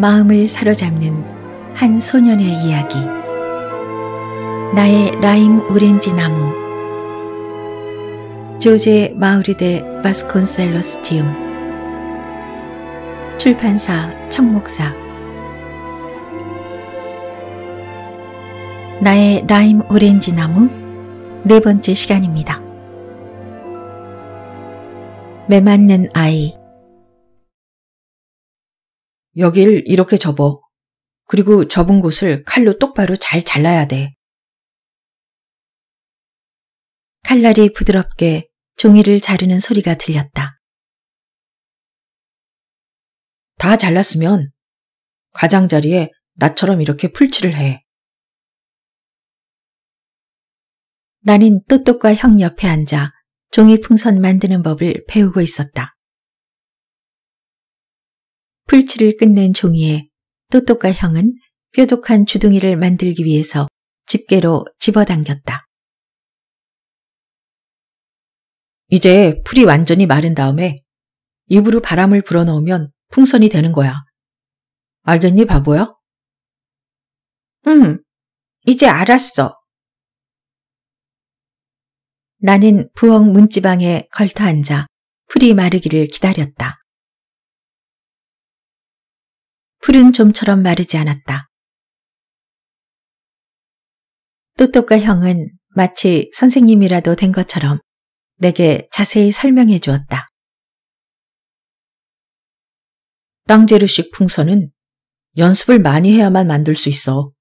마음을 사로잡는 한 소년의 이야기. 나의 라임 오렌지 나무. 조제 마우리데 바스콘셀로스티움. 출판사 청목사. 나의 라임 오렌지 나무 네 번째 시간입니다. 매맞는 아이 여길 이렇게 접어. 그리고 접은 곳을 칼로 똑바로 잘 잘라야 돼. 칼날이 부드럽게 종이를 자르는 소리가 들렸다. 다 잘랐으면 가장자리에 나처럼 이렇게 풀칠을 해. 나는 또똑과 형 옆에 앉아 종이 풍선 만드는 법을 배우고 있었다. 풀칠을 끝낸 종이에 또똑과 형은 뾰족한 주둥이를 만들기 위해서 집게로 집어당겼다. 이제 풀이 완전히 마른 다음에 입으로 바람을 불어넣으면 풍선이 되는 거야. 알겠니, 바보야? 응, 이제 알았어. 나는 부엌 문지방에 걸터앉아 풀이 마르기를 기다렸다. 풀은 좀처럼 마르지 않았다. 또똑과 형은 마치 선생님이라도 된 것처럼 내게 자세히 설명해 주었다. 땅제르식 풍선은 연습을 많이 해야만 만들 수 있어.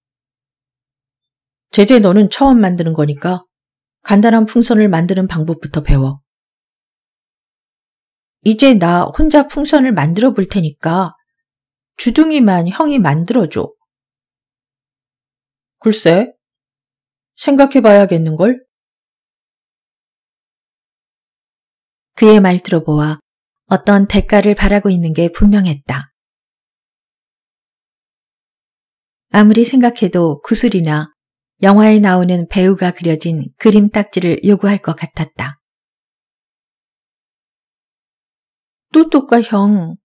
제제 너는 처음 만드는 거니까 간단한 풍선을 만드는 방법부터 배워. 이제 나 혼자 풍선을 만들어 볼 테니까 주둥이만 형이 만들어줘. 글쎄, 생각해봐야겠는걸? 그의 말 들어보아 어떤 대가를 바라고 있는 게 분명했다. 아무리 생각해도 구슬이나 영화에 나오는 배우가 그려진 그림 딱지를 요구할 것 같았다. 또또과 형,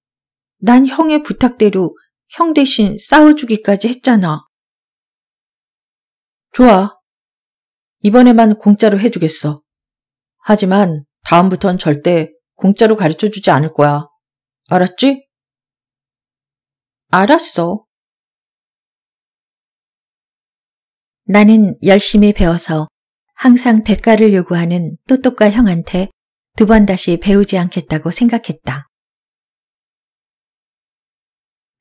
난 형의 부탁대로 형 대신 싸워주기까지 했잖아. 좋아. 이번에만 공짜로 해주겠어. 하지만 다음부턴 절대 공짜로 가르쳐 주지 않을 거야. 알았지? 알았어. 나는 열심히 배워서 항상 대가를 요구하는 또또과 형한테 두 번 다시 배우지 않겠다고 생각했다.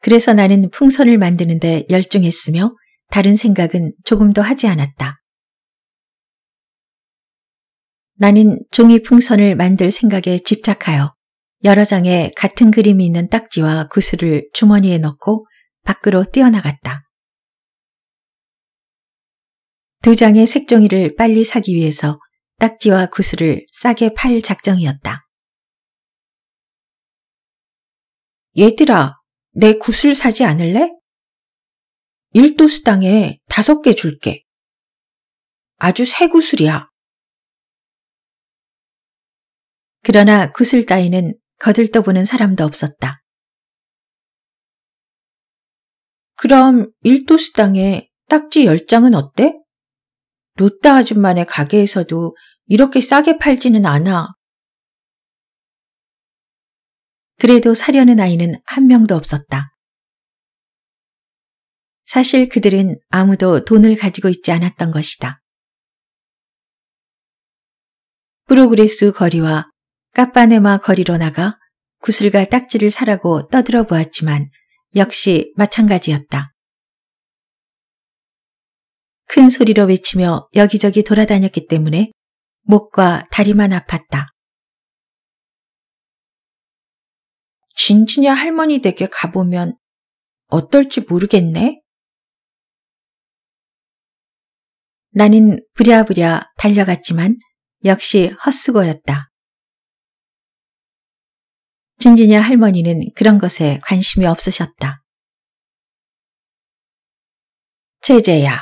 그래서 나는 풍선을 만드는데 열중했으며 다른 생각은 조금도 하지 않았다. 나는 종이 풍선을 만들 생각에 집착하여 여러 장의 같은 그림이 있는 딱지와 구슬을 주머니에 넣고 밖으로 뛰어나갔다. 두 장의 색종이를 빨리 사기 위해서 딱지와 구슬을 싸게 팔 작정이었다. 얘들아, 내 구슬 사지 않을래? 1도수당에 다섯 개 줄게. 아주 새 구슬이야. 그러나 구슬 따위는 거들떠보는 사람도 없었다. 그럼 1도수당에 딱지 10장은 어때? 로따 아줌마네 가게에서도 이렇게 싸게 팔지는 않아. 그래도 사려는 아이는 한 명도 없었다. 사실 그들은 아무도 돈을 가지고 있지 않았던 것이다. 프로그레스 거리와 까빠네마 거리로 나가 구슬과 딱지를 사라고 떠들어 보았지만 역시 마찬가지였다. 큰 소리로 외치며 여기저기 돌아다녔기 때문에 목과 다리만 아팠다. 진진야 할머니 댁에 가보면 어떨지 모르겠네. 나는 부랴부랴 달려갔지만 역시 헛수고였다. 진진야 할머니는 그런 것에 관심이 없으셨다. 제재야,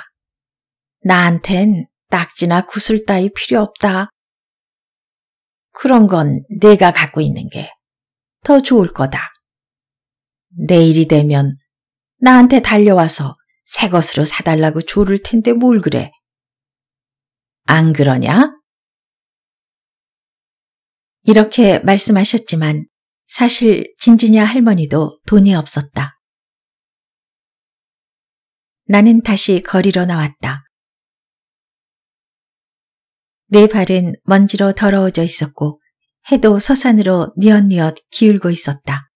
나한텐 딱지나 구슬 따위 필요 없다. 그런 건 내가 갖고 있는 게더 좋을 거다. 내일이 되면 나한테 달려와서 새 것으로 사달라고 조를 텐데 뭘 그래. 안 그러냐? 이렇게 말씀하셨지만 사실 진진야 할머니도 돈이 없었다. 나는 다시 거리로 나왔다. 내 발은 먼지로 더러워져 있었고 해도 서산으로 니엇니엇 기울고 있었다.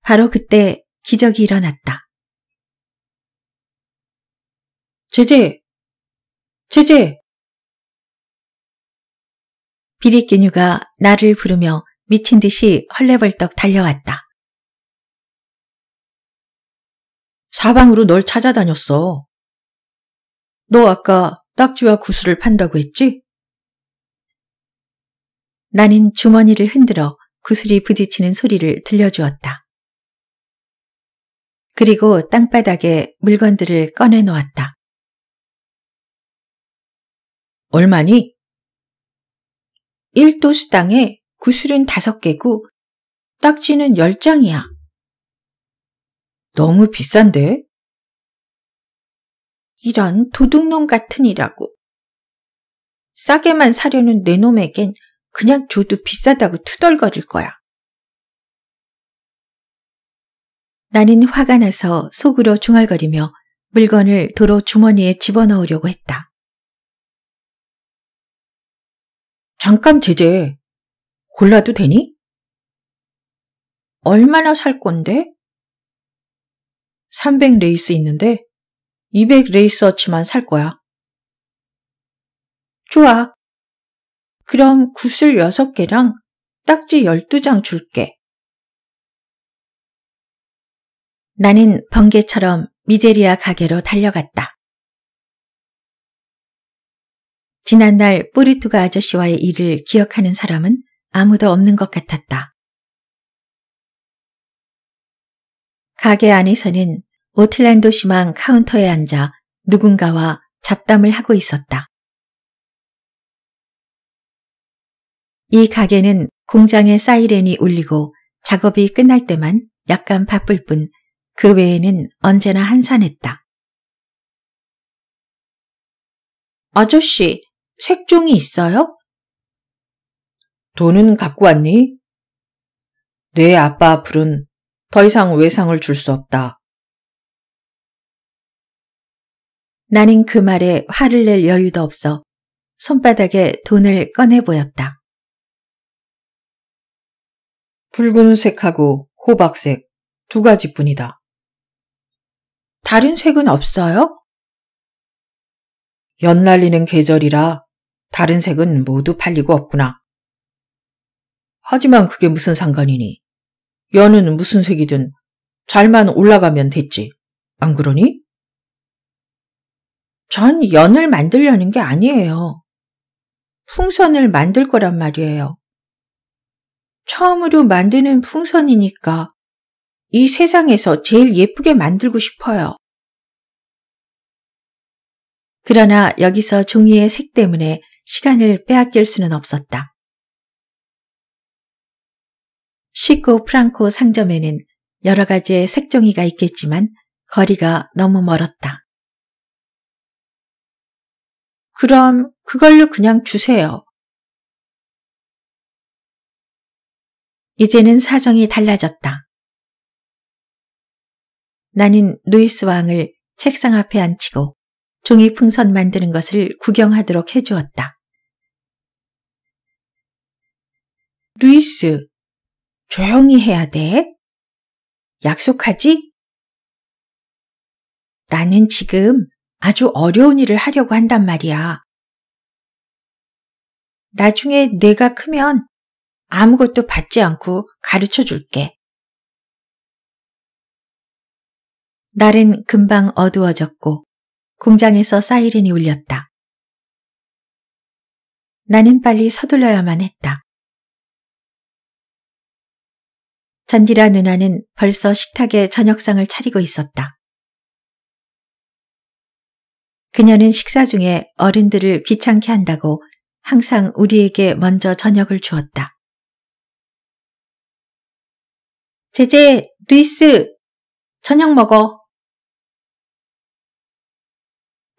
바로 그때 기적이 일어났다. 제제! 제제! 비리끼뉴가 나를 부르며 미친 듯이 헐레벌떡 달려왔다. 사방으로 널 찾아다녔어. 너 아까 딱지와 구슬을 판다고 했지? 나는 주머니를 흔들어 구슬이 부딪히는 소리를 들려주었다. 그리고 땅바닥에 물건들을 꺼내놓았다. 얼마니? 1도수당에 구슬은 5개고 딱지는 10장이야. 너무 비싼데? 이런 도둑놈 같은 이라고. 싸게만 사려는 내 놈에겐 그냥 줘도 비싸다고 투덜거릴 거야. 나는 화가 나서 속으로 중얼거리며 물건을 도로 주머니에 집어넣으려고 했다. 잠깐 제재, 골라도 되니? 얼마나 살 건데? 300 레이스 있는데 200 레이스어치만 살 거야. 좋아. 그럼 구슬 6개랑 딱지 12장 줄게. 나는 번개처럼 미제리아 가게로 달려갔다. 지난날 뿌리투가 아저씨와의 일을 기억하는 사람은 아무도 없는 것 같았다. 가게 안에서는 오틀랜도 시망 카운터에 앉아 누군가와 잡담을 하고 있었다. 이 가게는 공장의 사이렌이 울리고 작업이 끝날 때만 약간 바쁠 뿐 그 외에는 언제나 한산했다. 아저씨, 색종이 있어요? 돈은 갖고 왔니? 내 아빠 앞으론 더 이상 외상을 줄 수 없다. 나는 그 말에 화를 낼 여유도 없어 손바닥에 돈을 꺼내 보였다. 붉은색하고 호박색 두 가지뿐이다. 다른 색은 없어요? 연날리는 계절이라 다른 색은 모두 팔리고 없구나. 하지만 그게 무슨 상관이니? 연은 무슨 색이든 잘만 올라가면 됐지. 안 그러니? 전 연을 만들려는 게 아니에요. 풍선을 만들 거란 말이에요. 처음으로 만드는 풍선이니까 이 세상에서 제일 예쁘게 만들고 싶어요. 그러나 여기서 종이의 색 때문에 시간을 빼앗길 수는 없었다. 시코 프랑코 상점에는 여러 가지의 색종이가 있겠지만 거리가 너무 멀었다. 그럼 그걸로 그냥 주세요. 이제는 사정이 달라졌다. 나는 루이스 왕을 책상 앞에 앉히고 종이 풍선 만드는 것을 구경하도록 해주었다. 루이스, 조용히 해야 돼. 약속하지? 나는 지금 아주 어려운 일을 하려고 한단 말이야. 나중에 내가 크면 아무것도 받지 않고 가르쳐 줄게. 날은 금방 어두워졌고 공장에서 사이렌이 울렸다. 나는 빨리 서둘러야만 했다. 잔디라 누나는 벌써 식탁에 저녁상을 차리고 있었다. 그녀는 식사 중에 어른들을 귀찮게 한다고 항상 우리에게 먼저 저녁을 주었다. 제제, 루이스, 저녁 먹어.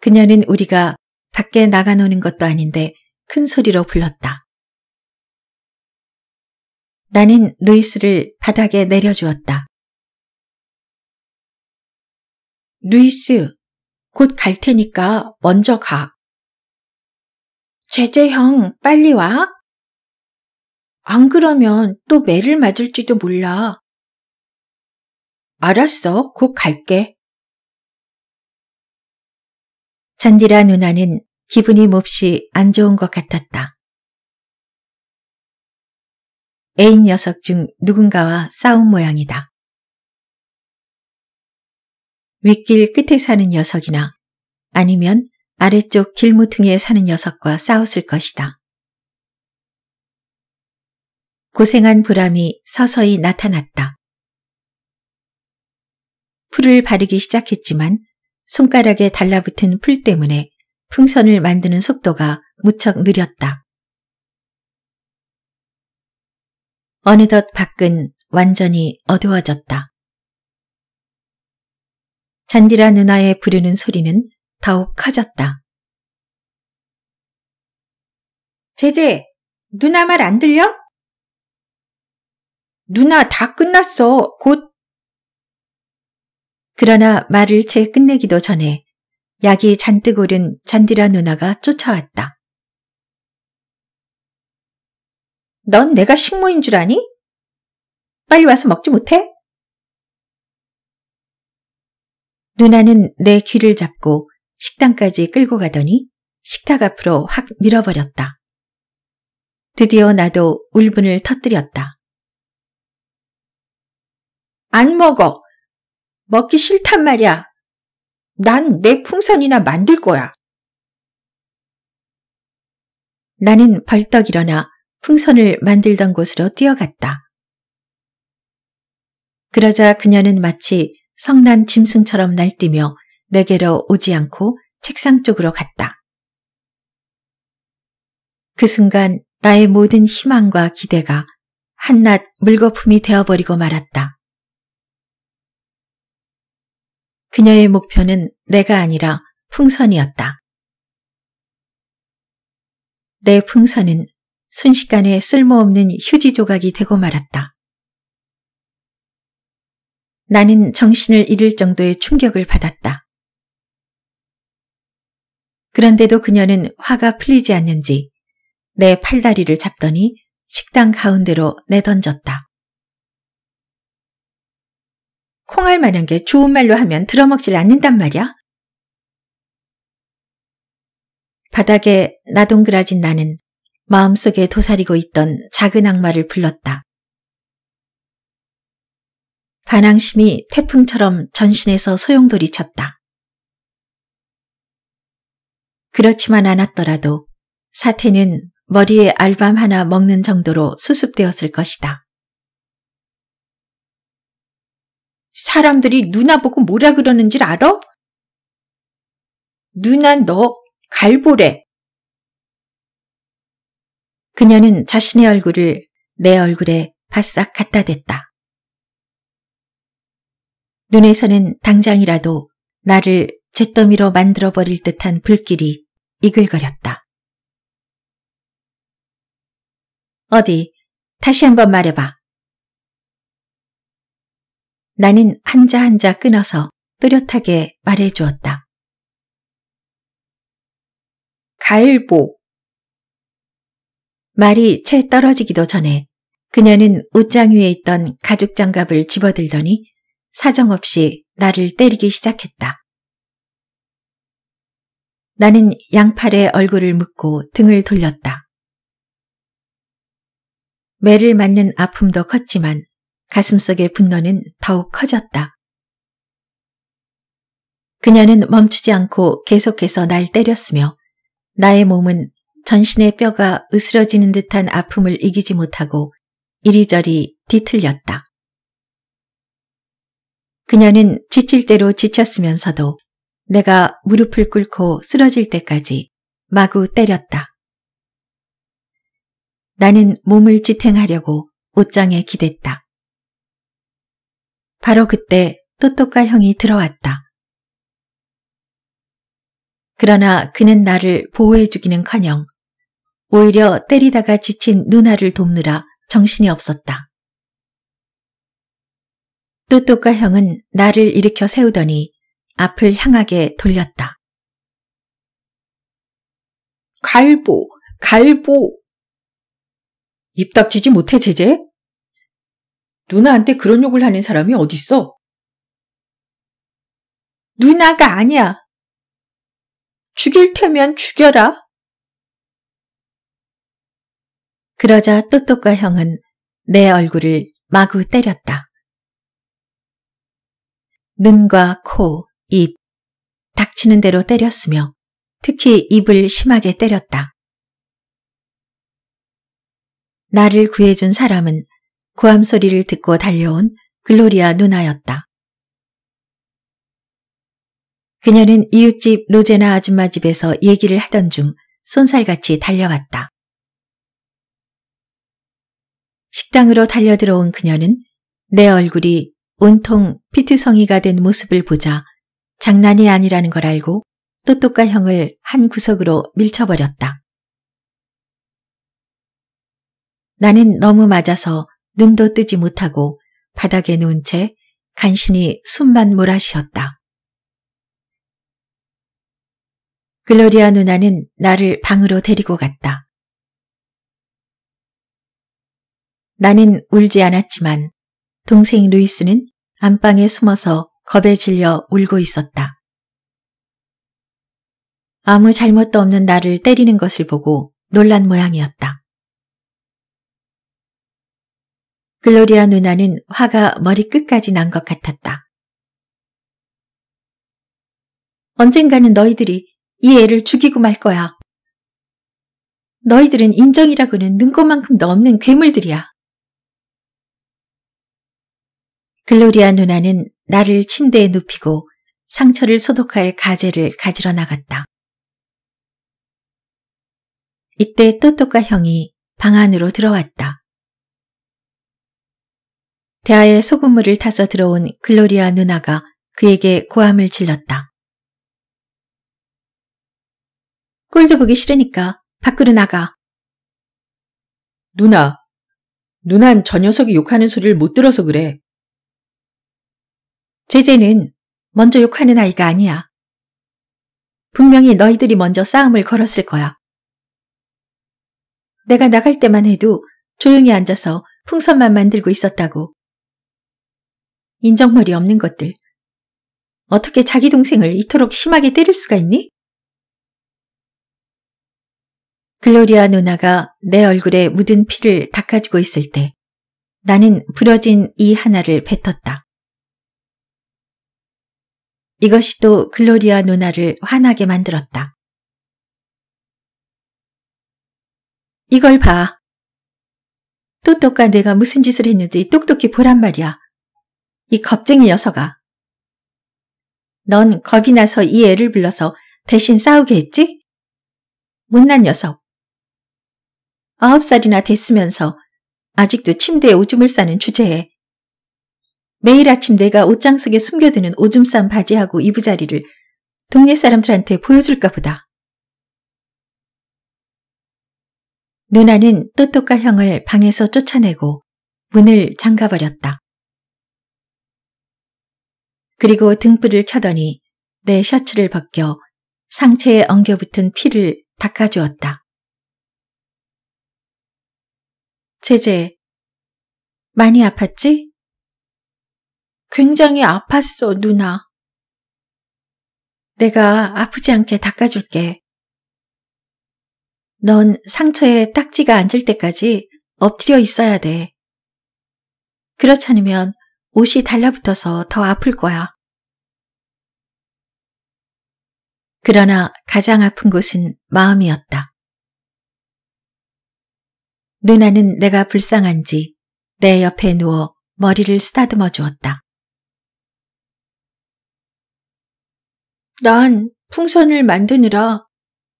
그녀는 우리가 밖에 나가 노는 것도 아닌데 큰 소리로 불렀다. 나는 루이스를 바닥에 내려주었다. 루이스, 곧 갈 테니까 먼저 가. 제재 형, 빨리 와. 안 그러면 또 매를 맞을지도 몰라. 알았어, 곧 갈게. 잔디라 누나는 기분이 몹시 안 좋은 것 같았다. 애인 녀석 중 누군가와 싸운 모양이다. 윗길 끝에 사는 녀석이나 아니면 아래쪽 길무퉁이에 사는 녀석과 싸웠을 것이다. 고생한 보람이 서서히 나타났다. 풀을 바르기 시작했지만 손가락에 달라붙은 풀 때문에 풍선을 만드는 속도가 무척 느렸다. 어느덧 밖은 완전히 어두워졌다. 잔디라 누나의 부르는 소리는 더욱 커졌다. 제제, 누나 말 안 들려? 누나 다 끝났어. 곧 그러나 말을 채 끝내기도 전에 약이 잔뜩 오른 잔디라 누나가 쫓아왔다. 넌 내가 식모인 줄 아니? 빨리 와서 먹지 못해? 누나는 내 귀를 잡고 식당까지 끌고 가더니 식탁 앞으로 확 밀어버렸다. 드디어 나도 울분을 터뜨렸다. 안 먹어! 먹기 싫단 말이야. 난 내 풍선이나 만들 거야. 나는 벌떡 일어나 풍선을 만들던 곳으로 뛰어갔다. 그러자 그녀는 마치 성난 짐승처럼 날뛰며 내게로 오지 않고 책상 쪽으로 갔다. 그 순간 나의 모든 희망과 기대가 한낱 물거품이 되어버리고 말았다. 그녀의 목표는 내가 아니라 풍선이었다. 내 풍선은 순식간에 쓸모없는 휴지 조각이 되고 말았다. 나는 정신을 잃을 정도의 충격을 받았다. 그런데도 그녀는 화가 풀리지 않는지 내 팔다리를 잡더니 식당 가운데로 내던졌다. 콩알 마련 게 좋은 말로 하면 들어먹질 않는단 말이야. 바닥에 나동그라진 나는 마음속에 도사리고 있던 작은 악마를 불렀다. 반항심이 태풍처럼 전신에서 소용돌이 쳤다. 그렇지만 않았더라도 사태는 머리에 알밤 하나 먹는 정도로 수습되었을 것이다. 사람들이 누나 보고 뭐라 그러는 줄 알아? 누나 너 갈보래. 그녀는 자신의 얼굴을 내 얼굴에 바싹 갖다 댔다. 눈에서는 당장이라도 나를 잿더미로 만들어버릴 듯한 불길이 이글거렸다. 어디, 다시 한번 말해봐. 나는 한자 한자 끊어서 뚜렷하게 말해 주었다. 갈보 말이 채 떨어지기도 전에 그녀는 옷장 위에 있던 가죽 장갑을 집어들더니 사정없이 나를 때리기 시작했다. 나는 양팔에 얼굴을 묻고 등을 돌렸다. 매를 맞는 아픔도 컸지만 가슴속의 분노는 더욱 커졌다. 그녀는 멈추지 않고 계속해서 날 때렸으며 나의 몸은 전신의 뼈가 으스러지는 듯한 아픔을 이기지 못하고 이리저리 뒤틀렸다. 그녀는 지칠 대로 지쳤으면서도 내가 무릎을 꿇고 쓰러질 때까지 마구 때렸다. 나는 몸을 지탱하려고 옷장에 기댔다. 바로 그때 또또까 형이 들어왔다. 그러나 그는 나를 보호해주기는커녕 오히려 때리다가 지친 누나를 돕느라 정신이 없었다. 또또까 형은 나를 일으켜 세우더니 앞을 향하게 돌렸다. 갈보, 갈보. 입 닥치지 못해, 제제? 누나한테 그런 욕을 하는 사람이 어딨어? 누나가 아니야. 죽일 테면 죽여라. 그러자 또또과 형은 내 얼굴을 마구 때렸다. 눈과 코, 입, 닥치는 대로 때렸으며 특히 입을 심하게 때렸다. 나를 구해준 사람은 고함 소리를 듣고 달려온 글로리아 누나였다. 그녀는 이웃집 로제나 아줌마 집에서 얘기를 하던 중손살같이 달려왔다. 식당으로 달려들어온 그녀는 내 얼굴이 온통 피투성이가 된 모습을 보자 장난이 아니라는 걸 알고 또똑가 형을 한 구석으로 밀쳐버렸다. 나는 너무 맞아서 눈도 뜨지 못하고 바닥에 누운 채 간신히 숨만 몰아쉬었다. 글로리아 누나는 나를 방으로 데리고 갔다. 나는 울지 않았지만 동생 루이스는 안방에 숨어서 겁에 질려 울고 있었다. 아무 잘못도 없는 나를 때리는 것을 보고 놀란 모양이었다. 글로리아 누나는 화가 머리끝까지 난 것 같았다. 언젠가는 너희들이 이 애를 죽이고 말 거야. 너희들은 인정이라고는 눈꼽만큼도 없는 괴물들이야. 글로리아 누나는 나를 침대에 눕히고 상처를 소독할 가재를 가지러 나갔다. 이때 또또가 형이 방 안으로 들어왔다. 대하의 소금물을 타서 들어온 글로리아 누나가 그에게 고함을 질렀다. 꼴도 보기 싫으니까 밖으로 나가. 누나, 누난 저 녀석이 욕하는 소리를 못 들어서 그래. 제재는 먼저 욕하는 아이가 아니야. 분명히 너희들이 먼저 싸움을 걸었을 거야. 내가 나갈 때만 해도 조용히 앉아서 풍선만 만들고 있었다고. 인정머리 없는 것들. 어떻게 자기 동생을 이토록 심하게 때릴 수가 있니? 글로리아 누나가 내 얼굴에 묻은 피를 닦아주고 있을 때 나는 부러진 이 하나를 뱉었다. 이것이 또 글로리아 누나를 화나게 만들었다. 이걸 봐. 또또가 내가 무슨 짓을 했는지 똑똑히 보란 말이야. 이 겁쟁이 녀석아. 넌 겁이 나서 이 애를 불러서 대신 싸우게 했지? 못난 녀석. 아홉 살이나 됐으면서 아직도 침대에 오줌을 싸는 주제에 매일 아침 내가 옷장 속에 숨겨두는 오줌 싼 바지하고 이부자리를 동네 사람들한테 보여줄까 보다. 누나는 또또까 형을 방에서 쫓아내고 문을 잠가버렸다. 그리고 등불을 켜더니 내 셔츠를 벗겨 상체에 엉겨붙은 피를 닦아주었다. 제제, 많이 아팠지? 굉장히 아팠어, 누나. 내가 아프지 않게 닦아줄게. 넌 상처에 딱지가 앉을 때까지 엎드려 있어야 돼. 그렇지 않으면 옷이 달라붙어서 더 아플 거야. 그러나 가장 아픈 곳은 마음이었다. 누나는 내가 불쌍한지 내 옆에 누워 머리를 쓰다듬어 주었다. 난 풍선을 만드느라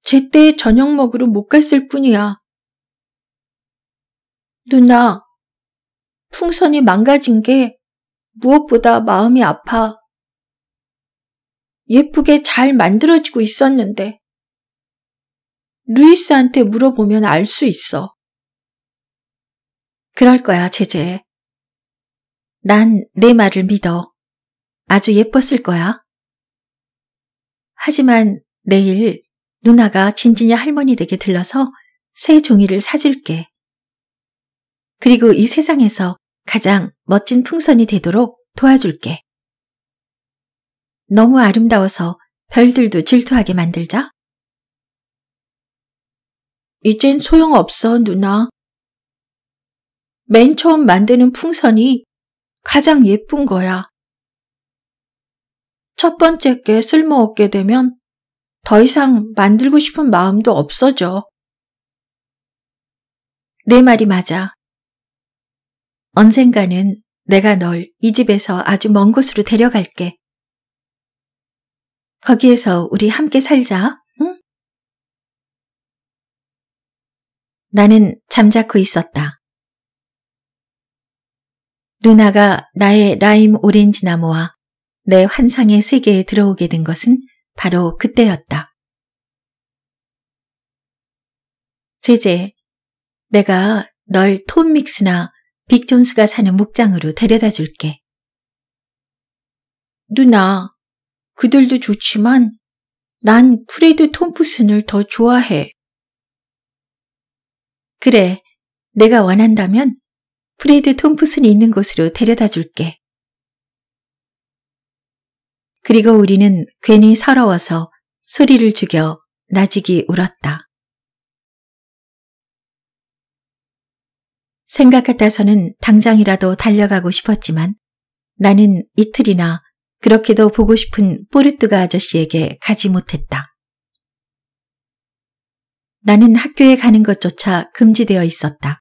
제때 저녁 먹으러 못 갔을 뿐이야. 누나, 풍선이 망가진 게 무엇보다 마음이 아파. 예쁘게 잘 만들어지고 있었는데 루이스한테 물어보면 알 수 있어. 그럴 거야, 제제. 난 내 말을 믿어. 아주 예뻤을 거야. 하지만 내일 누나가 진진이 할머니 댁에 들러서 새 종이를 사줄게. 그리고 이 세상에서 가장 멋진 풍선이 되도록 도와줄게. 너무 아름다워서 별들도 질투하게 만들자. 이젠 소용없어, 누나. 맨 처음 만드는 풍선이 가장 예쁜 거야. 첫 번째 게 쓸모없게 되면 더 이상 만들고 싶은 마음도 없어져. 내 네 말이 맞아. 언젠가는 내가 널 이 집에서 아주 먼 곳으로 데려갈게. 거기에서 우리 함께 살자, 응? 나는 잠자코 있었다. 누나가 나의 라임 오렌지 나무와 내 환상의 세계에 들어오게 된 것은 바로 그때였다. 제제, 내가 널 톰믹스나 빅존스가 사는 목장으로 데려다 줄게. 누나, 그들도 좋지만 난 프레드 톰프슨을 더 좋아해. 그래, 내가 원한다면 프레드 톰프슨이 있는 곳으로 데려다 줄게. 그리고 우리는 괜히 서러워서 소리를 죽여 나직이 울었다. 생각 같다서는 당장이라도 달려가고 싶었지만 나는 이틀이나 그렇게도 보고 싶은 뽀르뜨가 아저씨에게 가지 못했다. 나는 학교에 가는 것조차 금지되어 있었다.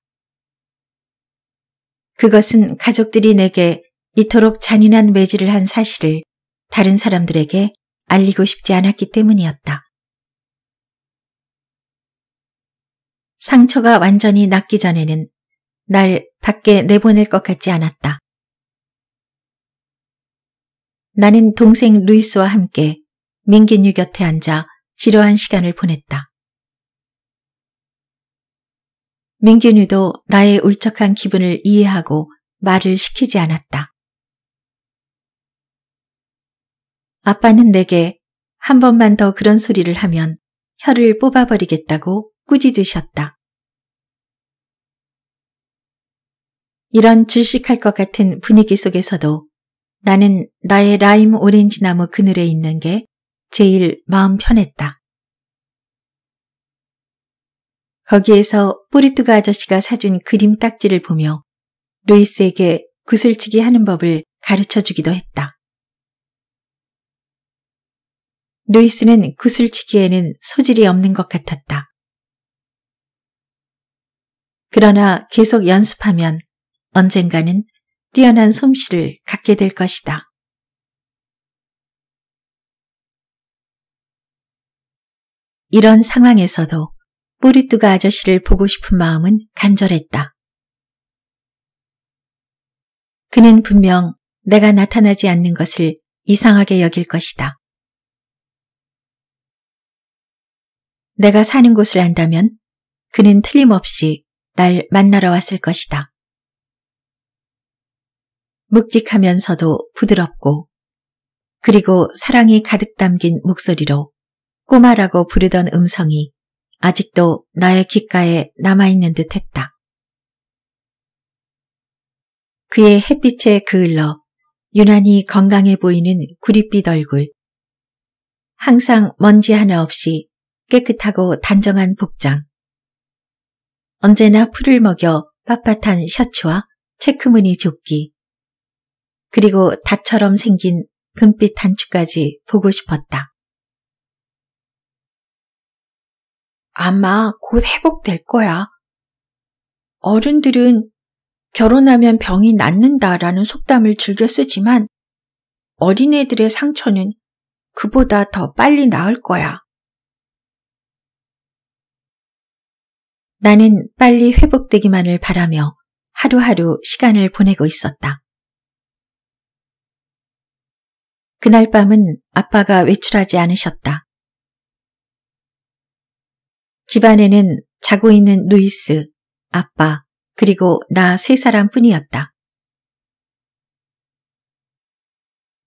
그것은 가족들이 내게 이토록 잔인한 매질을 한 사실을 다른 사람들에게 알리고 싶지 않았기 때문이었다. 상처가 완전히 낫기 전에는 날 밖에 내보낼 것 같지 않았다. 나는 동생 루이스와 함께 민균유 곁에 앉아 지루한 시간을 보냈다. 민균유도 나의 울적한 기분을 이해하고 말을 시키지 않았다. 아빠는 내게 한 번만 더 그런 소리를 하면 혀를 뽑아버리겠다고 꾸짖으셨다. 이런 질식할 것 같은 분위기 속에서도 나는 나의 라임 오렌지 나무 그늘에 있는 게 제일 마음 편했다. 거기에서 뿌리뚜가 아저씨가 사준 그림 딱지를 보며 루이스에게 구슬치기 하는 법을 가르쳐 주기도 했다. 루이스는 구슬치기에는 소질이 없는 것 같았다. 그러나 계속 연습하면 언젠가는 뛰어난 솜씨를 갖게 될 것이다. 이런 상황에서도 뿌리뚜가 아저씨를 보고 싶은 마음은 간절했다. 그는 분명 내가 나타나지 않는 것을 이상하게 여길 것이다. 내가 사는 곳을 안다면 그는 틀림없이 날 만나러 왔을 것이다. 묵직하면서도 부드럽고 그리고 사랑이 가득 담긴 목소리로 꼬마라고 부르던 음성이 아직도 나의 귓가에 남아있는 듯 했다. 그의 햇빛에 그을러 유난히 건강해 보이는 구릿빛 얼굴. 항상 먼지 하나 없이 깨끗하고 단정한 복장. 언제나 풀을 먹여 빳빳한 셔츠와 체크무늬 조끼. 그리고 닷처럼 생긴 금빛 단추까지 보고 싶었다. 아마 곧 회복될 거야. 어른들은 결혼하면 병이 낫는다라는 속담을 즐겨 쓰지만 어린애들의 상처는 그보다 더 빨리 나을 거야. 나는 빨리 회복되기만을 바라며 하루하루 시간을 보내고 있었다. 그날 밤은 아빠가 외출하지 않으셨다. 집안에는 자고 있는 루이스, 아빠, 그리고 나 세 사람 뿐이었다.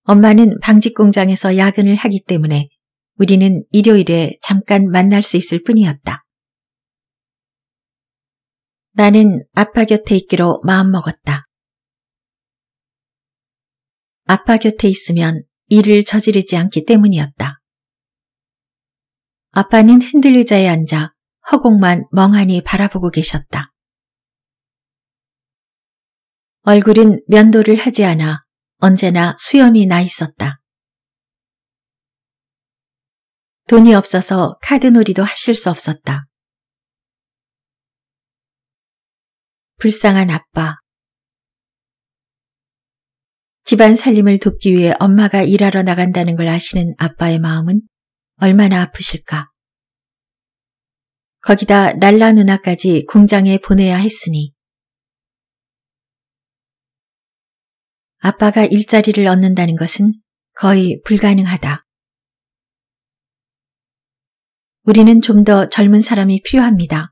엄마는 방직 공장에서 야근을 하기 때문에 우리는 일요일에 잠깐 만날 수 있을 뿐이었다. 나는 아빠 곁에 있기로 마음먹었다. 아빠 곁에 있으면 일을 저지르지 않기 때문이었다. 아빠는 흔들 리자에 앉아 허공만 멍하니 바라보고 계셨다. 얼굴은 면도를 하지 않아 언제나 수염이 나 있었다. 돈이 없어서 카드놀이도 하실 수 없었다. 불쌍한 아빠, 집안 살림을 돕기 위해 엄마가 일하러 나간다는 걸 아시는 아빠의 마음은 얼마나 아프실까. 거기다 랄라 누나까지 공장에 보내야 했으니. 아빠가 일자리를 얻는다는 것은 거의 불가능하다. 우리는 좀 더 젊은 사람이 필요합니다.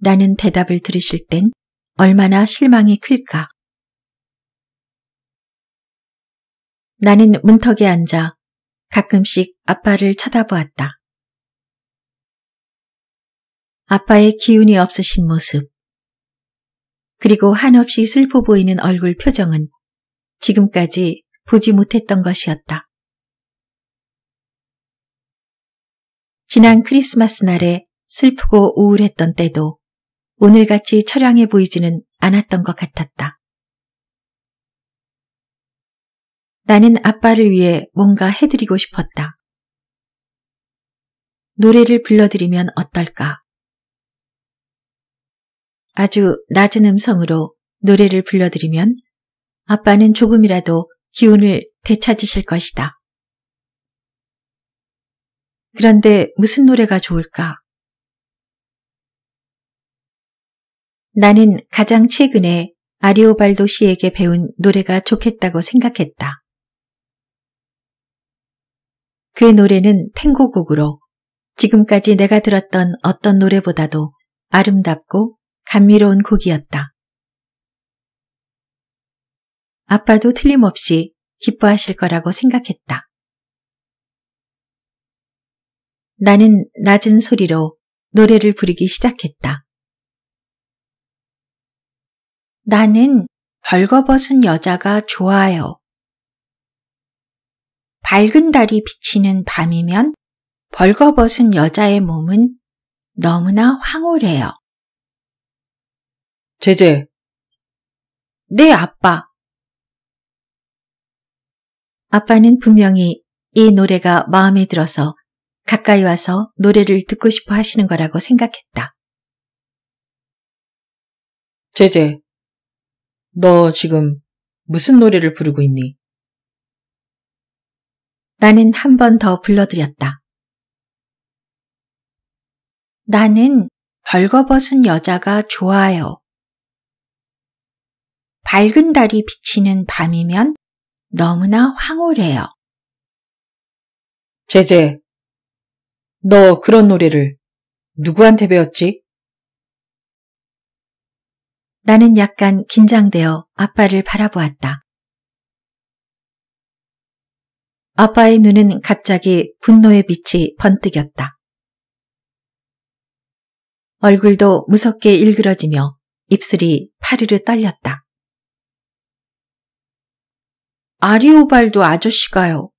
라는 대답을 들으실 땐 얼마나 실망이 클까. 나는 문턱에 앉아 가끔씩 아빠를 쳐다보았다. 아빠의 기운이 없으신 모습, 그리고 한없이 슬퍼 보이는 얼굴 표정은 지금까지 보지 못했던 것이었다. 지난 크리스마스 날에 슬프고 우울했던 때도 오늘같이 처량해 보이지는 않았던 것 같았다. 나는 아빠를 위해 뭔가 해드리고 싶었다. 노래를 불러드리면 어떨까? 아주 낮은 음성으로 노래를 불러드리면 아빠는 조금이라도 기운을 되찾으실 것이다. 그런데 무슨 노래가 좋을까? 나는 가장 최근에 아리오발도 씨에게 배운 노래가 좋겠다고 생각했다. 그의 노래는 탱고곡으로 지금까지 내가 들었던 어떤 노래보다도 아름답고 감미로운 곡이었다. 아빠도 틀림없이 기뻐하실 거라고 생각했다. 나는 낮은 소리로 노래를 부르기 시작했다. 나는 벌거벗은 여자가 좋아요. 밝은 달이 비치는 밤이면 벌거벗은 여자의 몸은 너무나 황홀해요. 제제. 네, 아빠. 아빠는 분명히 이 노래가 마음에 들어서 가까이 와서 노래를 듣고 싶어 하시는 거라고 생각했다. 제제, 너 지금 무슨 노래를 부르고 있니? 나는 한 번 더 불러들였다. 나는 벌거벗은 여자가 좋아요. 밝은 달이 비치는 밤이면 너무나 황홀해요. 제제, 너 그런 노래를 누구한테 배웠지? 나는 약간 긴장되어 아빠를 바라보았다. 아빠의 눈은 갑자기 분노의 빛이 번뜩였다. 얼굴도 무섭게 일그러지며 입술이 파르르 떨렸다. 아리오발도 아저씨가요.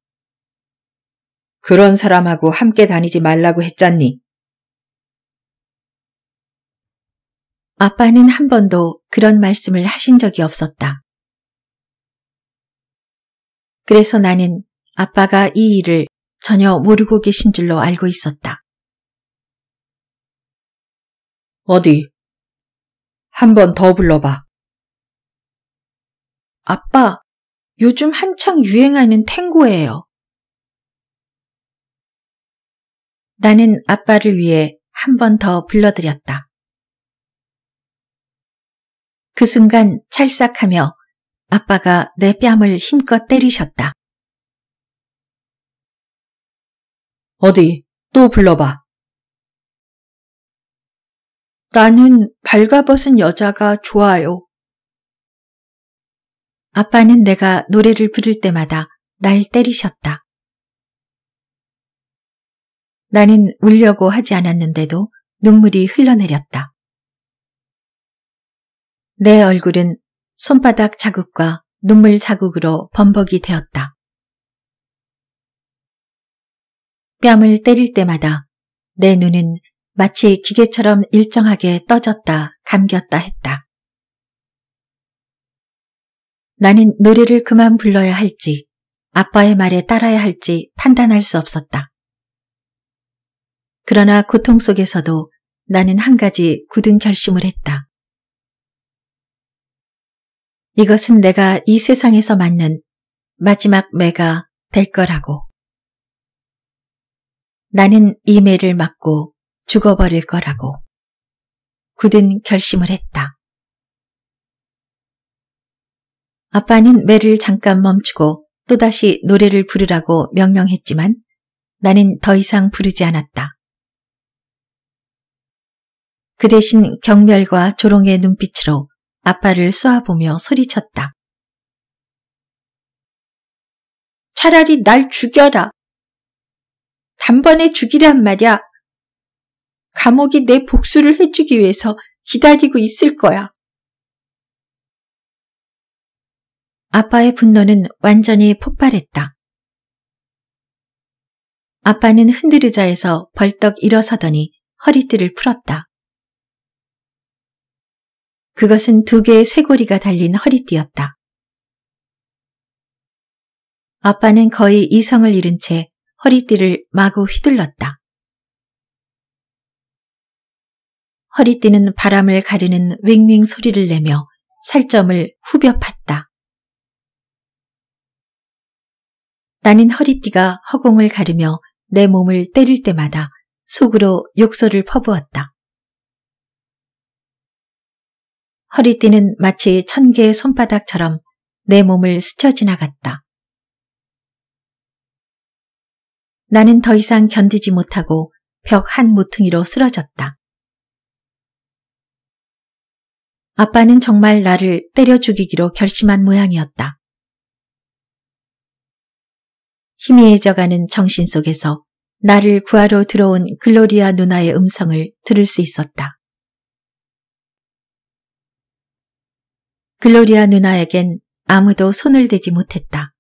그런 사람하고 함께 다니지 말라고 했잖니. 아빠는 한 번도 그런 말씀을 하신 적이 없었다. 그래서 나는 아빠가 이 일을 전혀 모르고 계신 줄로 알고 있었다. 어디? 한 번 더 불러봐. 아빠, 요즘 한창 유행하는 탱고예요. 나는 아빠를 위해 한 번 더 불러드렸다. 그 순간 찰싹하며 아빠가 내 뺨을 힘껏 때리셨다. 어디, 또 불러봐. 나는 발가벗은 여자가 좋아요. 아빠는 내가 노래를 부를 때마다 날 때리셨다. 나는 울려고 하지 않았는데도 눈물이 흘러내렸다. 내 얼굴은 손바닥 자국과 눈물 자국으로 범벅이 되었다. 뺨을 때릴 때마다 내 눈은 마치 기계처럼 일정하게 떠졌다 감겼다 했다. 나는 노래를 그만 불러야 할지 아빠의 말에 따라야 할지 판단할 수 없었다. 그러나 고통 속에서도 나는 한 가지 굳은 결심을 했다. 이것은 내가 이 세상에서 맞는 마지막 매가 될 거라고. 나는 이 매를 맞고 죽어버릴 거라고 굳은 결심을 했다. 아빠는 매를 잠깐 멈추고 또다시 노래를 부르라고 명령했지만 나는 더 이상 부르지 않았다. 그 대신 경멸과 조롱의 눈빛으로 아빠를 쏘아보며 소리쳤다. 차라리 날 죽여라. 단번에 죽이란 말야. 이 감옥이 내 복수를 해주기 위해서 기다리고 있을 거야. 아빠의 분노는 완전히 폭발했다. 아빠는 흔들의자에서 벌떡 일어서더니 허리띠를 풀었다. 그것은 두 개의 쇠고리가 달린 허리띠였다. 아빠는 거의 이성을 잃은 채 허리띠를 마구 휘둘렀다. 허리띠는 바람을 가르는 윙윙 소리를 내며 살점을 후벼 팠다. 나는 허리띠가 허공을 가르며 내 몸을 때릴 때마다 속으로 욕설을 퍼부었다. 허리띠는 마치 천 개의 손바닥처럼 내 몸을 스쳐 지나갔다. 나는 더 이상 견디지 못하고 벽 한 모퉁이로 쓰러졌다. 아빠는 정말 나를 때려 죽이기로 결심한 모양이었다. 희미해져가는 정신 속에서 나를 구하러 들어온 글로리아 누나의 음성을 들을 수 있었다. 글로리아 누나에겐 아무도 손을 대지 못했다.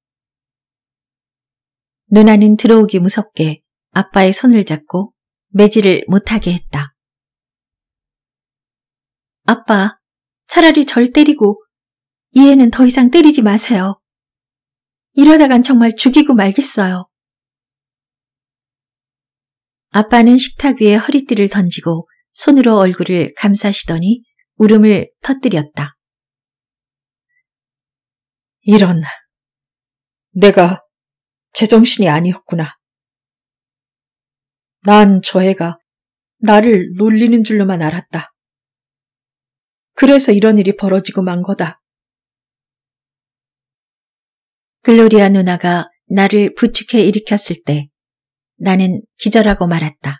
누나는 들어오기 무섭게 아빠의 손을 잡고 매질을 못하게 했다. 아빠, 차라리 절 때리고 이애는더 이상 때리지 마세요. 이러다간 정말 죽이고 말겠어요. 아빠는 식탁 위에 허리띠를 던지고 손으로 얼굴을 감싸시더니 울음을 터뜨렸다. 이런, 내가 제정신이 아니었구나. 난 저 애가 나를 놀리는 줄로만 알았다. 그래서 이런 일이 벌어지고 만 거다. 글로리아 누나가 나를 부축해 일으켰을 때 나는 기절하고 말았다.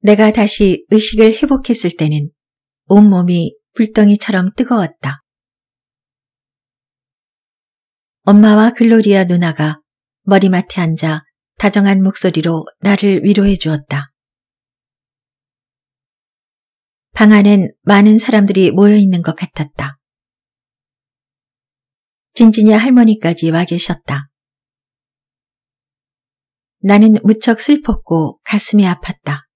내가 다시 의식을 회복했을 때는 온몸이 불덩이처럼 뜨거웠다. 엄마와 글로리아 누나가 머리맡에 앉아 다정한 목소리로 나를 위로해 주었다. 방 안엔 많은 사람들이 모여 있는 것 같았다. 진진이 할머니까지 와 계셨다. 나는 무척 슬펐고 가슴이 아팠다.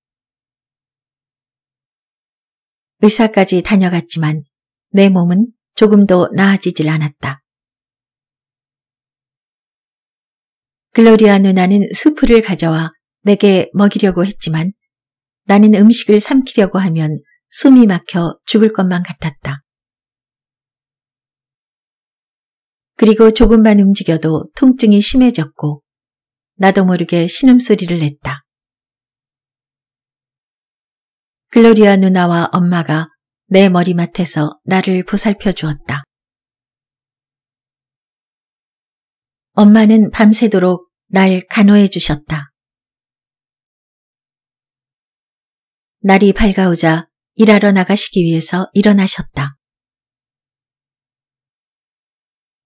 의사까지 다녀갔지만 내 몸은 조금도 나아지질 않았다. 글로리아 누나는 수프를 가져와 내게 먹이려고 했지만 나는 음식을 삼키려고 하면 숨이 막혀 죽을 것만 같았다. 그리고 조금만 움직여도 통증이 심해졌고 나도 모르게 신음소리를 냈다. 글로리아 누나와 엄마가 내 머리맡에서 나를 보살펴 주었다. 엄마는 밤새도록 날 간호해 주셨다. 날이 밝아오자 일하러 나가시기 위해서 일어나셨다.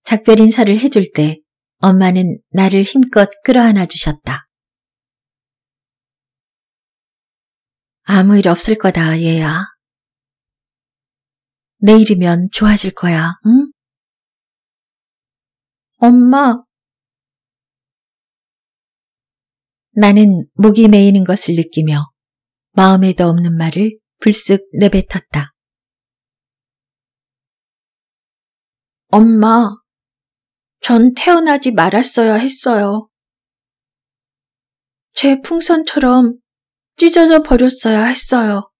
작별 인사를 해줄 때 엄마는 나를 힘껏 끌어안아 주셨다. 아무 일 없을 거다, 얘야. 내일이면 좋아질 거야, 응? 엄마, 나는 목이 메이는 것을 느끼며 마음에도 없는 말을 불쑥 내뱉었다. 엄마, 전 태어나지 말았어야 했어요. 제 풍선처럼 찢어져 버렸어야 했어요.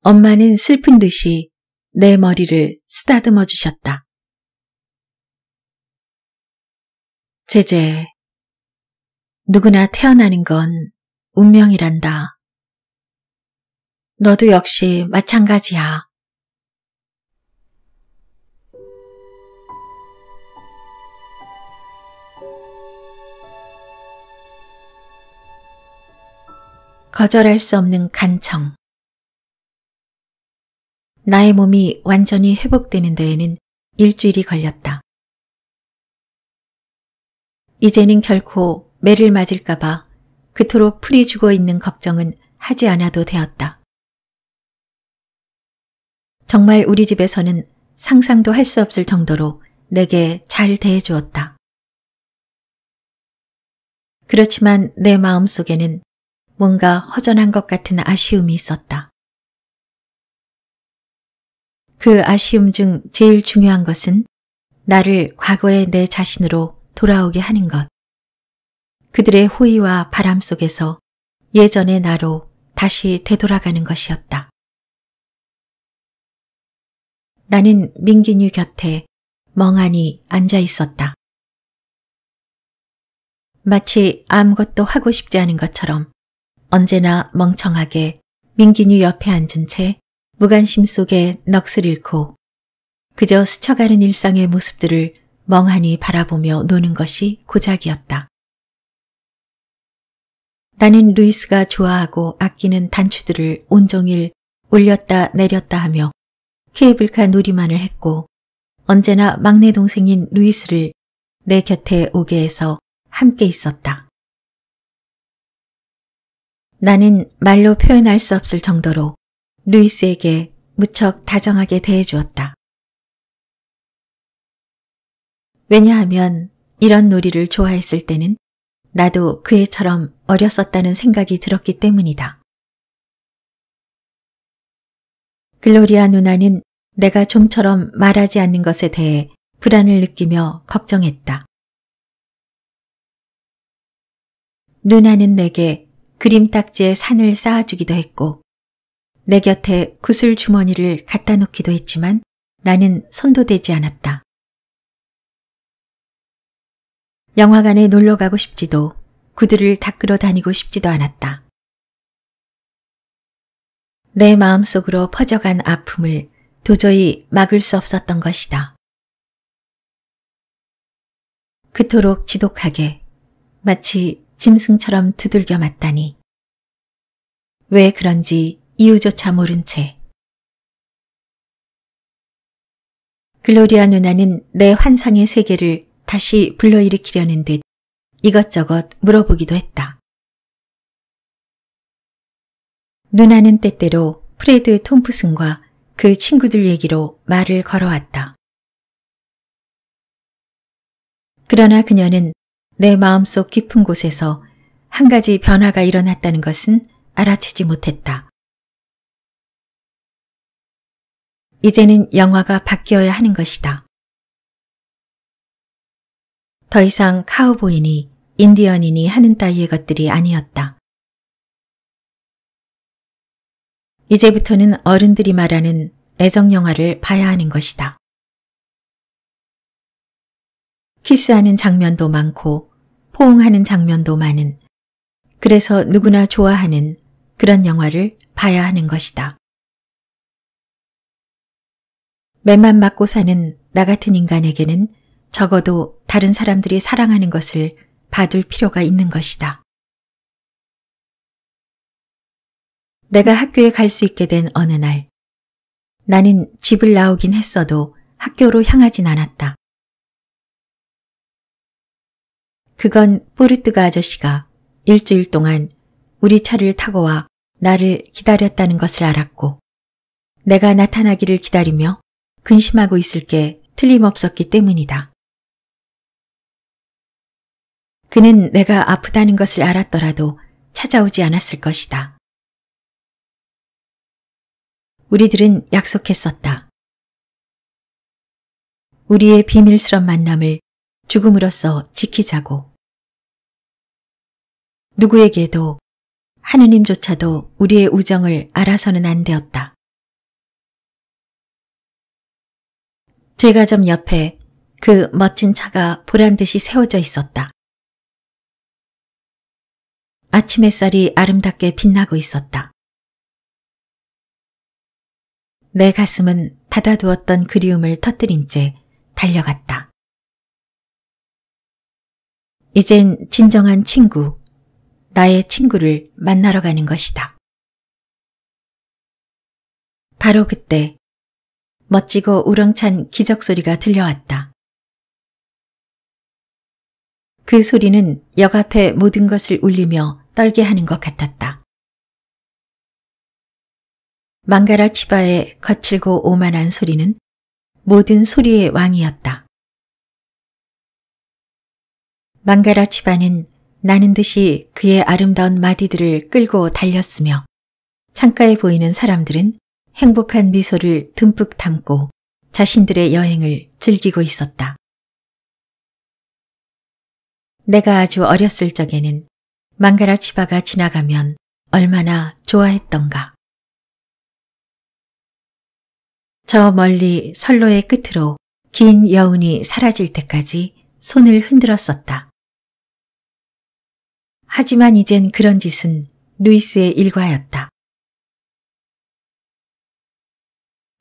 엄마는 슬픈 듯이 내 머리를 쓰다듬어 주셨다. 제제. 누구나 태어나는 건 운명이란다. 너도 역시 마찬가지야. 거절할 수 없는 간청. 나의 몸이 완전히 회복되는 데에는 일주일이 걸렸다. 이제는 결코 매를 맞을까봐 그토록 풀이 죽어 있는 걱정은 하지 않아도 되었다. 정말 우리 집에서는 상상도 할 수 없을 정도로 내게 잘 대해주었다. 그렇지만 내 마음 속에는 뭔가 허전한 것 같은 아쉬움이 있었다. 그 아쉬움 중 제일 중요한 것은 나를 과거의 내 자신으로 돌아오게 하는 것. 그들의 호의와 바람 속에서 예전의 나로 다시 되돌아가는 것이었다. 나는 민균이 곁에 멍하니 앉아 있었다. 마치 아무것도 하고 싶지 않은 것처럼 언제나 멍청하게 민균이 옆에 앉은 채 무관심 속에 넋을 잃고 그저 스쳐가는 일상의 모습들을 멍하니 바라보며 노는 것이 고작이었다. 나는 루이스가 좋아하고 아끼는 단추들을 온종일 올렸다 내렸다 하며 케이블카 놀이만을 했고 언제나 막내 동생인 루이스를 내 곁에 오게 해서 함께 있었다. 나는 말로 표현할 수 없을 정도로 루이스에게 무척 다정하게 대해주었다. 왜냐하면 이런 놀이를 좋아했을 때는 나도 그 애처럼 어렸었다는 생각이 들었기 때문이다. 글로리아 누나는 내가 좀처럼 말하지 않는 것에 대해 불안을 느끼며 걱정했다. 누나는 내게 그림 딱지에 산을 쌓아주기도 했고 내 곁에 구슬 주머니를 갖다 놓기도 했지만 나는 손도 대지 않았다. 영화관에 놀러 가고 싶지도 구두를 닦으러 다니고 싶지도 않았다. 내 마음속으로 퍼져간 아픔을 도저히 막을 수 없었던 것이다. 그토록 지독하게 마치 짐승처럼 두들겨 맞다니. 왜 그런지 이유조차 모른 채. 글로리아 누나는 내 환상의 세계를 다시 불러일으키려는 듯 이것저것 물어보기도 했다. 누나는 때때로 프레드 톰프슨과 그 친구들 얘기로 말을 걸어왔다. 그러나 그녀는 내 마음속 깊은 곳에서 한 가지 변화가 일어났다는 것은 알아채지 못했다. 이제는 영화가 바뀌어야 하는 것이다. 더 이상 카우보이니 인디언이니 하는 따위의 것들이 아니었다. 이제부터는 어른들이 말하는 애정 영화를 봐야 하는 것이다. 키스하는 장면도 많고 포옹하는 장면도 많은 그래서 누구나 좋아하는 그런 영화를 봐야 하는 것이다. 맨만 맞고 사는 나 같은 인간에게는 적어도 다른 사람들이 사랑하는 것을 받을 필요가 있는 것이다. 내가 학교에 갈 수 있게 된 어느 날, 나는 집을 나오긴 했어도 학교로 향하진 않았다. 그건 포르뜨가 아저씨가 일주일 동안 우리 차를 타고 와 나를 기다렸다는 것을 알았고, 내가 나타나기를 기다리며 근심하고 있을 게 틀림없었기 때문이다. 그는 내가 아프다는 것을 알았더라도 찾아오지 않았을 것이다. 우리들은 약속했었다. 우리의 비밀스런 만남을 죽음으로써 지키자고. 누구에게도 하느님조차도 우리의 우정을 알아서는 안 되었다. 제가 좀 옆에 그 멋진 차가 보란 듯이 세워져 있었다. 아침 햇살이 아름답게 빛나고 있었다. 내 가슴은 닫아두었던 그리움을 터뜨린 채 달려갔다. 이젠 진정한 친구, 나의 친구를 만나러 가는 것이다. 바로 그때 멋지고 우렁찬 기적소리가 들려왔다. 그 소리는 역 앞에 모든 것을 울리며 떨게 하는 것 같았다. 망가라 치바의 거칠고 오만한 소리는 모든 소리의 왕이었다. 망가라 치바는 나는 듯이 그의 아름다운 마디들을 끌고 달렸으며 창가에 보이는 사람들은 행복한 미소를 듬뿍 담고 자신들의 여행을 즐기고 있었다. 내가 아주 어렸을 적에는 망가라 치바가 지나가면 얼마나 좋아했던가. 저 멀리 선로의 끝으로 긴 여운이 사라질 때까지 손을 흔들었었다. 하지만 이젠 그런 짓은 루이스의 일과였다.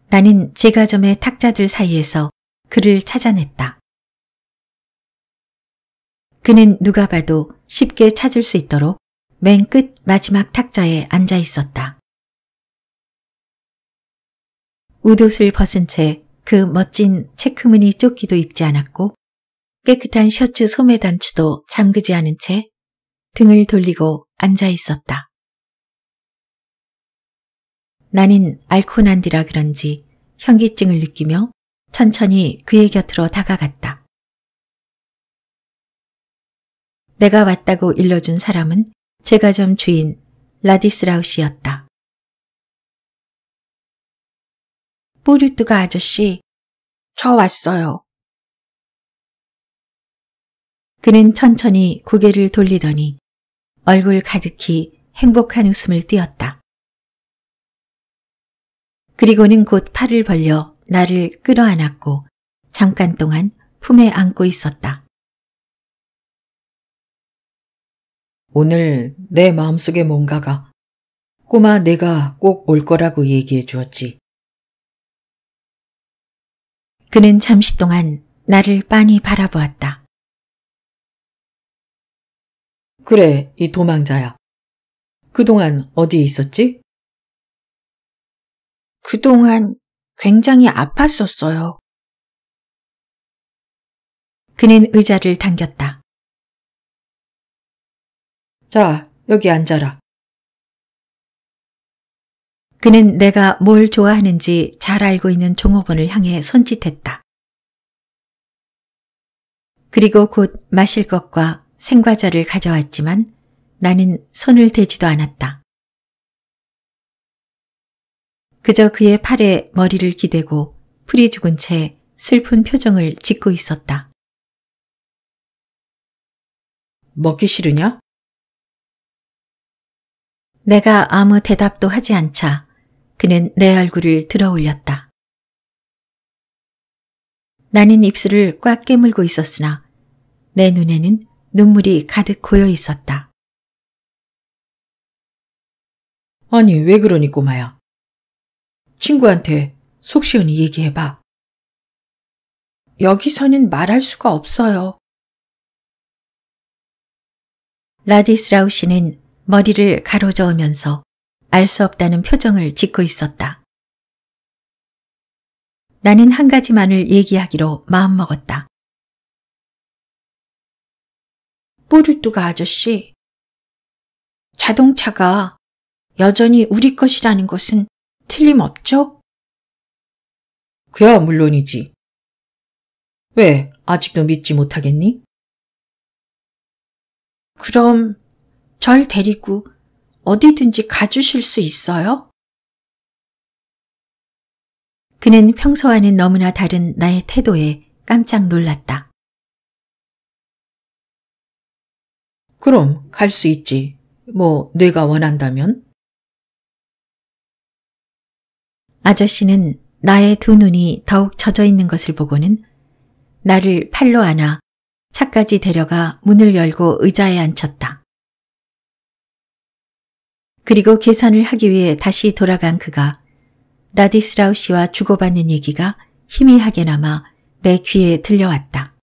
나는 제과점의 탁자들 사이에서 그를 찾아냈다. 그는 누가 봐도 쉽게 찾을 수 있도록 맨 끝 마지막 탁자에 앉아 있었다. 우옷을 벗은 채 그 멋진 체크무늬 조끼도 입지 않았고 깨끗한 셔츠 소매 단추도 잠그지 않은 채 등을 돌리고 앉아 있었다. 나는 알코난디라 그런지 현기증을 느끼며 천천히 그의 곁으로 다가갔다. 내가 왔다고 일러준 사람은 제가점 주인 라디스라우 시였다 뿌르뜨가 아저씨, 저 왔어요. 그는 천천히 고개를 돌리더니 얼굴 가득히 행복한 웃음을 띄었다. 그리고는 곧 팔을 벌려 나를 끌어안았고 잠깐 동안 품에 안고 있었다. 오늘 내 마음속에 뭔가가 꼬마 내가 꼭 올 거라고 얘기해 주었지. 그는 잠시 동안 나를 빤히 바라보았다. 그래, 이 도망자야. 그동안 어디에 있었지? 그동안 굉장히 아팠었어요. 그는 의자를 당겼다. 자, 여기 앉아라. 그는 내가 뭘 좋아하는지 잘 알고 있는 종업원을 향해 손짓했다. 그리고 곧 마실 것과 생과자를 가져왔지만 나는 손을 대지도 않았다. 그저 그의 팔에 머리를 기대고 풀이 죽은 채 슬픈 표정을 짓고 있었다. 먹기 싫으냐? 내가 아무 대답도 하지 않자 그는 내 얼굴을 들어 올렸다. 나는 입술을 꽉 깨물고 있었으나 내 눈에는 눈물이 가득 고여 있었다. 아니 왜 그러니 꼬마야. 친구한테 속 시원히 얘기해봐. 여기서는 말할 수가 없어요. 라디스라우 씨는 머리를 가로저으면서 알 수 없다는 표정을 짓고 있었다. 나는 한 가지만을 얘기하기로 마음먹었다. 뽀르뚜가 아저씨, 자동차가 여전히 우리 것이라는 것은 틀림없죠? 그야 물론이지. 왜 아직도 믿지 못하겠니? 그럼 절 데리고 어디든지 가주실 수 있어요? 그는 평소와는 너무나 다른 나의 태도에 깜짝 놀랐다. 그럼 갈 수 있지. 뭐 내가 원한다면? 아저씨는 나의 두 눈이 더욱 젖어 있는 것을 보고는 나를 팔로 안아 차까지 데려가 문을 열고 의자에 앉혔다. 그리고 계산을 하기 위해 다시 돌아간 그가 라디스라우 씨와 주고받는 얘기가 희미하게나마 내 귀에 들려왔다.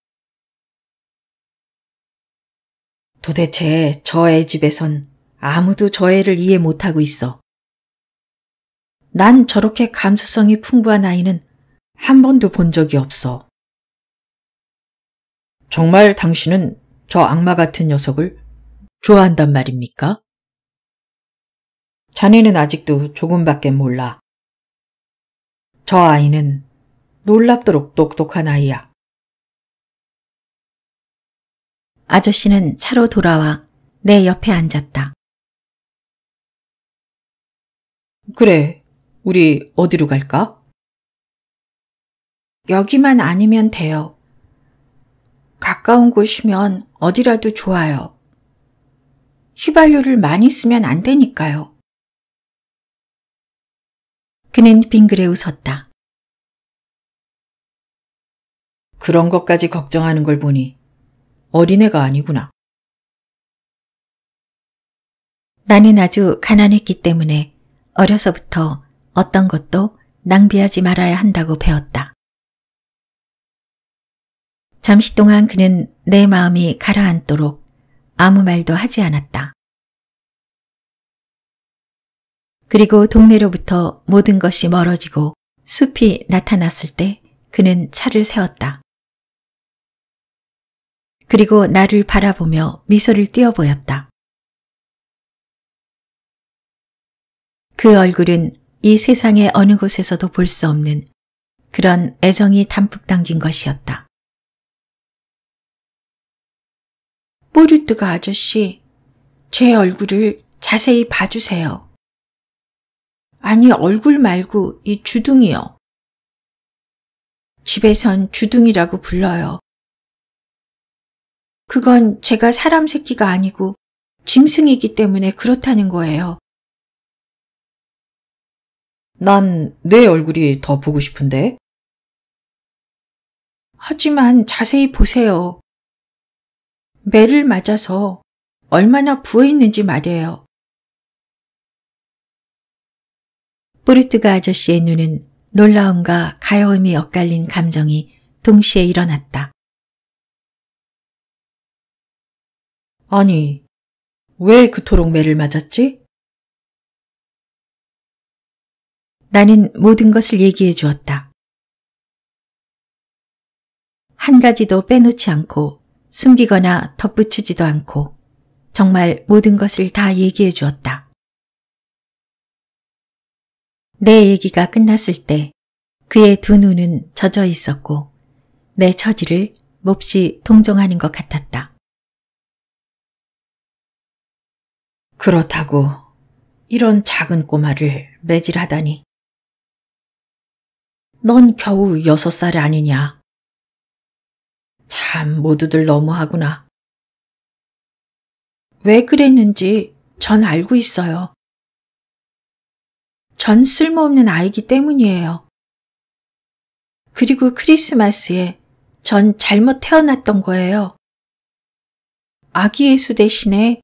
도대체 저 애 집에선 아무도 저 애를 이해 못하고 있어. 난 저렇게 감수성이 풍부한 아이는 한 번도 본 적이 없어. 정말 당신은 저 악마 같은 녀석을 좋아한단 말입니까? 자네는 아직도 조금밖에 몰라. 저 아이는 놀랍도록 똑똑한 아이야. 아저씨는 차로 돌아와 내 옆에 앉았다. 그래, 우리 어디로 갈까? 여기만 아니면 돼요. 가까운 곳이면 어디라도 좋아요. 휘발유를 많이 쓰면 안 되니까요. 그는 빙그레 웃었다. 그런 것까지 걱정하는 걸 보니 어린애가 아니구나. 나는 아주 가난했기 때문에 어려서부터 어떤 것도 낭비하지 말아야 한다고 배웠다. 잠시 동안 그는 내 마음이 가라앉도록 아무 말도 하지 않았다. 그리고 동네로부터 모든 것이 멀어지고 숲이 나타났을 때 그는 차를 세웠다. 그리고 나를 바라보며 미소를 띄어 보였다. 그 얼굴은 이 세상의 어느 곳에서도 볼 수 없는 그런 애정이 담뿍 담긴 것이었다. 뽀르뚜가 아저씨, 제 얼굴을 자세히 봐주세요. 아니 얼굴 말고 이 주둥이요. 집에선 주둥이라고 불러요. 그건 제가 사람 새끼가 아니고 짐승이기 때문에 그렇다는 거예요. 난 내 얼굴이 더 보고 싶은데. 하지만 자세히 보세요. 매를 맞아서 얼마나 부어있는지 말이에요. 뿌리뜨가 아저씨의 눈은 놀라움과 가여움이 엇갈린 감정이 동시에 일어났다. 아니, 왜 그토록 매를 맞았지? 나는 모든 것을 얘기해 주었다. 한 가지도 빼놓지 않고 숨기거나 덧붙이지도 않고 정말 모든 것을 다 얘기해 주었다. 내 얘기가 끝났을 때 그의 두 눈은 젖어 있었고 내 처지를 몹시 동정하는 것 같았다. 그렇다고 이런 작은 꼬마를 매질하다니. 넌 겨우 여섯 살이 아니냐. 참 모두들 너무하구나. 왜 그랬는지 전 알고 있어요. 전 쓸모없는 아이기 때문이에요. 그리고 크리스마스에 전 잘못 태어났던 거예요. 아기 예수 대신에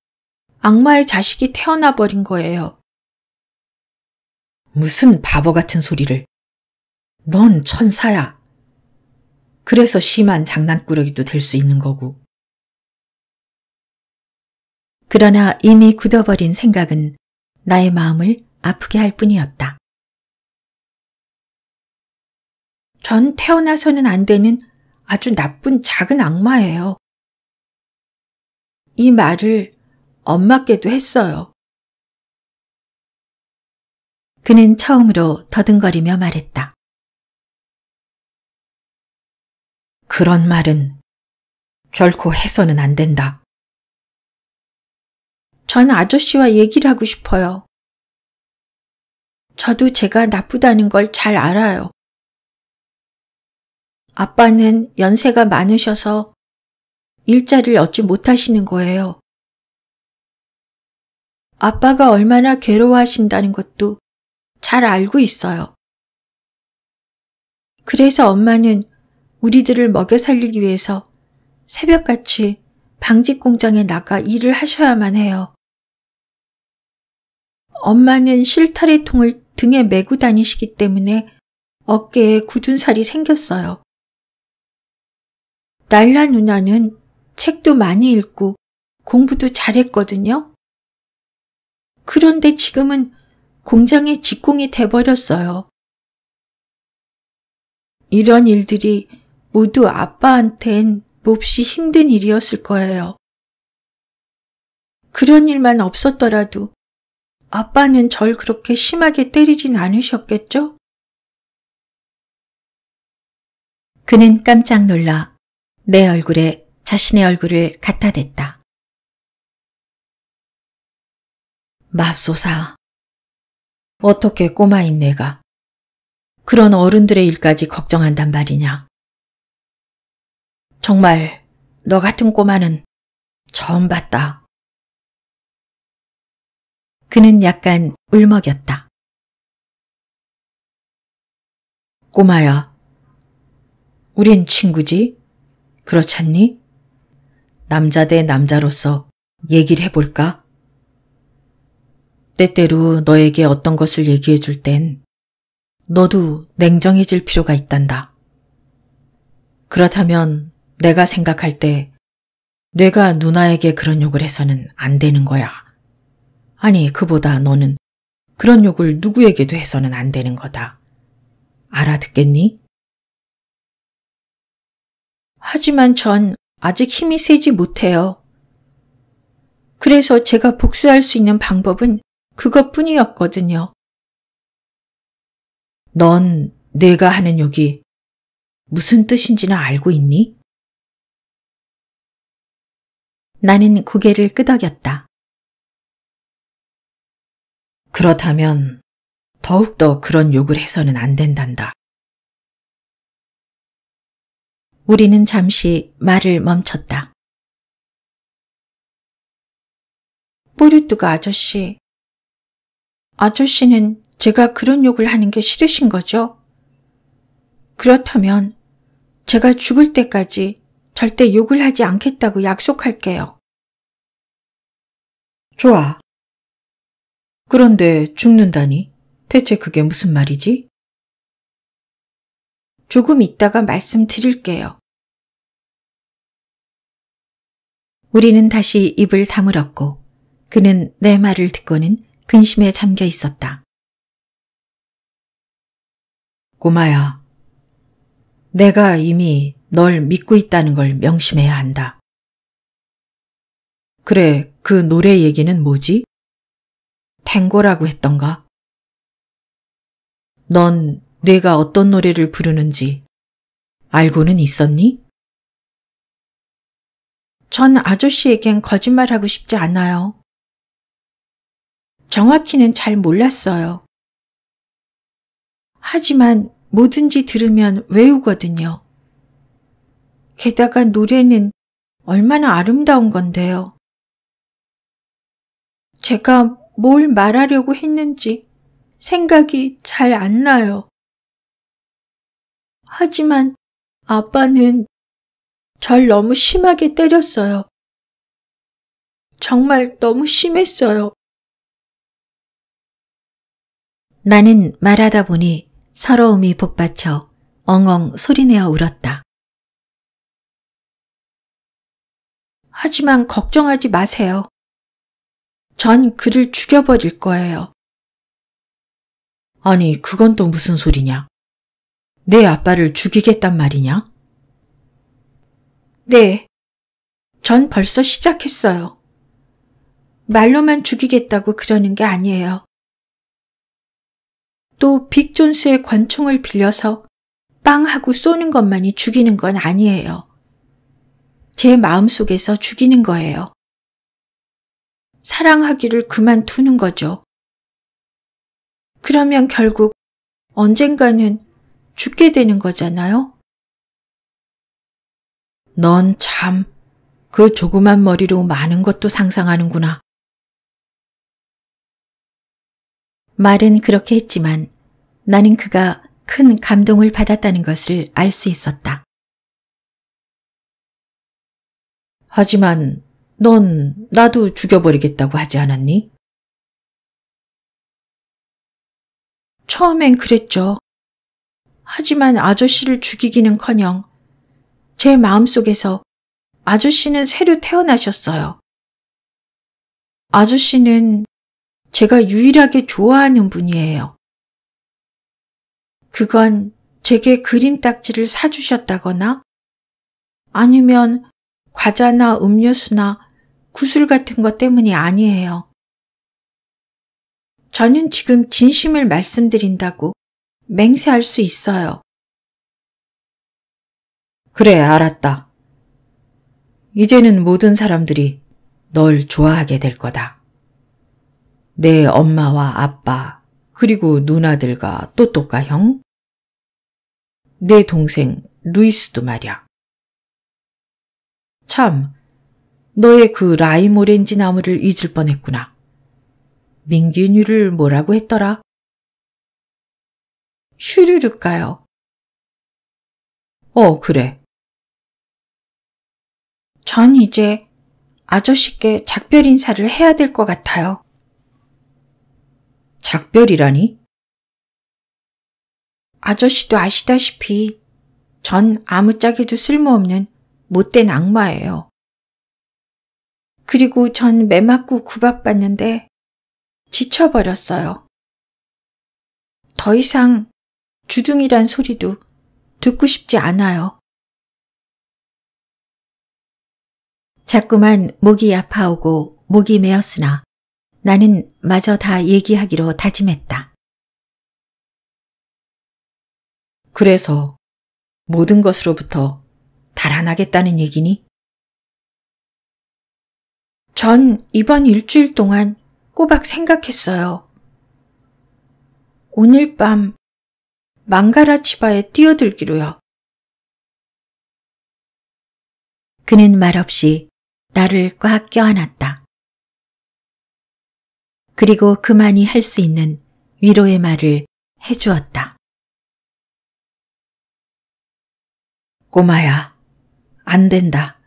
악마의 자식이 태어나 버린 거예요. 무슨 바보 같은 소리를. 넌 천사야. 그래서 심한 장난꾸러기도 될 수 있는 거고. 그러나 이미 굳어버린 생각은 나의 마음을 아프게 할 뿐이었다. 전 태어나서는 안 되는 아주 나쁜 작은 악마예요. 이 말을 엄마께도 했어요. 그는 처음으로 더듬거리며 말했다. 그런 말은 결코 해서는 안 된다. 전 아저씨와 얘기를 하고 싶어요. 저도 제가 나쁘다는 걸 잘 알아요. 아빠는 연세가 많으셔서 일자를 리 얻지 못하시는 거예요. 아빠가 얼마나 괴로워하신다는 것도 잘 알고 있어요. 그래서 엄마는 우리들을 먹여 살리기 위해서 새벽같이 방직 공장에 나가 일을 하셔야만 해요. 엄마는 실타래 통을 등에 메고 다니시기 때문에 어깨에 굳은 살이 생겼어요. 날라 누나는 책도 많이 읽고 공부도 잘했거든요. 그런데 지금은 공장의 직공이 돼버렸어요. 이런 일들이 모두 아빠한텐 몹시 힘든 일이었을 거예요. 그런 일만 없었더라도 아빠는 절 그렇게 심하게 때리진 않으셨겠죠? 그는 깜짝 놀라 내 얼굴에 자신의 얼굴을 갖다 댔다. 맙소사. 어떻게 꼬마인 내가 그런 어른들의 일까지 걱정한단 말이냐. 정말 너 같은 꼬마는 처음 봤다. 그는 약간 울먹였다. 꼬마야, 우린 친구지? 그렇잖니? 남자 대 남자로서 얘기를 해볼까? 때때로 너에게 어떤 것을 얘기해 줄 땐 너도 냉정해질 필요가 있단다. 그렇다면 내가 생각할 때 내가 누나에게 그런 욕을 해서는 안 되는 거야. 아니, 그보다 너는 그런 욕을 누구에게도 해서는 안 되는 거다. 알아듣겠니? 하지만 전 아직 힘이 세지 못해요. 그래서 제가 복수할 수 있는 방법은 그것뿐이었거든요. 넌 내가 하는 욕이 무슨 뜻인지는 알고 있니? 나는 고개를 끄덕였다. 그렇다면 더욱더 그런 욕을 해서는 안 된단다. 우리는 잠시 말을 멈췄다. 뽀르뚜가 아저씨, 아저씨는 제가 그런 욕을 하는 게 싫으신 거죠? 그렇다면 제가 죽을 때까지 절대 욕을 하지 않겠다고 약속할게요. 좋아. 그런데 죽는다니? 대체 그게 무슨 말이지? 조금 있다가 말씀드릴게요. 우리는 다시 입을 다물었고 그는 내 말을 듣고는 근심에 잠겨 있었다. 꼬마야, 내가 이미 널 믿고 있다는 걸 명심해야 한다. 그래, 그 노래 얘기는 뭐지? 탱고라고 했던가? 넌 내가 어떤 노래를 부르는지 알고는 있었니? 전 아저씨에겐 거짓말하고 싶지 않아요. 정확히는 잘 몰랐어요. 하지만 뭐든지 들으면 외우거든요. 게다가 노래는 얼마나 아름다운 건데요. 제가 뭘 말하려고 했는지 생각이 잘 안 나요. 하지만 아빠는 절 너무 심하게 때렸어요. 정말 너무 심했어요. 나는 말하다 보니 서러움이 복받쳐 엉엉 소리내어 울었다. 하지만 걱정하지 마세요. 전 그를 죽여버릴 거예요. 아니, 그건 또 무슨 소리냐? 내 아빠를 죽이겠단 말이냐? 네. 전 벌써 시작했어요. 말로만 죽이겠다고 그러는 게 아니에요. 또 빅존스의 권총을 빌려서 빵 하고 쏘는 것만이 죽이는 건 아니에요. 제 마음속에서 죽이는 거예요. 사랑하기를 그만두는 거죠. 그러면 결국 언젠가는 죽게 되는 거잖아요. 넌 참 그 조그만 머리로 많은 것도 상상하는구나. 말은 그렇게 했지만 나는 그가 큰 감동을 받았다는 것을 알 수 있었다. 하지만 넌 나도 죽여버리겠다고 하지 않았니? 처음엔 그랬죠. 하지만 아저씨를 죽이기는커녕 제 마음속에서 아저씨는 새로 태어나셨어요. 아저씨는 제가 유일하게 좋아하는 분이에요. 그건 제게 그림 딱지를 사주셨다거나 아니면 과자나 음료수나 구슬 같은 것 때문이 아니에요. 저는 지금 진심을 말씀드린다고 맹세할 수 있어요. 그래, 알았다. 이제는 모든 사람들이 널 좋아하게 될 거다. 내 엄마와 아빠, 그리고 누나들과 또또가 형, 내 동생 루이스도 말이야. 참, 너의 그 라임 오렌지 나무를 잊을 뻔했구나. 민균이를 뭐라고 했더라? 슈르륵까요 어, 그래. 전 이제 아저씨께 작별 인사를 해야 될 것 같아요. 작별이라니? 아저씨도 아시다시피 전 아무짝에도 쓸모없는 못된 악마예요. 그리고 전 매 맞고 구박받는데 지쳐버렸어요. 더 이상 주둥이란 소리도 듣고 싶지 않아요. 자꾸만 목이 아파오고 목이 메었으나 나는 마저 다 얘기하기로 다짐했다. 그래서 모든 것으로부터 달아나겠다는 얘기니? 전 이번 일주일 동안 꼬박 생각했어요. 오늘 밤 망가라 치바에 뛰어들기로요. 그는 말없이 나를 꽉 껴안았다. 그리고 그만이 할 수 있는 위로의 말을 해주었다. 꼬마야, 안 된다.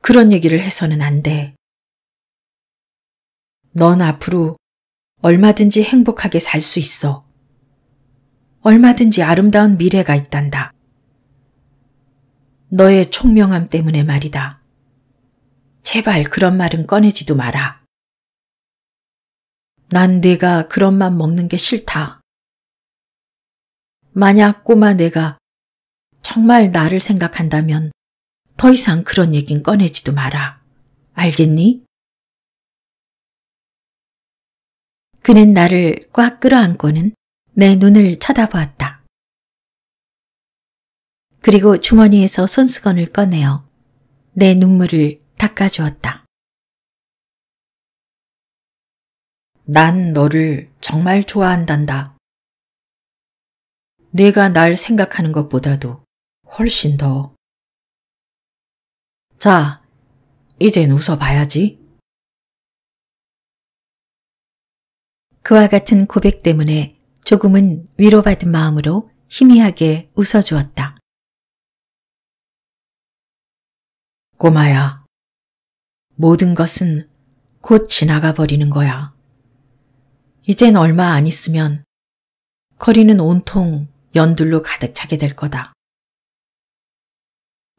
그런 얘기를 해서는 안 돼. 넌 앞으로 얼마든지 행복하게 살 수 있어. 얼마든지 아름다운 미래가 있단다. 너의 총명함 때문에 말이다. 제발 그런 말은 꺼내지도 마라. 난 내가 그런 맛 먹는 게 싫다. 만약 꼬마 내가 정말 나를 생각한다면 더 이상 그런 얘긴 꺼내지도 마라. 알겠니? 그는 나를 꽉 끌어안고는 내 눈을 쳐다보았다. 그리고 주머니에서 손수건을 꺼내어 내 눈물을 닦아주었다. 난 너를 정말 좋아한단다. 내가 날 생각하는 것보다도 훨씬 더. 자, 이젠 웃어봐야지. 그와 같은 고백 때문에 조금은 위로받은 마음으로 희미하게 웃어주었다. 꼬마야, 모든 것은 곧 지나가 버리는 거야. 이젠 얼마 안 있으면 거리는 온통 연둘로 가득 차게 될 거다.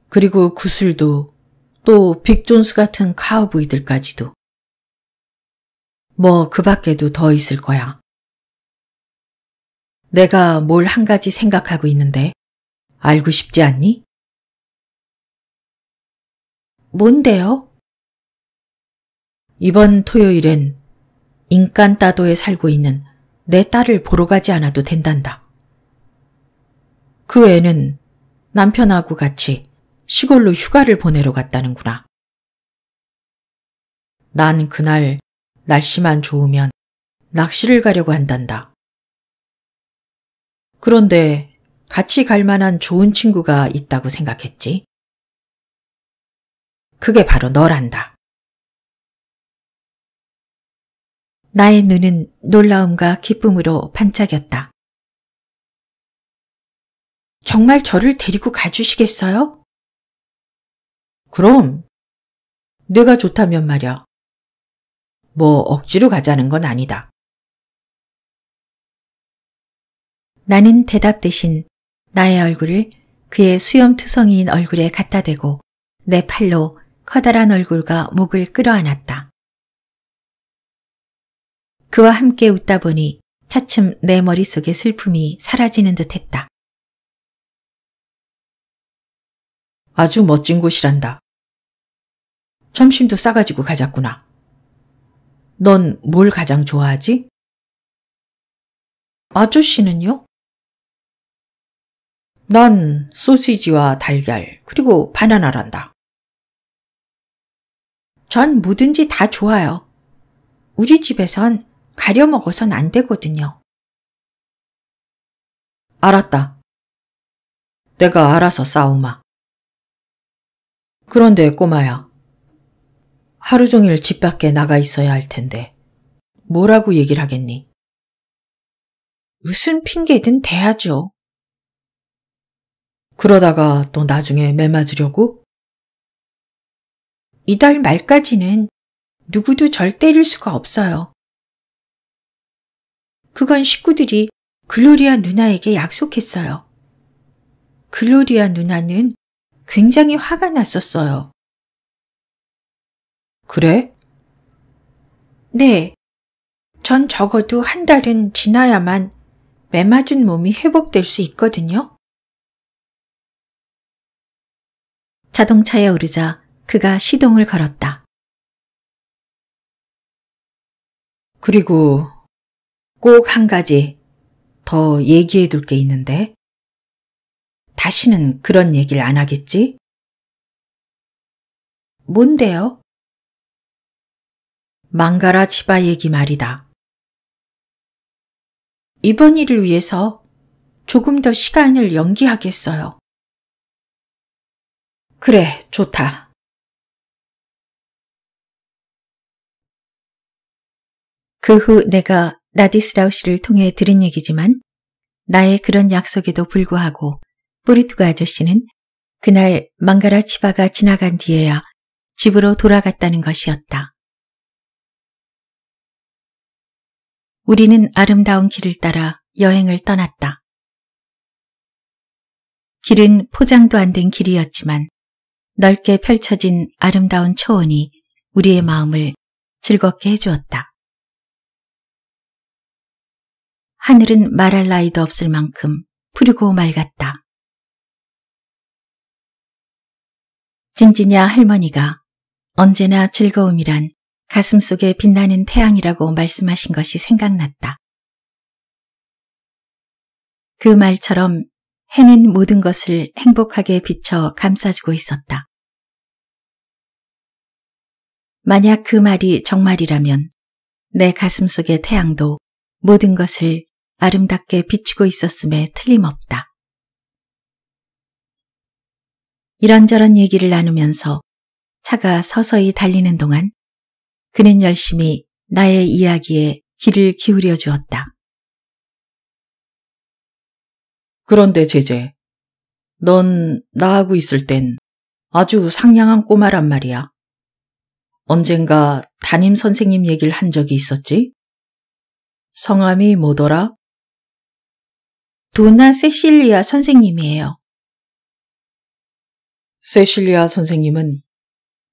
그리고 구슬도 또 빅존스 같은 카우보이들까지도 뭐그 밖에도 더 있을 거야. 내가 뭘 한 가지 생각하고 있는데 알고 싶지 않니? 뭔데요? 이번 토요일엔 인간 따도에 살고 있는 내 딸을 보러 가지 않아도 된단다. 그 애는 남편하고 같이 시골로 휴가를 보내러 갔다는구나. 난 그날 날씨만 좋으면 낚시를 가려고 한단다. 그런데 같이 갈 만한 좋은 친구가 있다고 생각했지. 그게 바로 너란다. 나의 눈은 놀라움과 기쁨으로 반짝였다. 정말 저를 데리고 가주시겠어요? 그럼, 내가 좋다면 말야. 이뭐 억지로 가자는 건 아니다. 나는 대답 대신 나의 얼굴을 그의 수염투성이인 얼굴에 갖다 대고 내 팔로 커다란 얼굴과 목을 끌어안았다. 그와 함께 웃다 보니 차츰 내 머릿속의 슬픔이 사라지는 듯 했다. 아주 멋진 곳이란다. 점심도 싸가지고 가자꾸나. 넌뭘 가장 좋아하지? 아저씨는요? 난 소시지와 달걀, 그리고 바나나란다. 전 뭐든지 다 좋아요. 우리 집에선 가려 먹어선 안 되거든요. 알았다. 내가 알아서 싸우마. 그런데 꼬마야, 하루 종일 집 밖에 나가 있어야 할 텐데 뭐라고 얘기를 하겠니? 무슨 핑계든 대야죠. 그러다가 또 나중에 매맞으려고? 이달 말까지는 누구도 절 때릴 수가 없어요. 그건 식구들이 글로리아 누나에게 약속했어요. 글로리아 누나는 굉장히 화가 났었어요. 그래? 네. 전 적어도 한 달은 지나야만 매맞은 몸이 회복될 수 있거든요. 자동차에 오르자 그가 시동을 걸었다. 그리고 꼭 한 가지 더 얘기해 둘 게 있는데. 다시는 그런 얘기를 안 하겠지? 뭔데요? 망가라 치바 얘기 말이다. 이번 일을 위해서 조금 더 시간을 연기하겠어요. 그래, 좋다. 그 후 내가 나디스라우 씨를 통해 들은 얘기지만 나의 그런 약속에도 불구하고 뿌리투가 아저씨는 그날 망가라 치바가 지나간 뒤에야 집으로 돌아갔다는 것이었다. 우리는 아름다운 길을 따라 여행을 떠났다. 길은 포장도 안 된 길이었지만 넓게 펼쳐진 아름다운 초원이 우리의 마음을 즐겁게 해주었다. 하늘은 말할 나이도 없을 만큼 푸르고 맑았다. 진지냐 할머니가 언제나 즐거움이란 가슴 속에 빛나는 태양이라고 말씀하신 것이 생각났다. 그 말처럼 해는 모든 것을 행복하게 비춰 감싸주고 있었다. 만약 그 말이 정말이라면 내 가슴 속의 태양도 모든 것을 아름답게 비추고 있었음에 틀림없다. 이런저런 얘기를 나누면서 차가 서서히 달리는 동안 그는 열심히 나의 이야기에 귀를 기울여 주었다. 그런데 제제, 넌 나하고 있을 땐 아주 상냥한 꼬마란 말이야. 언젠가 담임 선생님 얘기를 한 적이 있었지? 성함이 뭐더라? 도나 세실리아 선생님이에요. 세실리아 선생님은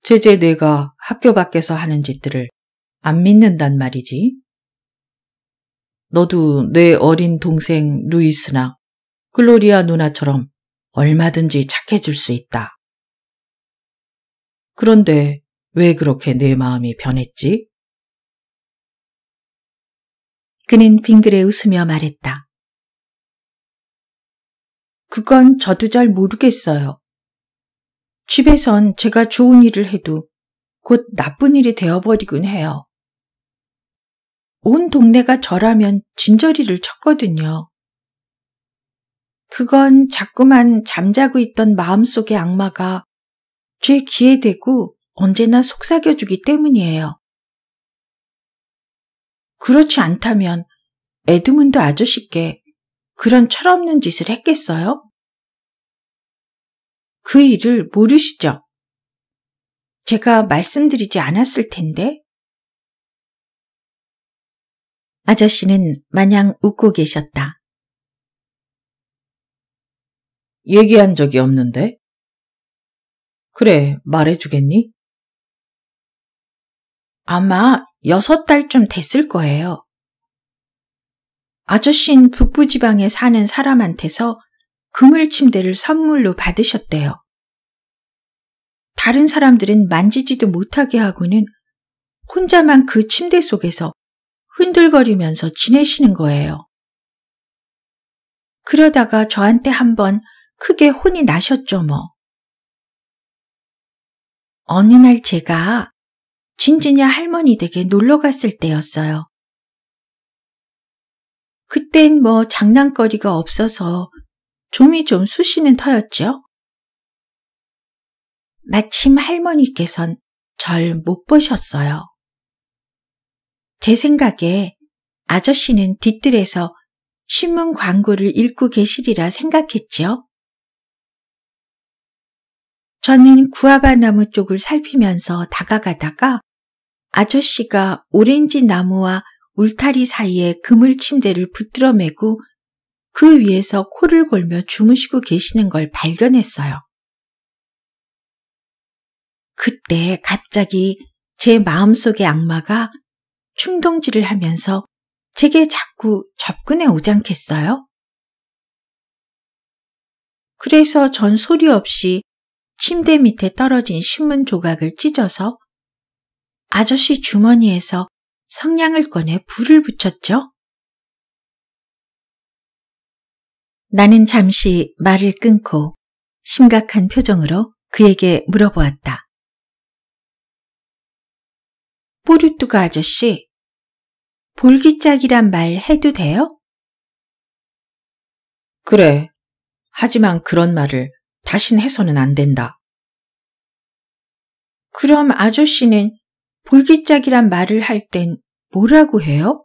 제제 내가 학교 밖에서 하는 짓들을 안 믿는단 말이지. 너도 내 어린 동생 루이스나 글로리아 누나처럼 얼마든지 착해질 수 있다. 그런데 왜 그렇게 내 마음이 변했지? 그는 빙그레 웃으며 말했다. 그건 저도 잘 모르겠어요. 집에선 제가 좋은 일을 해도 곧 나쁜 일이 되어버리곤 해요. 온 동네가 저라면 진저리를 쳤거든요. 그건 자꾸만 잠자고 있던 마음속의 악마가 제 귀에 대고 언제나 속삭여주기 때문이에요. 그렇지 않다면 에드문드 아저씨께 그런 철없는 짓을 했겠어요? 그 일을 모르시죠? 제가 말씀드리지 않았을 텐데. 아저씨는 마냥 웃고 계셨다. 얘기한 적이 없는데? 그래, 말해주겠니? 아마 여섯 달쯤 됐을 거예요. 아저씨는 북부지방에 사는 사람한테서 그물 침대를 선물로 받으셨대요. 다른 사람들은 만지지도 못하게 하고는 혼자만 그 침대 속에서 흔들거리면서 지내시는 거예요. 그러다가 저한테 한 번 크게 혼이 나셨죠, 뭐. 어느 날 제가 진진야 할머니 댁에 놀러 갔을 때였어요. 그땐 뭐 장난거리가 없어서 좀이 좀 쑤시는 터였지요. 마침 할머니께선 절 못 보셨어요. 제 생각에 아저씨는 뒤뜰에서 신문 광고를 읽고 계시리라 생각했지요. 저는 구아바 나무 쪽을 살피면서 다가가다가 아저씨가 오렌지 나무와 울타리 사이에 그물 침대를 붙들어매고 그 위에서 코를 골며 주무시고 계시는 걸 발견했어요. 그때 갑자기 제 마음속의 악마가 충동질을 하면서 제게 자꾸 접근해 오지 않겠어요? 그래서 전 소리 없이 침대 밑에 떨어진 신문 조각을 찢어서 아저씨 주머니에서 성냥을 꺼내 불을 붙였죠. 나는 잠시 말을 끊고 심각한 표정으로 그에게 물어보았다. 뽀르뚜가 아저씨, 볼기짝이란 말 해도 돼요? 그래. 하지만 그런 말을 다신 해서는 안 된다. 그럼 아저씨는 볼기짝이란 말을 할 땐 뭐라고 해요?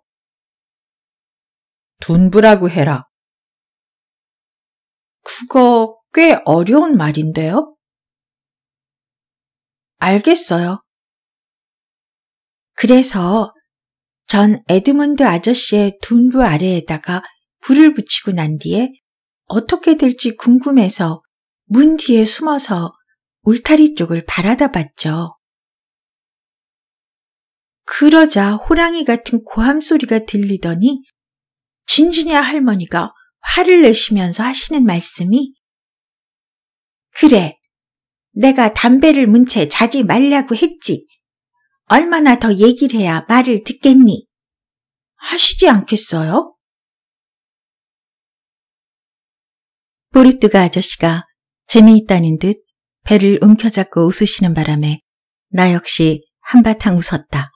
둔부라고 해라. 그거 꽤 어려운 말인데요? 알겠어요. 그래서 전 에드먼드 아저씨의 둔부 아래에다가 불을 붙이고 난 뒤에 어떻게 될지 궁금해서 문 뒤에 숨어서 울타리 쪽을 바라다 봤죠. 그러자 호랑이 같은 고함 소리가 들리더니 진진이 할머니가 화를 내시면서 하시는 말씀이 그래, 내가 담배를 문 채 자지 말라고 했지. 얼마나 더 얘기를 해야 말을 듣겠니? 하시지 않겠어요? 보르뜨가 아저씨가 재미있다는 듯 배를 움켜잡고 웃으시는 바람에 나 역시 한바탕 웃었다.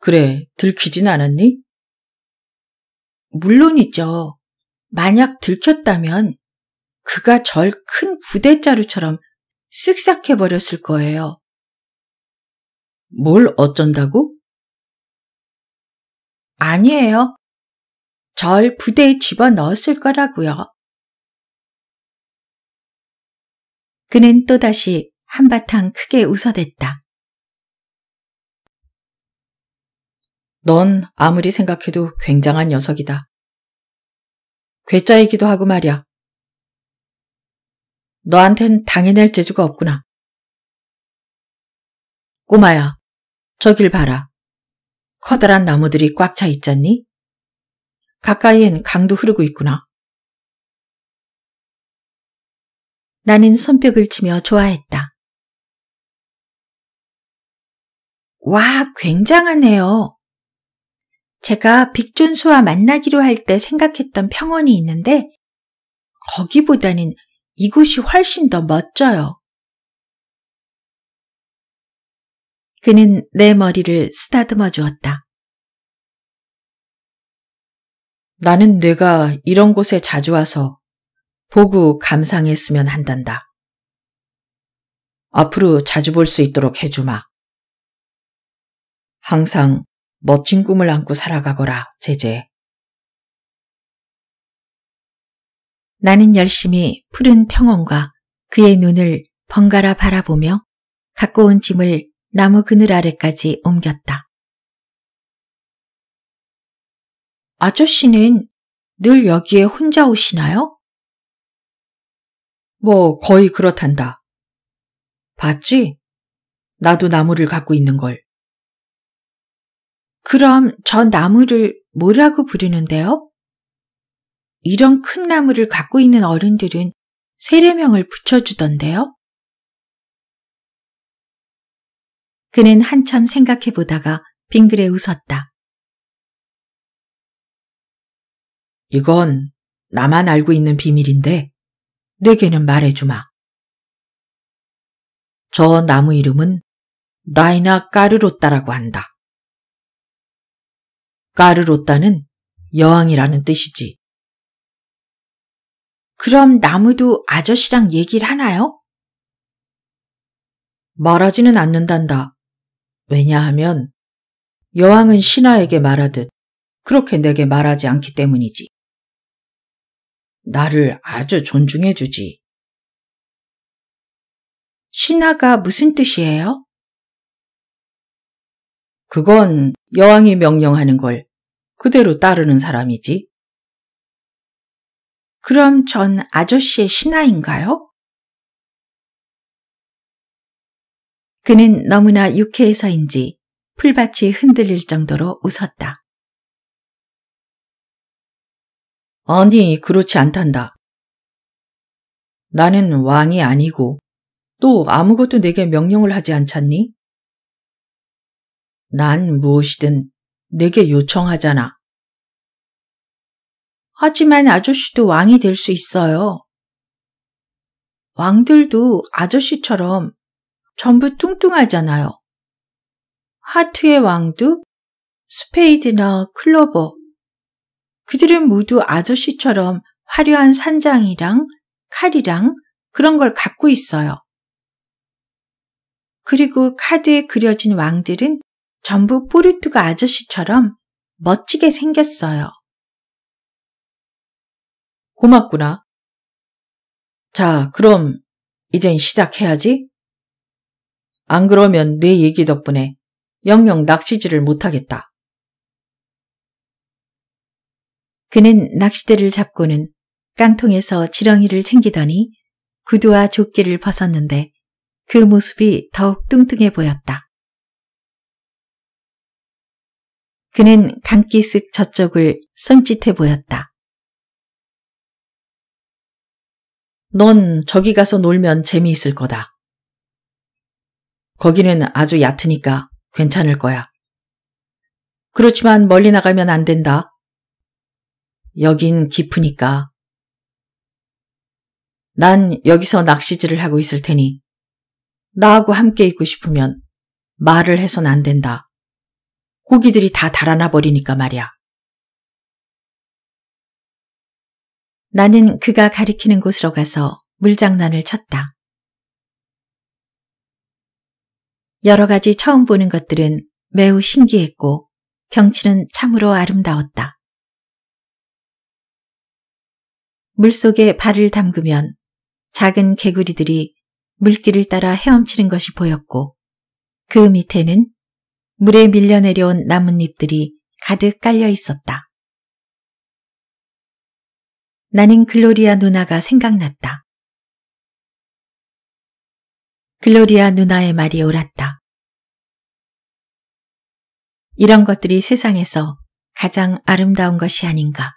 그래, 들키진 않았니? 물론이죠. 만약 들켰다면 그가 절 큰 부대자루처럼 쓱싹해버렸을 거예요. 뭘 어쩐다고? 아니에요. 절 부대에 집어넣었을 거라고요. 그는 또다시 한바탕 크게 웃어댔다. 넌 아무리 생각해도 굉장한 녀석이다. 괴짜이기도 하고 말이야. 너한텐 당해낼 재주가 없구나. 꼬마야, 저길 봐라. 커다란 나무들이 꽉 차 있잖니? 가까이엔 강도 흐르고 있구나. 나는 손뼉을 치며 좋아했다. 와, 굉장하네요. 제가 빅존수와 만나기로 할 때 생각했던 평원이 있는데 거기보다는 이곳이 훨씬 더 멋져요. 그는 내 머리를 쓰다듬어 주었다. 나는 내가 이런 곳에 자주 와서 보고 감상했으면 한단다. 앞으로 자주 볼 수 있도록 해주마. 항상 멋진 꿈을 안고 살아가거라, 제제. 나는 열심히 푸른 평원과 그의 눈을 번갈아 바라보며 갖고 온 짐을 나무 그늘 아래까지 옮겼다. 아저씨는 늘 여기에 혼자 오시나요? 뭐 거의 그렇단다. 봤지? 나도 나무를 갖고 있는 걸. 그럼 저 나무를 뭐라고 부르는데요? 이런 큰 나무를 갖고 있는 어른들은 세례명을 붙여주던데요? 그는 한참 생각해 보다가 빙그레 웃었다. 이건 나만 알고 있는 비밀인데 내게는 말해주마. 저 나무 이름은 라이나 까르로따라고 한다. 까르로따는 여왕이라는 뜻이지. 그럼 나무도 아저씨랑 얘기를 하나요? 말하지는 않는단다. 왜냐하면 여왕은 신하에게 말하듯 그렇게 내게 말하지 않기 때문이지. 나를 아주 존중해주지. 신하가 무슨 뜻이에요? 그건 여왕이 명령하는 걸 그대로 따르는 사람이지. 그럼 전 아저씨의 신하인가요? 그는 너무나 유쾌해서인지 풀밭이 흔들릴 정도로 웃었다. 아니, 그렇지 않단다. 나는 왕이 아니고 또 아무것도 내게 명령을 하지 않잖니? 난 무엇이든 내게 요청하잖아. 하지만 아저씨도 왕이 될 수 있어요. 왕들도 아저씨처럼 전부 뚱뚱하잖아요. 하트의 왕도 스페이드나 클로버. 그들은 모두 아저씨처럼 화려한 산장이랑 칼이랑 그런 걸 갖고 있어요. 그리고 카드에 그려진 왕들은 전부 뽀르투가 아저씨처럼 멋지게 생겼어요. 고맙구나. 자, 그럼 이젠 시작해야지. 안 그러면 내 얘기 덕분에 영영 낚시질을 못하겠다. 그는 낚시대를 잡고는 깡통에서 지렁이를 챙기더니 구두와 조끼를 벗었는데 그 모습이 더욱 뚱뚱해 보였다. 그는 강기쓱 저쪽을 손짓해 보였다. 넌 저기 가서 놀면 재미있을 거다. 거기는 아주 얕으니까 괜찮을 거야. 그렇지만 멀리 나가면 안 된다. 여긴 깊으니까. 난 여기서 낚시질을 하고 있을 테니 나하고 함께 있고 싶으면 말을 해선 안 된다. 고기들이 다 달아나 버리니까 말이야. 나는 그가 가리키는 곳으로 가서 물장난을 쳤다. 여러 가지 처음 보는 것들은 매우 신기했고 경치는 참으로 아름다웠다. 물속에 발을 담그면 작은 개구리들이 물길을 따라 헤엄치는 것이 보였고 그 밑에는 물에 밀려 내려온 나뭇잎들이 가득 깔려 있었다. 나는 글로리아 누나가 생각났다. 글로리아 누나의 말이 옳았다. 이런 것들이 세상에서 가장 아름다운 것이 아닌가.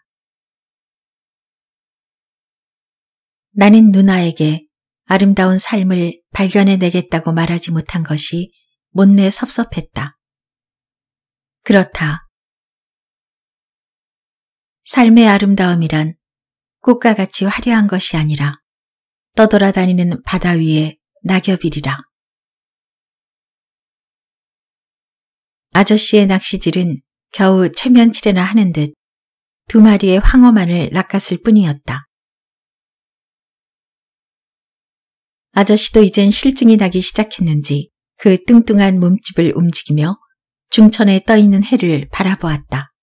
나는 누나에게 아름다운 삶을 발견해내겠다고 말하지 못한 것이 못내 섭섭했다. 그렇다. 삶의 아름다움이란 꽃과 같이 화려한 것이 아니라 떠돌아다니는 바다 위에 낙엽이리라. 아저씨의 낚시질은 겨우 체면치레나 하는 듯 두 마리의 황어만을 낚았을 뿐이었다. 아저씨도 이젠 실증이 나기 시작했는지 그 뚱뚱한 몸집을 움직이며 중천에 떠있는 해를 바라보았다.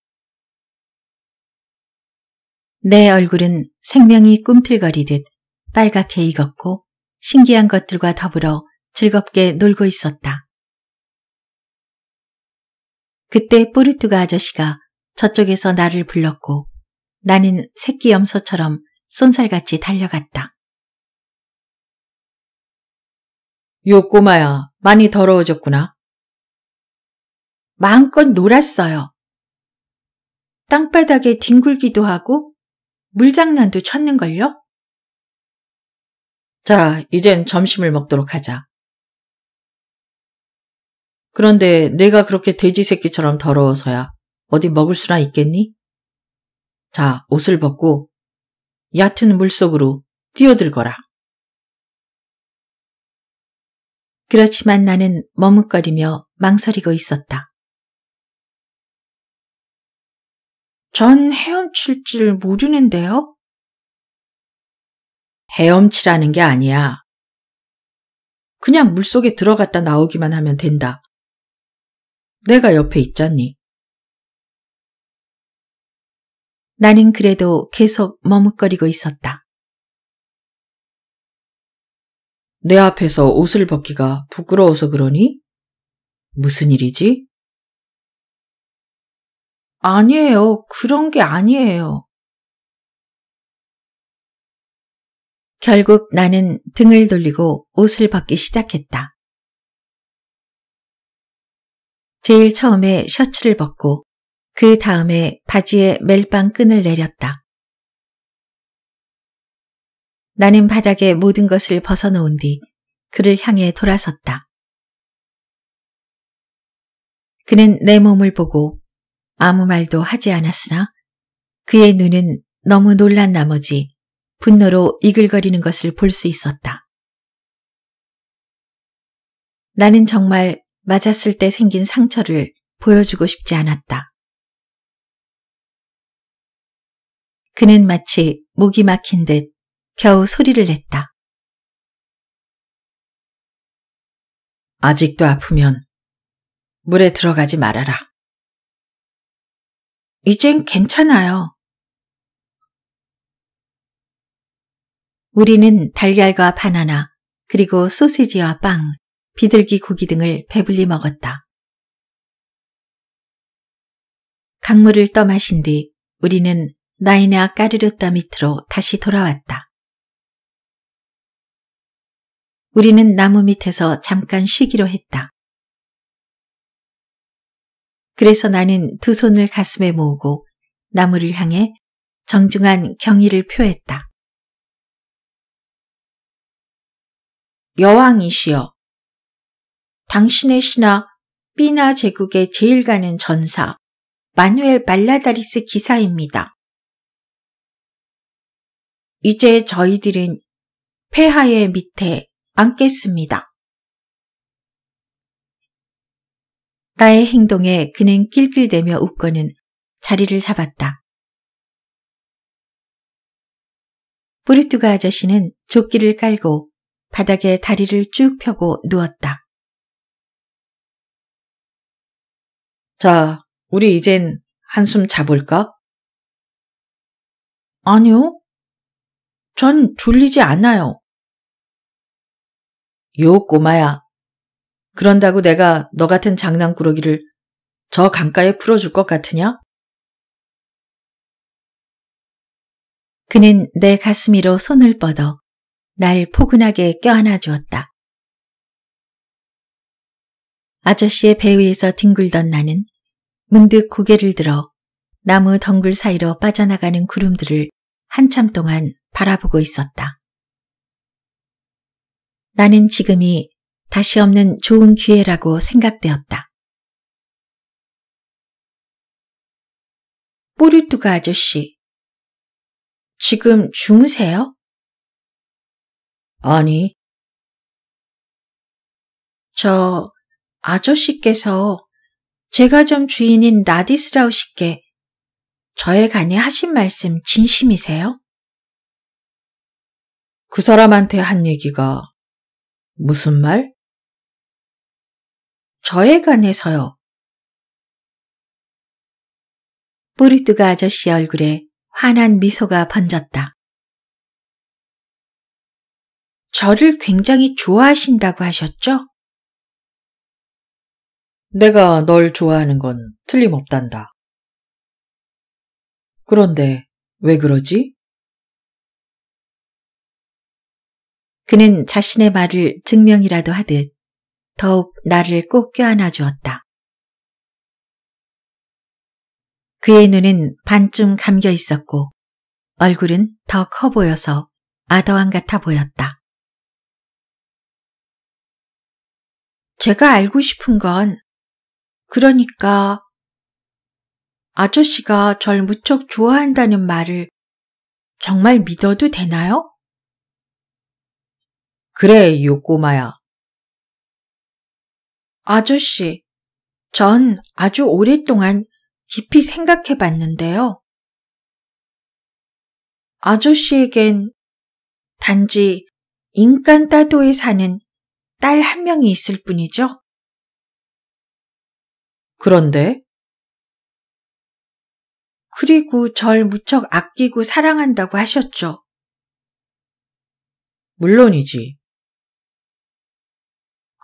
내 얼굴은 생명이 꿈틀거리듯 빨갛게 익었고 신기한 것들과 더불어 즐겁게 놀고 있었다. 그때 뽀르투가 아저씨가 저쪽에서 나를 불렀고 나는 새끼 염소처럼 쏜살같이 달려갔다. 요 꼬마야, 많이 더러워졌구나. 마음껏 놀았어요. 땅바닥에 뒹굴기도 하고 물장난도 쳤는걸요? 자, 이젠 점심을 먹도록 하자. 그런데 내가 그렇게 돼지 새끼처럼 더러워서야 어디 먹을 수나 있겠니? 자, 옷을 벗고 얕은 물속으로 뛰어들거라. 그렇지만 나는 머뭇거리며 망설이고 있었다. 전 헤엄칠 줄 모르는데요? 헤엄치라는 게 아니야. 그냥 물속에 들어갔다 나오기만 하면 된다. 내가 옆에 있잖니. 나는 그래도 계속 머뭇거리고 있었다. 내 앞에서 옷을 벗기가 부끄러워서 그러니? 무슨 일이지? 아니에요. 그런 게 아니에요. 결국 나는 등을 돌리고 옷을 벗기 시작했다. 제일 처음에 셔츠를 벗고 그 다음에 바지에 멜빵 끈을 내렸다. 나는 바닥에 모든 것을 벗어놓은 뒤 그를 향해 돌아섰다. 그는 내 몸을 보고 아무 말도 하지 않았으나 그의 눈은 너무 놀란 나머지 분노로 이글거리는 것을 볼 수 있었다. 나는 정말 맞았을 때 생긴 상처를 보여주고 싶지 않았다. 그는 마치 목이 막힌 듯 겨우 소리를 냈다. 아직도 아프면 물에 들어가지 말아라. 이젠 괜찮아요. 우리는 달걀과 바나나, 그리고 소시지와 빵, 비둘기 고기 등을 배불리 먹었다. 강물을 떠마신 뒤 우리는 나이나 까르르따 밑으로 다시 돌아왔다. 우리는 나무 밑에서 잠깐 쉬기로 했다. 그래서 나는 두 손을 가슴에 모으고 나무를 향해 정중한 경의를 표했다. 여왕이시여. 당신의 신하 삐나 제국의 제일 가는 전사 마누엘 발라다리스 기사입니다. 이제 저희들은 폐하의 밑에 앉겠습니다. 나의 행동에 그는 낄낄대며 웃고는 자리를 잡았다. 뿌리뚜가 아저씨는 조끼를 깔고 바닥에 다리를 쭉 펴고 누웠다. 자, 우리 이젠 한숨 자볼까? 아니요. 전 졸리지 않아요. 요 꼬마야, 그런다고 내가 너 같은 장난꾸러기를 저 강가에 풀어줄 것 같으냐? 그는 내 가슴 위로 손을 뻗어 날 포근하게 껴안아 주었다. 아저씨의 배 위에서 뒹굴던 나는 문득 고개를 들어 나무 덩굴 사이로 빠져나가는 구름들을 한참 동안 바라보고 있었다. 나는 지금이 다시 없는 좋은 기회라고 생각되었다. 뽀르뚜가 아저씨, 지금 주무세요? 아니. 저 아저씨께서 제가좀 주인인 라디스라우 씨께 저에 관해 하신 말씀 진심이세요? 그 사람한테 한 얘기가 무슨 말? 저에 관해서요. 뿌리뚜가 아저씨 얼굴에 환한 미소가 번졌다. 저를 굉장히 좋아하신다고 하셨죠? 내가 널 좋아하는 건 틀림없단다. 그런데 왜 그러지? 그는 자신의 말을 증명이라도 하듯 더욱 나를 꼭 껴안아 주었다. 그의 눈은 반쯤 감겨 있었고 얼굴은 더 커 보여서 아더왕 같아 보였다. 제가 알고 싶은 건 그러니까 아저씨가 절 무척 좋아한다는 말을 정말 믿어도 되나요? 그래, 요꼬마야. 아저씨, 전 아주 오랫동안 깊이 생각해 봤는데요. 아저씨에겐 단지 인간 따도에 사는 딸 한 명이 있을 뿐이죠. 그런데? 그리고 절 무척 아끼고 사랑한다고 하셨죠. 물론이지.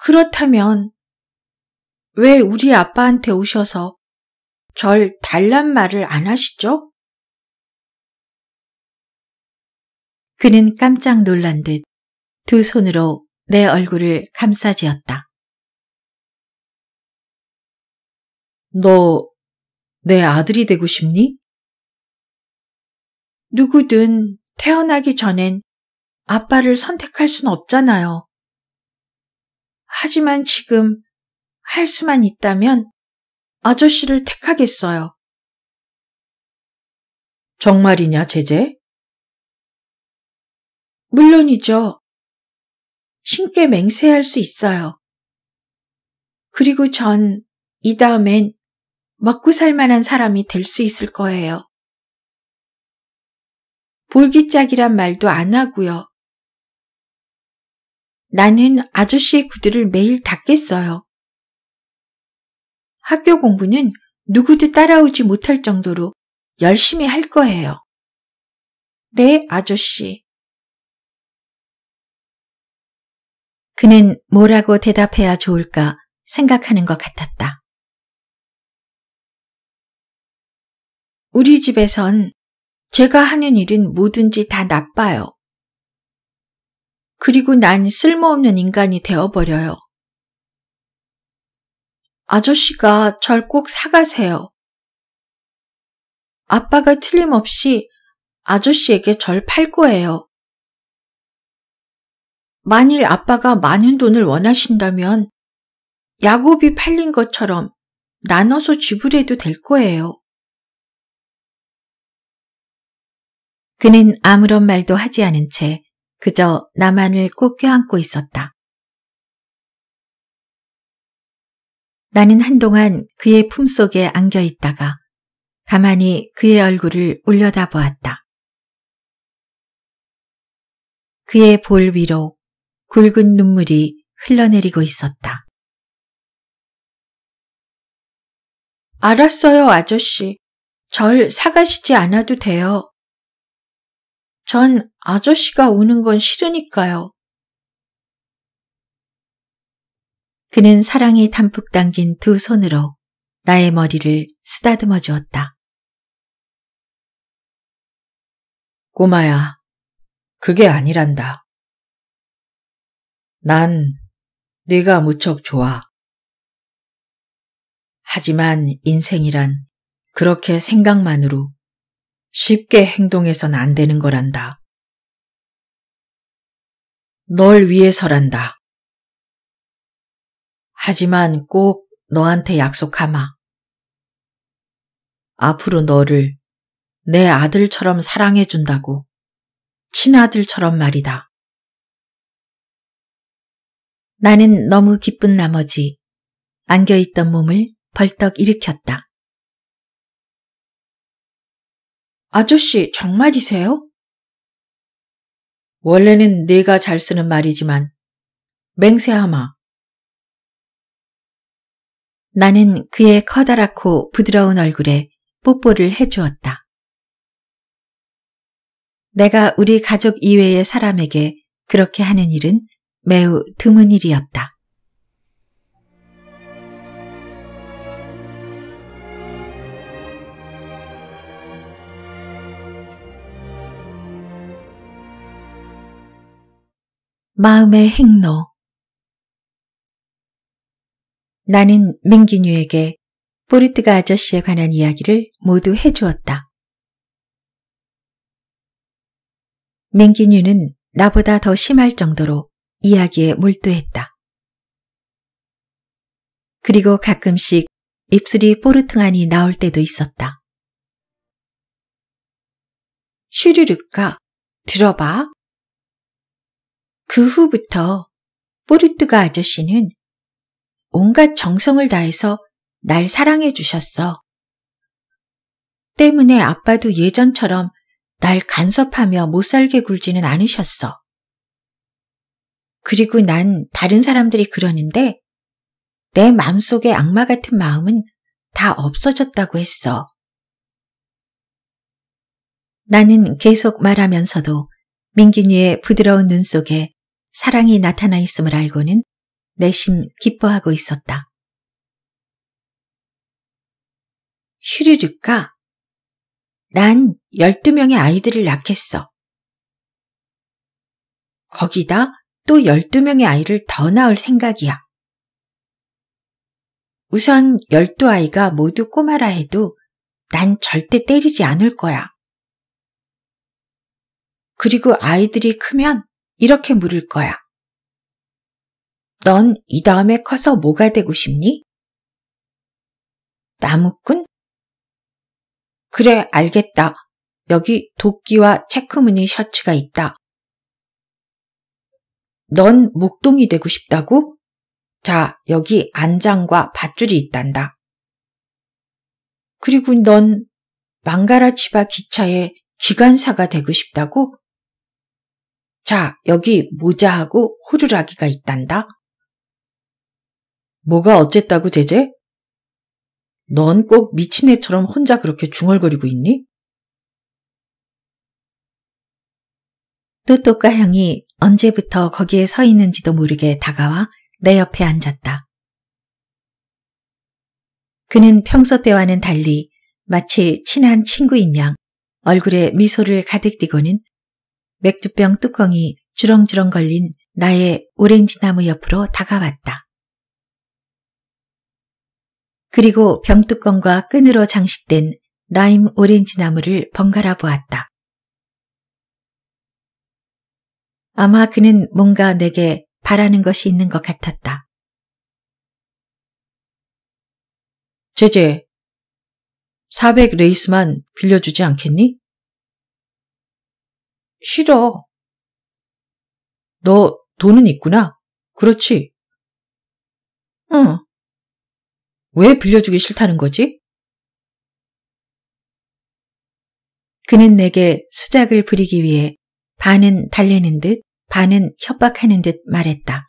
그렇다면 왜 우리 아빠한테 오셔서 절 달란 말을 안 하시죠? 그는 깜짝 놀란 듯 두 손으로 내 얼굴을 감싸지었다. 너 내 아들이 되고 싶니? 누구든 태어나기 전엔 아빠를 선택할 순 없잖아요. 하지만 지금 할 수만 있다면 아저씨를 택하겠어요. 정말이냐, 제재 물론이죠. 신께 맹세할 수 있어요. 그리고 전 이 다음엔 먹고 살 만한 사람이 될 수 있을 거예요. 볼기짝이란 말도 안 하고요. 나는 아저씨의 구두를 매일 닦겠어요. 학교 공부는 누구도 따라오지 못할 정도로 열심히 할 거예요. 네, 아저씨. 그는 뭐라고 대답해야 좋을까 생각하는 것 같았다. 우리 집에선 제가 하는 일은 뭐든지 다 나빠요. 그리고 난 쓸모없는 인간이 되어버려요. 아저씨가 절 꼭 사가세요. 아빠가 틀림없이 아저씨에게 절 팔 거예요. 만일 아빠가 많은 돈을 원하신다면 야곱이 팔린 것처럼 나눠서 지불해도 될 거예요. 그는 아무런 말도 하지 않은 채 그저 나만을 꼭 껴안고 있었다. 나는 한동안 그의 품속에 안겨 있다가 가만히 그의 얼굴을 올려다 보았다. 그의 볼 위로 굵은 눈물이 흘러내리고 있었다. 알았어요, 아저씨. 절 사가시지 않아도 돼요. 전 아저씨가 우는 건 싫으니까요. 그는 사랑이 담뿍 당긴두 손으로 나의 머리를 쓰다듬어 주었다. 꼬마야, 그게 아니란다. 난 네가 무척 좋아. 하지만 인생이란 그렇게 생각만으로 쉽게 행동해선 안 되는 거란다. 널 위해서란다. 하지만 꼭 너한테 약속하마. 앞으로 너를 내 아들처럼 사랑해준다고. 친아들처럼 말이다. 나는 너무 기쁜 나머지 안겨있던 몸을 벌떡 일으켰다. 아저씨 정말이세요? 원래는 네가 잘 쓰는 말이지만 맹세하마. 나는 그의 커다랗고 부드러운 얼굴에 뽀뽀를 해주었다. 내가 우리 가족 이외의 사람에게 그렇게 하는 일은 매우 드문 일이었다. 마음의 행로 나는 민기뉴에게 보리트가 아저씨에 관한 이야기를 모두 해주었다. 민기뉴는 나보다 더 심할 정도로 이야기에 몰두했다. 그리고 가끔씩 입술이 뽀르퉁하니 나올 때도 있었다. 슈르륵가, 들어봐. 그 후부터 뽀르트가 아저씨는 온갖 정성을 다해서 날 사랑해 주셨어. 때문에 아빠도 예전처럼 날 간섭하며 못 살게 굴지는 않으셨어. 그리고 난 다른 사람들이 그러는데 내마음속에 악마 같은 마음은 다 없어졌다고 했어. 나는 계속 말하면서도 민균이의 부드러운 눈 속에 사랑이 나타나 있음을 알고는 내심 기뻐하고 있었다. 슈르륵아, 난 12명의 아이들을 낳겠어. 거기다 또 12명의 아이를 더 낳을 생각이야. 우선 12아이가 모두 꼬마라 해도 난 절대 때리지 않을 거야. 그리고 아이들이 크면 이렇게 물을 거야. 넌이 다음에 커서 뭐가 되고 싶니? 나무꾼? 그래, 알겠다. 여기 도끼와 체크무늬 셔츠가 있다. 넌 목동이 되고 싶다고? 자, 여기 안장과 밧줄이 있단다. 그리고 넌 망가라치바 기차의 기관사가 되고 싶다고? 자, 여기 모자하고 호루라기가 있단다. 뭐가 어쨌다고 제재? 넌 꼭 미친 애처럼 혼자 그렇게 중얼거리고 있니? 또또까 형이 언제부터 거기에 서 있는지도 모르게 다가와 내 옆에 앉았다. 그는 평소 때와는 달리 마치 친한 친구인 양 얼굴에 미소를 가득 띠고는 맥주병 뚜껑이 주렁주렁 걸린 나의 오렌지 나무 옆으로 다가왔다. 그리고 병뚜껑과 끈으로 장식된 라임 오렌지 나무를 번갈아 보았다. 아마 그는 뭔가 내게 바라는 것이 있는 것 같았다. 제제, 400 레이스만 빌려주지 않겠니? 싫어. 너 돈은 있구나. 그렇지? 응. 왜 빌려주기 싫다는 거지? 그는 내게 수작을 부리기 위해 반은 달래는 듯 반은 협박하는 듯 말했다.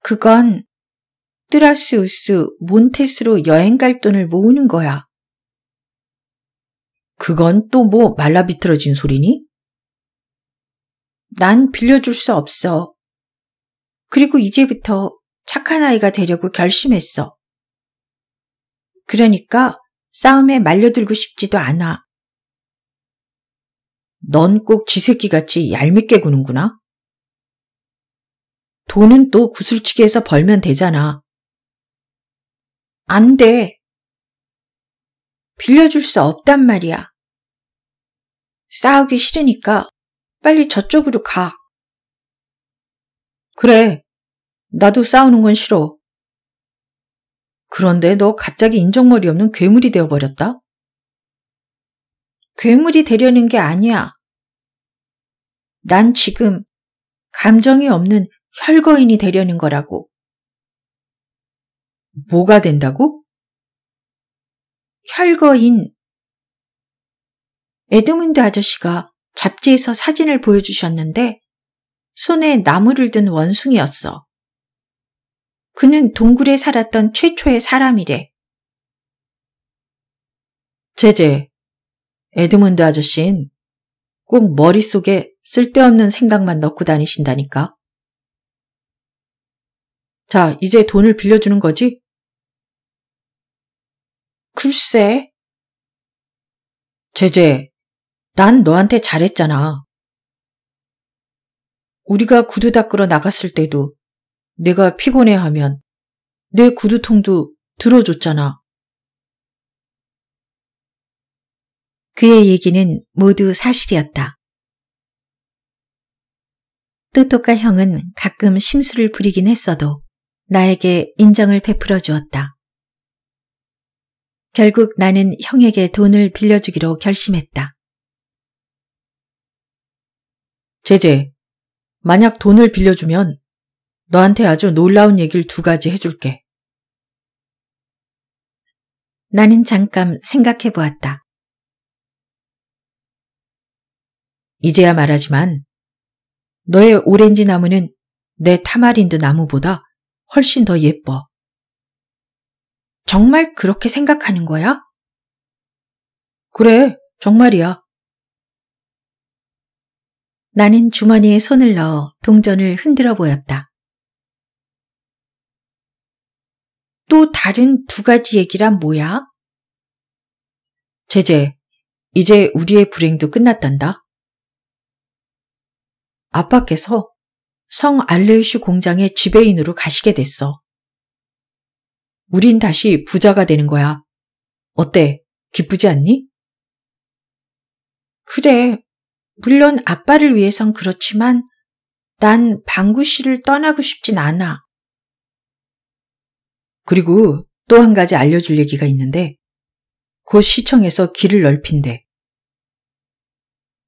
그건 트라스우스 몬테스로 여행 갈 돈을 모으는 거야. 그건 또 뭐 말라비틀어진 소리니? 난 빌려줄 수 없어. 그리고 이제부터 착한 아이가 되려고 결심했어. 그러니까 싸움에 말려들고 싶지도 않아. 넌 꼭 지새끼같이 얄밉게 구는구나. 돈은 또 구슬치기에서 벌면 되잖아. 안 돼. 빌려줄 수 없단 말이야. 싸우기 싫으니까 빨리 저쪽으로 가. 그래, 나도 싸우는 건 싫어. 그런데 너 갑자기 인정머리 없는 괴물이 되어버렸다? 괴물이 되려는 게 아니야. 난 지금 감정이 없는 혈거인이 되려는 거라고. 뭐가 된다고? 혈거인. 에드문드 아저씨가 잡지에서 사진을 보여주셨는데 손에 나무를 든 원숭이였어. 그는 동굴에 살았던 최초의 사람이래. 제제, 에드문드 아저씨는 꼭 머릿속에 쓸데없는 생각만 넣고 다니신다니까. 자, 이제 돈을 빌려주는 거지? 글쎄. 제제, 난 너한테 잘했잖아. 우리가 구두 닦으러 나갔을 때도 내가 피곤해하면 내 구두통도 들어줬잖아. 그의 얘기는 모두 사실이었다. 또또까 형은 가끔 심술을 부리긴 했어도 나에게 인정을 베풀어 주었다. 결국 나는 형에게 돈을 빌려주기로 결심했다. 제제, 만약 돈을 빌려주면 너한테 아주 놀라운 얘기를 두 가지 해줄게. 나는 잠깐 생각해 보았다. 이제야 말하지만 너의 오렌지 나무는 내 타마린드 나무보다 훨씬 더 예뻐. 정말 그렇게 생각하는 거야? 그래, 정말이야. 나는 주머니에 손을 넣어 동전을 흔들어 보였다. 또 다른 두 가지 얘기란 뭐야? 제제, 이제 우리의 불행도 끝났단다. 아빠께서 성 알레이슈 공장의 지배인으로 가시게 됐어. 우린 다시 부자가 되는 거야. 어때? 기쁘지 않니? 그래. 물론 아빠를 위해선 그렇지만 난 방구 씨를 떠나고 싶진 않아. 그리고 또 한 가지 알려줄 얘기가 있는데 곧 시청에서 길을 넓힌대.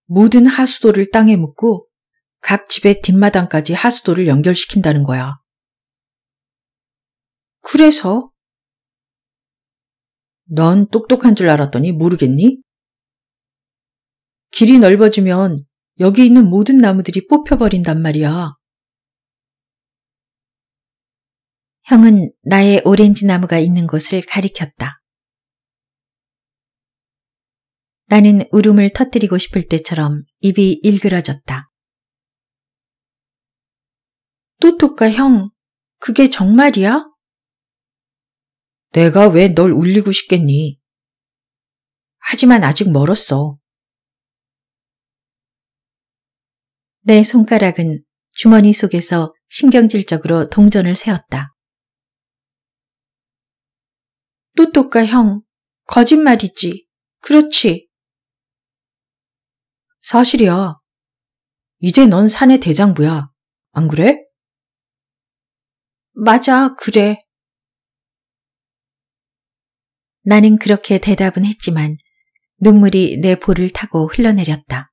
모든 하수도를 땅에 묻고 각 집의 뒷마당까지 하수도를 연결시킨다는 거야. 그래서? 넌 똑똑한 줄 알았더니 모르겠니? 길이 넓어지면 여기 있는 모든 나무들이 뽑혀버린단 말이야. 형은 나의 오렌지 나무가 있는 곳을 가리켰다. 나는 울음을 터뜨리고 싶을 때처럼 입이 일그러졌다. 또토카 형, 그게 정말이야? 내가 왜 널 울리고 싶겠니? 하지만 아직 멀었어. 내 손가락은 주머니 속에서 신경질적으로 동전을 세웠다. 또또까 형. 거짓말이지. 그렇지. 사실이야. 이제 넌 산의 대장부야. 안 그래? 맞아, 그래. 나는 그렇게 대답은 했지만 눈물이 내 볼을 타고 흘러내렸다.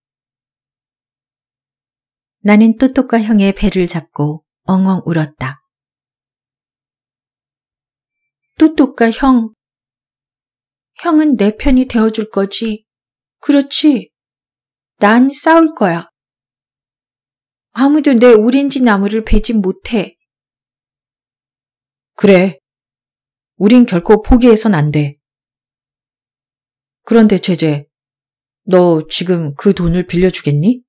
나는 또또까 형의 배를 잡고 엉엉 울었다. 또또까 형. 형은 내 편이 되어줄 거지. 그렇지. 난 싸울 거야. 아무도 내 오렌지 나무를 베지 못해. 그래. 우린 결코 포기해선 안 돼. 그런데 제제, 너 지금 그 돈을 빌려주겠니?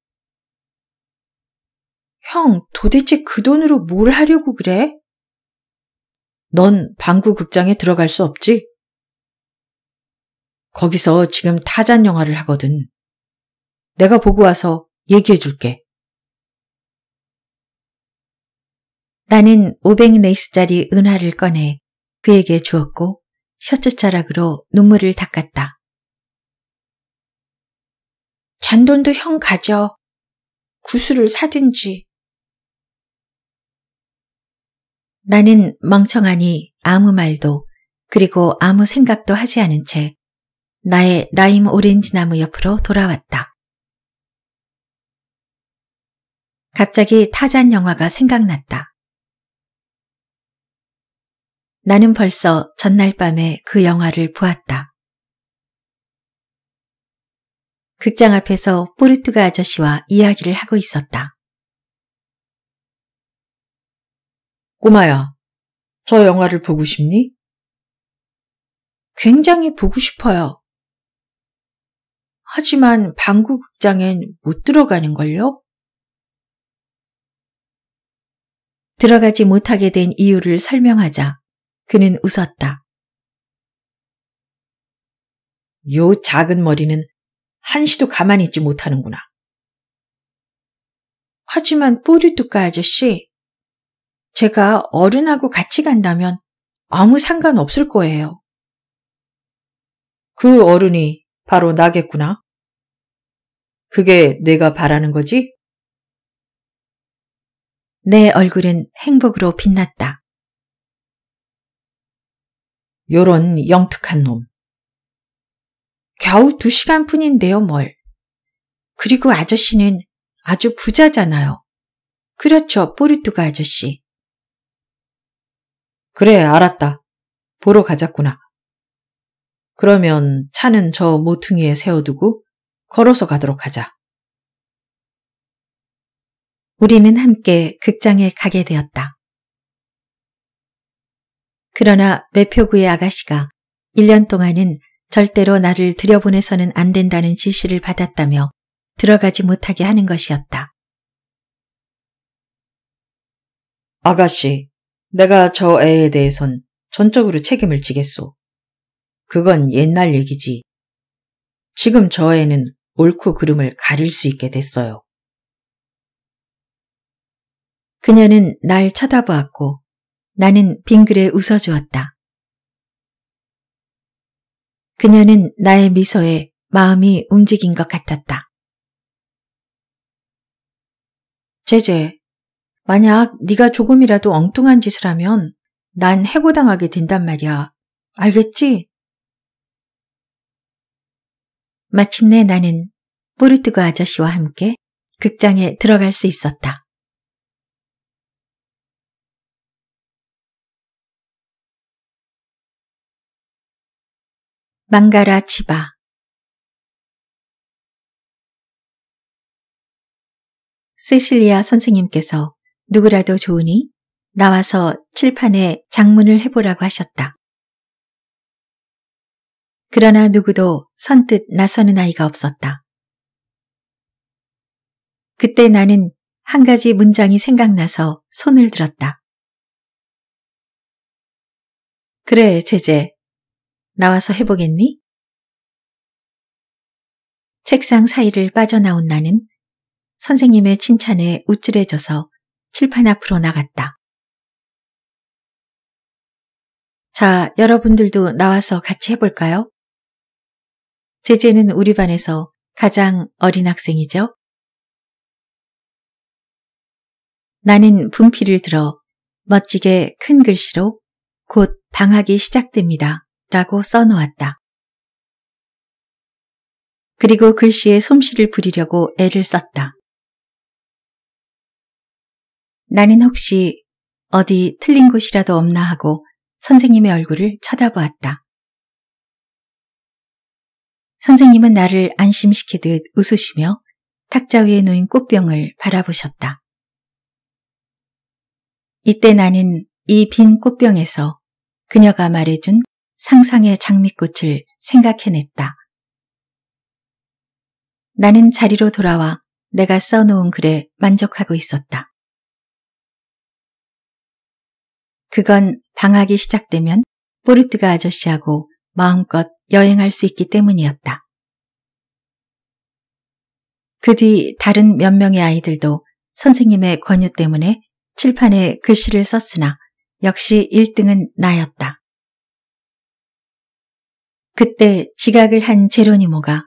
형, 도대체 그 돈으로 뭘 하려고 그래? 넌 방구극장에 들어갈 수 없지? 거기서 지금 타잔 영화를 하거든. 내가 보고 와서 얘기해 줄게. 나는 500레이스짜리 은화를 꺼내 그에게 주었고 셔츠 자락으로 눈물을 닦았다. 잔돈도 형 가져. 구슬을 사든지 나는 멍청하니 아무 말도 그리고 아무 생각도 하지 않은 채 나의 라임 오렌지 나무 옆으로 돌아왔다. 갑자기 타잔 영화가 생각났다. 나는 벌써 전날 밤에 그 영화를 보았다. 극장 앞에서 포르투가 아저씨와 이야기를 하고 있었다. 꼬마야, 저 영화를 보고 싶니? 굉장히 보고 싶어요. 하지만 방구극장엔 못 들어가는걸요? 들어가지 못하게 된 이유를 설명하자 그는 웃었다. 요 작은 머리는 한시도 가만히 있지 못하는구나. 하지만 뽀류뚜까 아저씨, 제가 어른하고 같이 간다면 아무 상관 없을 거예요. 그 어른이 바로 나겠구나. 그게 내가 바라는 거지? 내 얼굴은 행복으로 빛났다. 요런 영특한 놈. 겨우 두 시간 뿐인데요, 뭘. 그리고 아저씨는 아주 부자잖아요. 그렇죠, 뽀르투가 아저씨. 그래, 알았다. 보러 가자꾸나. 그러면 차는 저 모퉁이에 세워두고 걸어서 가도록 하자. 우리는 함께 극장에 가게 되었다. 그러나 매표구의 아가씨가 1년 동안은 절대로 나를 들여보내서는 안 된다는 지시를 받았다며 들어가지 못하게 하는 것이었다. 아가씨, 내가 저 애에 대해선 전적으로 책임을 지겠소. 그건 옛날 얘기지. 지금 저 애는 옳고 그름을 가릴 수 있게 됐어요. 그녀는 날 쳐다보았고 나는 빙그레 웃어주었다. 그녀는 나의 미소에 마음이 움직인 것 같았다. 제제, 만약 네가 조금이라도 엉뚱한 짓을 하면 난 해고당하게 된단 말이야. 알겠지? 마침내 나는 포르뜨그 아저씨와 함께 극장에 들어갈 수 있었다. 망가라 치바 세실리아 선생님께서 누구라도 좋으니 나와서 칠판에 장문을 해보라고 하셨다. 그러나 누구도 선뜻 나서는 아이가 없었다. 그때 나는 한 가지 문장이 생각나서 손을 들었다. 그래, 제제. 나와서 해보겠니? 책상 사이를 빠져나온 나는 선생님의 칭찬에 우쭐해져서 칠판 앞으로 나갔다. 자, 여러분들도 나와서 같이 해볼까요? 제재는 우리 반에서 가장 어린 학생이죠. 나는 분필을 들어 멋지게 큰 글씨로 곧 방학이 시작됩니다. 라고 써놓았다. 그리고 글씨에 솜씨를 부리려고 애를 썼다. 나는 혹시 어디 틀린 곳이라도 없나 하고 선생님의 얼굴을 쳐다보았다. 선생님은 나를 안심시키듯 웃으시며 탁자 위에 놓인 꽃병을 바라보셨다. 이때 나는 이 빈 꽃병에서 그녀가 말해준 상상의 장미꽃을 생각해냈다. 나는 자리로 돌아와 내가 써놓은 글에 만족하고 있었다. 그건 방학이 시작되면 보르트가 아저씨하고 마음껏 여행할 수 있기 때문이었다. 그 뒤 다른 몇 명의 아이들도 선생님의 권유 때문에 칠판에 글씨를 썼으나 역시 1등은 나였다. 그때 지각을 한 제로니모가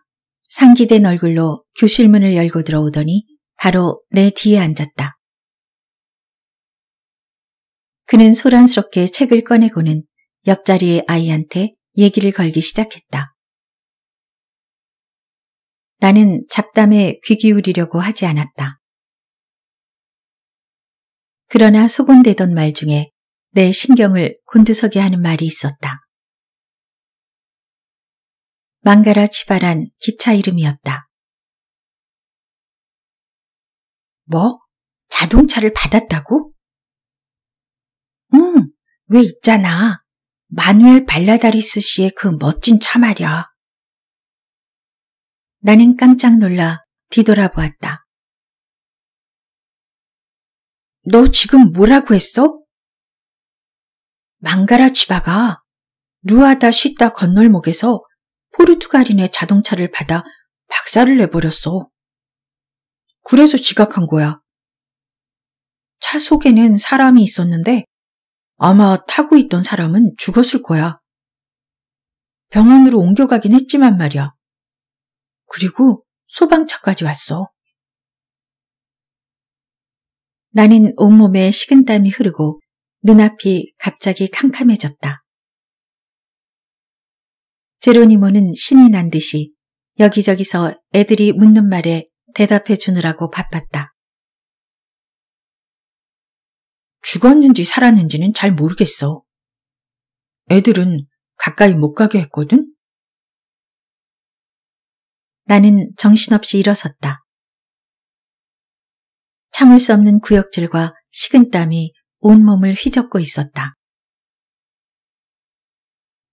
상기된 얼굴로 교실 문을 열고 들어오더니 바로 내 뒤에 앉았다. 그는 소란스럽게 책을 꺼내고는 옆자리의 아이한테 얘기를 걸기 시작했다. 나는 잡담에 귀 기울이려고 하지 않았다. 그러나 소곤대던 말 중에 내 신경을 곤두서게 하는 말이 있었다. 망가라 치바란 기차 이름이었다. 뭐? 자동차를 받았다고? 응, 왜 있잖아. 마누엘 발라다리스 씨의 그 멋진 차 말이야. 나는 깜짝 놀라 뒤돌아보았다. 너 지금 뭐라고 했어? 망가라 지바가 루아다 시다 건널목에서 포르투갈인의 자동차를 받아 박살을 내버렸어. 그래서 지각한 거야. 차 속에는 사람이 있었는데 아마 타고 있던 사람은 죽었을 거야. 병원으로 옮겨가긴 했지만 말이야. 그리고 소방차까지 왔어. 나는 온몸에 식은땀이 흐르고 눈앞이 갑자기 캄캄해졌다. 제로니모는 신이 난 듯이 여기저기서 애들이 묻는 말에 대답해 주느라고 바빴다. 죽었는지 살았는지는 잘 모르겠어. 애들은 가까이 못 가게 했거든? 나는 정신없이 일어섰다. 참을 수 없는 구역질과 식은땀이 온몸을 휘젓고 있었다.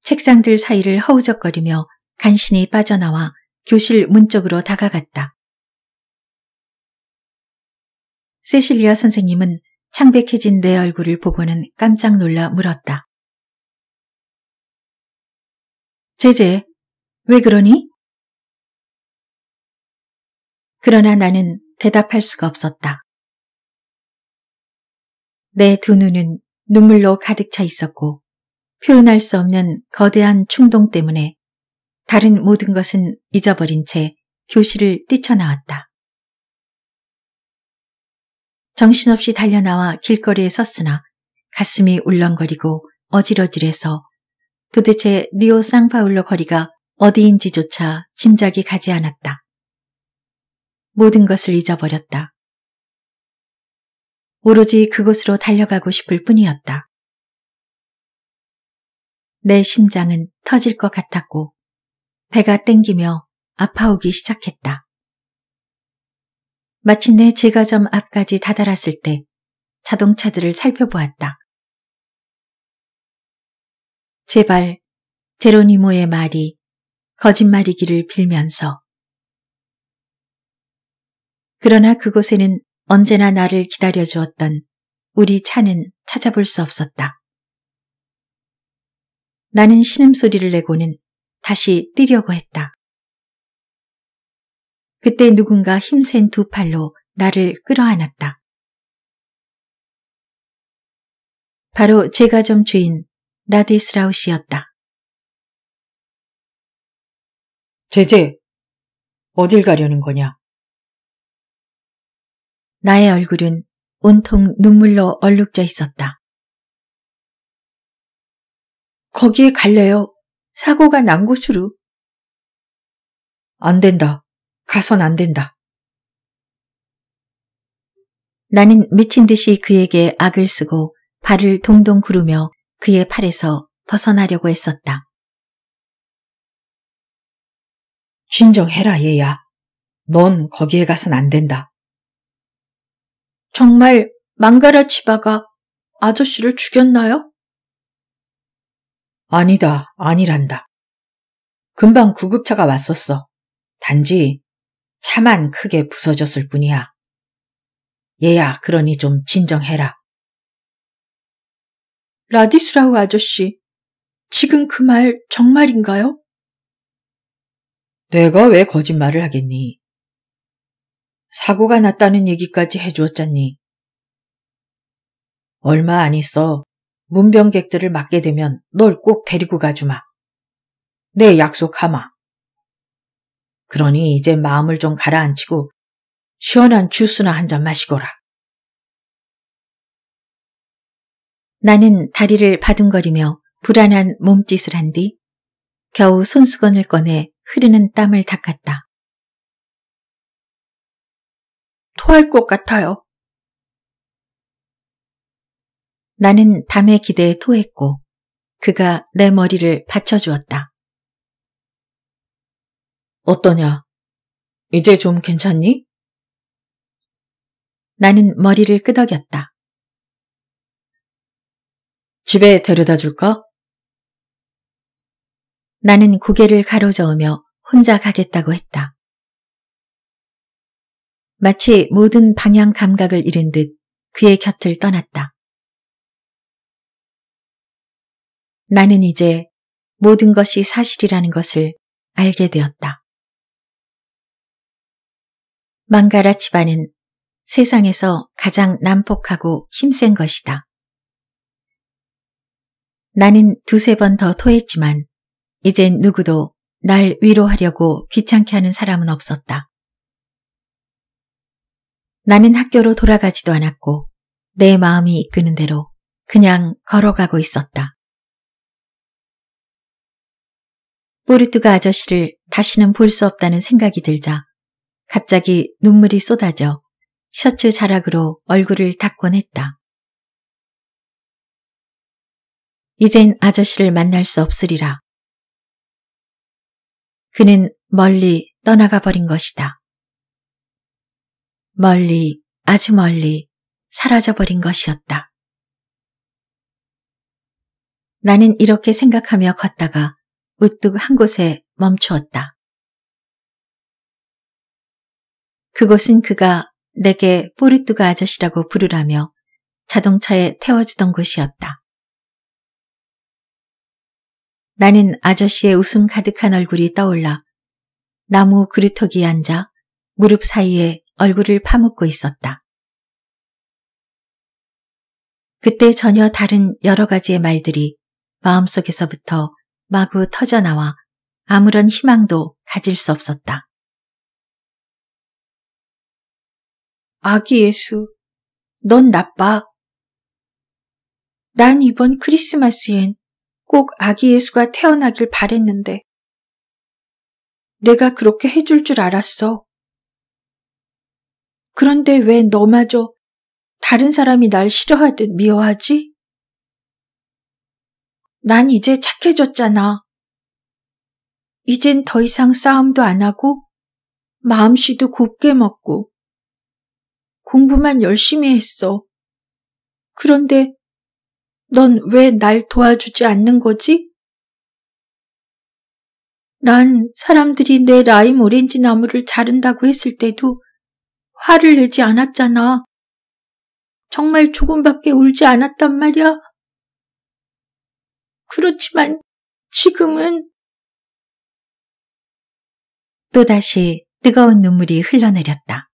책상들 사이를 허우적거리며 간신히 빠져나와 교실 문 쪽으로 다가갔다. 세실리아 선생님은 창백해진 내 얼굴을 보고는 깜짝 놀라 물었다. 제제, 왜 그러니? 그러나 나는 대답할 수가 없었다. 내 두 눈은 눈물로 가득 차 있었고 표현할 수 없는 거대한 충동 때문에 다른 모든 것은 잊어버린 채 교실을 뛰쳐나왔다. 정신없이 달려나와 길거리에 섰으나 가슴이 울렁거리고 어지러질해서 도대체 리오 쌍파울로 거리가 어디인지조차 짐작이 가지 않았다. 모든 것을 잊어버렸다. 오로지 그곳으로 달려가고 싶을 뿐이었다. 내 심장은 터질 것 같았고 배가 땡기며 아파오기 시작했다. 마침내 제과점 앞까지 다다랐을 때 자동차들을 살펴보았다. 제발 제로니모의 말이 거짓말이기를 빌면서 그러나 그곳에는 언제나 나를 기다려 주었던 우리 차는 찾아볼 수 없었다. 나는 신음소리를 내고는 다시 뛰려고 했다. 그때 누군가 힘센 두 팔로 나를 끌어안았다. 바로 제가 점주인 라디스라우시였다. 제제, 어딜 가려는 거냐? 나의 얼굴은 온통 눈물로 얼룩져 있었다. 거기에 갈래요. 사고가 난 곳으로. 안 된다. 가선 안 된다. 나는 미친 듯이 그에게 악을 쓰고 발을 동동 구르며 그의 팔에서 벗어나려고 했었다. 진정해라 얘야. 넌 거기에 가선 안 된다. 정말 망가라 치바가 아저씨를 죽였나요? 아니다, 아니란다. 금방 구급차가 왔었어. 단지 차만 크게 부서졌을 뿐이야. 얘야, 그러니 좀 진정해라. 라디스라우 아저씨, 지금 그 말 정말인가요? 내가 왜 거짓말을 하겠니? 사고가 났다는 얘기까지 해주었잖니. 얼마 안 있어 문병객들을 맡게 되면 널 꼭 데리고 가주마. 내 약속하마. 그러니 이제 마음을 좀 가라앉히고 시원한 주스나 한 잔 마시거라. 나는 다리를 바둥거리며 불안한 몸짓을 한 뒤 겨우 손수건을 꺼내 흐르는 땀을 닦았다. 토할 것 같아요. 나는 담의 기대에 토했고 그가 내 머리를 받쳐주었다. 어떠냐? 이제 좀 괜찮니? 나는 머리를 끄덕였다. 집에 데려다 줄까? 나는 고개를 가로저으며 혼자 가겠다고 했다. 마치 모든 방향 감각을 잃은 듯 그의 곁을 떠났다. 나는 이제 모든 것이 사실이라는 것을 알게 되었다. 망가라 집안은 세상에서 가장 난폭하고 힘센 것이다. 나는 두세 번 더 토했지만 이젠 누구도 날 위로하려고 귀찮게 하는 사람은 없었다. 나는 학교로 돌아가지도 않았고 내 마음이 이끄는 대로 그냥 걸어가고 있었다. 보르투가 아저씨를 다시는 볼 수 없다는 생각이 들자 갑자기 눈물이 쏟아져 셔츠 자락으로 얼굴을 닦곤 했다. 이젠 아저씨를 만날 수 없으리라. 그는 멀리 떠나가 버린 것이다. 멀리, 아주 멀리 사라져 버린 것이었다. 나는 이렇게 생각하며 걷다가 우뚝 한 곳에 멈추었다. 그곳은 그가 내게 뽀리뚜가 아저씨라고 부르라며 자동차에 태워주던 곳이었다. 나는 아저씨의 웃음 가득한 얼굴이 떠올라 나무 그루터기에 앉아 무릎 사이에 얼굴을 파묻고 있었다. 그때 전혀 다른 여러 가지의 말들이 마음속에서부터 마구 터져나와 아무런 희망도 가질 수 없었다. 아기 예수, 넌 나빠. 난 이번 크리스마스엔 꼭 아기 예수가 태어나길 바랬는데. 내가 그렇게 해줄 줄 알았어. 그런데 왜 너마저 다른 사람이 날 싫어하듯 미워하지? 난 이제 착해졌잖아. 이젠 더 이상 싸움도 안 하고 마음씨도 곱게 먹고 공부만 열심히 했어. 그런데 넌 왜 날 도와주지 않는 거지? 난 사람들이 내 라임 오렌지 나무를 자른다고 했을 때도 화를 내지 않았잖아. 정말 조금밖에 울지 않았단 말이야. 그렇지만 지금은 또다시 뜨거운 눈물이 흘러내렸다.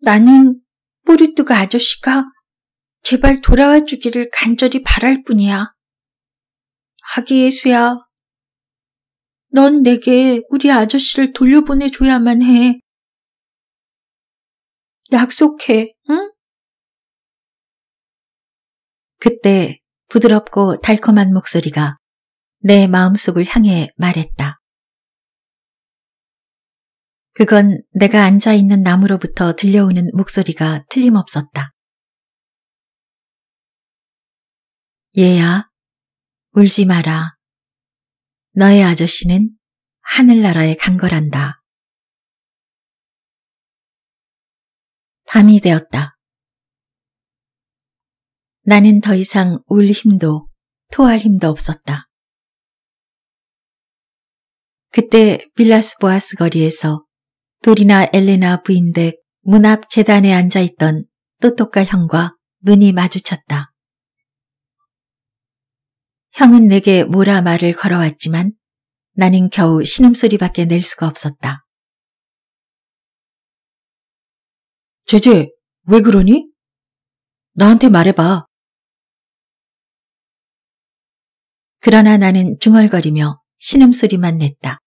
나는 뿌리뚜가 아저씨가 제발 돌아와 주기를 간절히 바랄 뿐이야. 아기 예수야, 넌 내게 우리 아저씨를 돌려보내줘야만 해. 약속해, 응? 그때 부드럽고 달콤한 목소리가 내 마음속을 향해 말했다. 그건 내가 앉아있는 나무로부터 들려오는 목소리가 틀림없었다. 얘야, 울지 마라. 너의 아저씨는 하늘나라에 간 거란다. 밤이 되었다. 나는 더 이상 울 힘도 토할 힘도 없었다. 그때 빌라스보아스 거리에서 둘이나 엘레나 부인댁 문 앞 계단에 앉아있던 또또까 형과 눈이 마주쳤다. 형은 내게 뭐라 말을 걸어왔지만 나는 겨우 신음소리밖에 낼 수가 없었다. 제제, 왜 그러니? 나한테 말해봐. 그러나 나는 중얼거리며 신음소리만 냈다.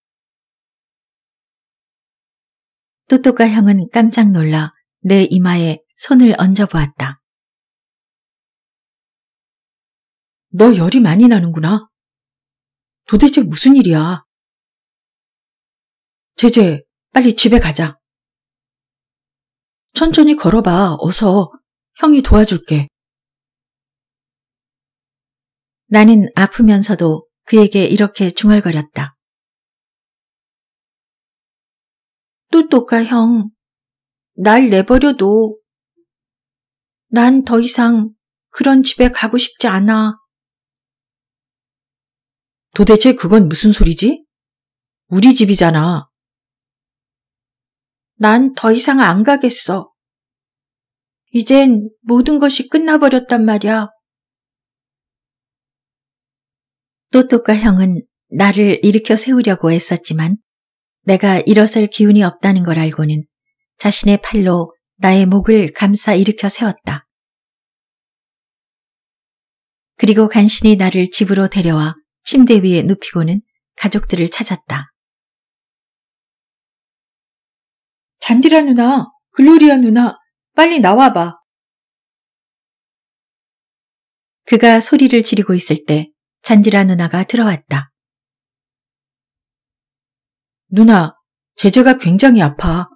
또또가 형은 깜짝 놀라 내 이마에 손을 얹어보았다. 너 열이 많이 나는구나. 도대체 무슨 일이야? 제제, 빨리 집에 가자. 천천히 걸어봐, 어서. 형이 도와줄게. 나는 아프면서도 그에게 이렇게 중얼거렸다. 또또가 형. 날 내버려둬. 난 더 이상 그런 집에 가고 싶지 않아. 도대체 그건 무슨 소리지? 우리 집이잖아. 난 더 이상 안 가겠어. 이젠 모든 것이 끝나버렸단 말이야. 또또가 형은 나를 일으켜 세우려고 했었지만 내가 일어설 기운이 없다는 걸 알고는 자신의 팔로 나의 목을 감싸 일으켜 세웠다. 그리고 간신히 나를 집으로 데려와 침대 위에 눕히고는 가족들을 찾았다. 잔디라 누나, 글로리아 누나, 빨리 나와봐. 그가 소리를 지르고 있을 때 잔디라 누나가 들어왔다. 누나, 제자가 굉장히 아파.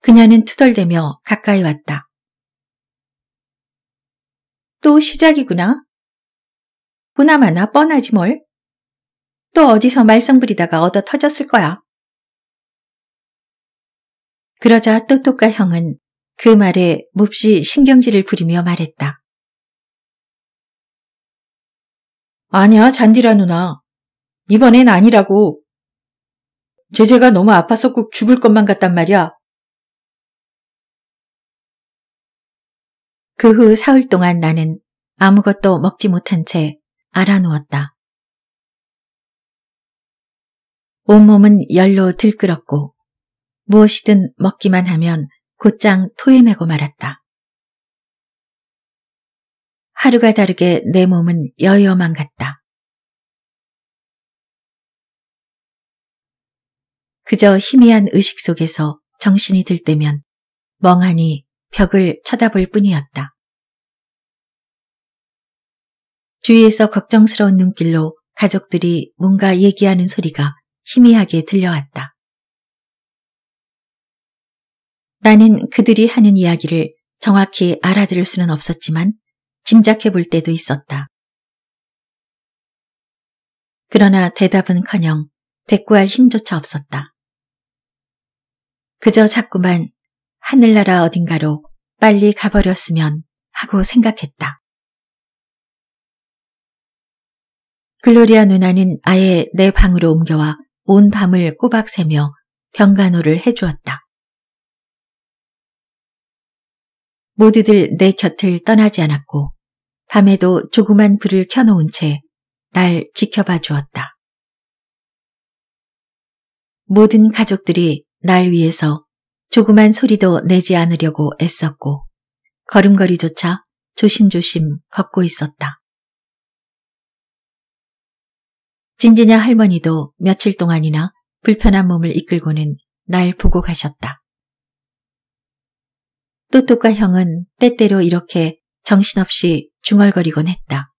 그녀는 투덜대며 가까이 왔다. 또 시작이구나. 보나마나 뻔하지 뭘. 또 어디서 말썽 부리다가 얻어 터졌을 거야. 그러자 또또까 형은 그 말에 몹시 신경질을 부리며 말했다. 아니야, 잔디라 누나. 이번엔 아니라고. 제재가 너무 아파서 꼭 죽을 것만 같단 말이야. 그 후 사흘 동안 나는 아무것도 먹지 못한 채 알아누웠다. 온몸은 열로 들끓었고 무엇이든 먹기만 하면 곧장 토해내고 말았다. 하루가 다르게 내 몸은 여여만 같다. 그저 희미한 의식 속에서 정신이 들 때면 멍하니 벽을 쳐다볼 뿐이었다. 주위에서 걱정스러운 눈길로 가족들이 뭔가 얘기하는 소리가 희미하게 들려왔다. 나는 그들이 하는 이야기를 정확히 알아들을 수는 없었지만 짐작해 볼 때도 있었다. 그러나 대답은커녕 대꾸할 힘조차 없었다. 그저 자꾸만 하늘나라 어딘가로 빨리 가버렸으면 하고 생각했다. 글로리아 누나는 아예 내 방으로 옮겨와 온 밤을 꼬박 새며 병간호를 해주었다. 모두들 내 곁을 떠나지 않았고 밤에도 조그만 불을 켜놓은 채 날 지켜봐 주었다. 모든 가족들이 날 위해서 조그만 소리도 내지 않으려고 애썼고 걸음걸이조차 조심조심 걷고 있었다. 진진야 할머니도 며칠 동안이나 불편한 몸을 이끌고는 날 보고 가셨다. 또똑과 형은 때때로 이렇게 정신없이 중얼거리곤 했다.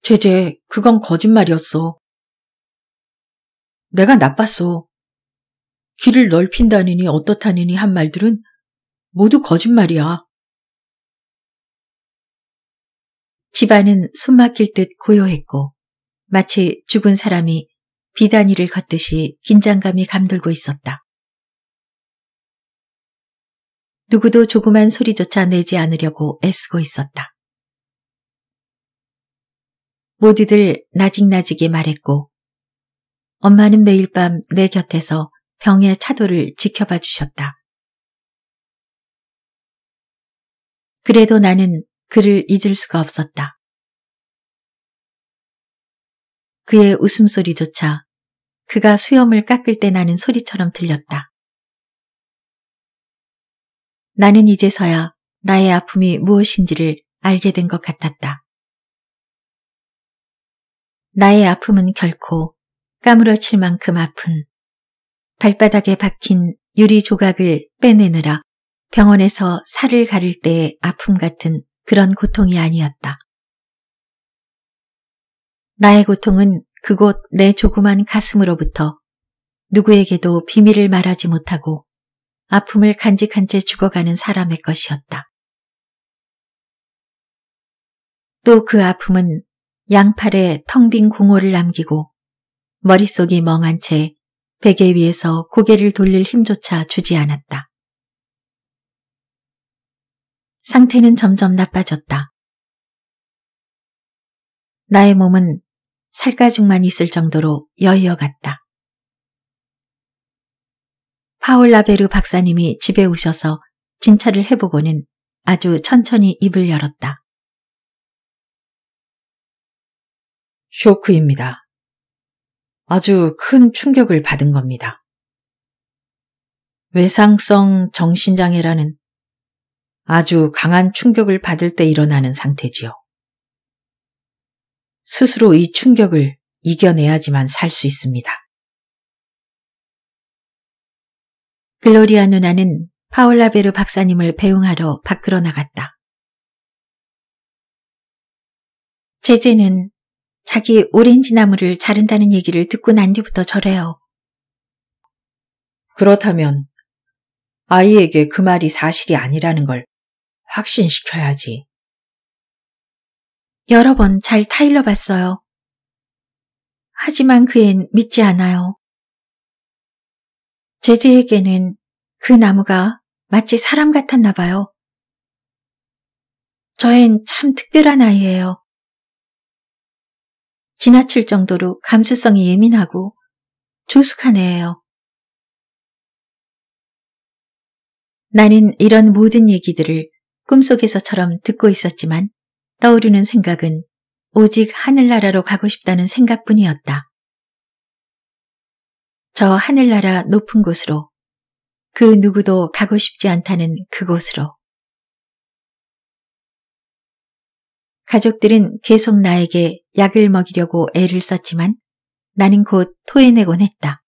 제제, 그건 거짓말이었어. 내가 나빴어. 길을 넓힌다느니 어떻다느니 한 말들은 모두 거짓말이야. 집안은 숨막힐 듯 고요했고 마치 죽은 사람이 비단이를 걷듯이 긴장감이 감돌고 있었다. 누구도 조그만 소리조차 내지 않으려고 애쓰고 있었다. 모두들 나직나직이 말했고 엄마는 매일 밤 내 곁에서 병의 차도를 지켜봐 주셨다. 그래도 나는 그를 잊을 수가 없었다. 그의 웃음소리조차 그가 수염을 깎을 때 나는 소리처럼 들렸다. 나는 이제서야 나의 아픔이 무엇인지를 알게 된 것 같았다. 나의 아픔은 결코 까무러칠 만큼 아픈 발바닥에 박힌 유리 조각을 빼내느라 병원에서 살을 가릴 때의 아픔 같은 그런 고통이 아니었다. 나의 고통은 그곳 내 조그만 가슴으로부터 누구에게도 비밀을 말하지 못하고 아픔을 간직한 채 죽어가는 사람의 것이었다. 또 그 아픔은 양팔에 텅빈 공허를 남기고 머릿속이 멍한 채 베개 위에서 고개를 돌릴 힘조차 주지 않았다. 상태는 점점 나빠졌다. 나의 몸은 살가죽만 있을 정도로 여이어 갔다. 파울 라베르 박사님이 집에 오셔서 진찰을 해보고는 아주 천천히 입을 열었다. 쇼크입니다. 아주 큰 충격을 받은 겁니다. 외상성 정신장애라는 아주 강한 충격을 받을 때 일어나는 상태지요. 스스로 이 충격을 이겨내야지만 살 수 있습니다. 글로리아 누나는 파올라 베르 박사님을 배웅하러 밖으로 나갔다. 제재는 자기 오렌지 나무를 자른다는 얘기를 듣고 난 뒤부터 저래요. 그렇다면 아이에게 그 말이 사실이 아니라는 걸 확신시켜야지. 여러 번 잘 타일러 봤어요. 하지만 그엔 믿지 않아요. 제제에게는 그 나무가 마치 사람 같았나 봐요. 저엔참 특별한 아이예요. 지나칠 정도로 감수성이 예민하고 조숙한 애예요. 나는 이런 모든 얘기들을 꿈속에서처럼 듣고 있었지만 떠오르는 생각은 오직 하늘나라로 가고 싶다는 생각뿐이었다. 저 하늘나라 높은 곳으로 그 누구도 가고 싶지 않다는 그곳으로 가족들은 계속 나에게 약을 먹이려고 애를 썼지만 나는 곧 토해내곤 했다.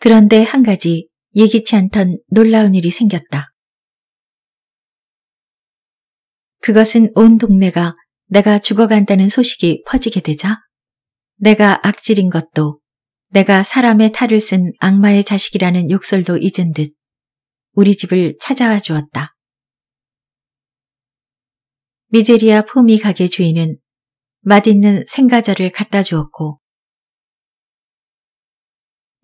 그런데 한 가지 예기치 않던 놀라운 일이 생겼다. 그것은 온 동네가 내가 죽어간다는 소식이 퍼지게 되자 내가 악질인 것도 내가 사람의 탈을 쓴 악마의 자식이라는 욕설도 잊은 듯 우리 집을 찾아와 주었다. 미제리아 포미 가게 주인은 맛있는 생과자를 갖다 주었고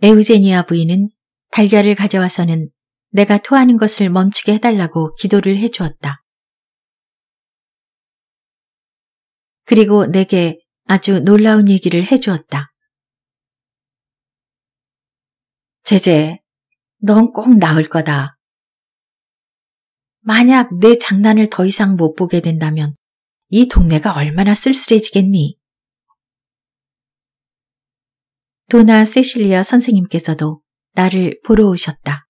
에우제니아 부인은 달걀을 가져와서는 내가 토하는 것을 멈추게 해달라고 기도를 해주었다. 그리고 내게 아주 놀라운 얘기를 해주었다. 제제, 넌 꼭 나을 거다. 만약 내 장난을 더 이상 못 보게 된다면 이 동네가 얼마나 쓸쓸해지겠니? 도나 세실리아 선생님께서도 나를 보러 오셨다.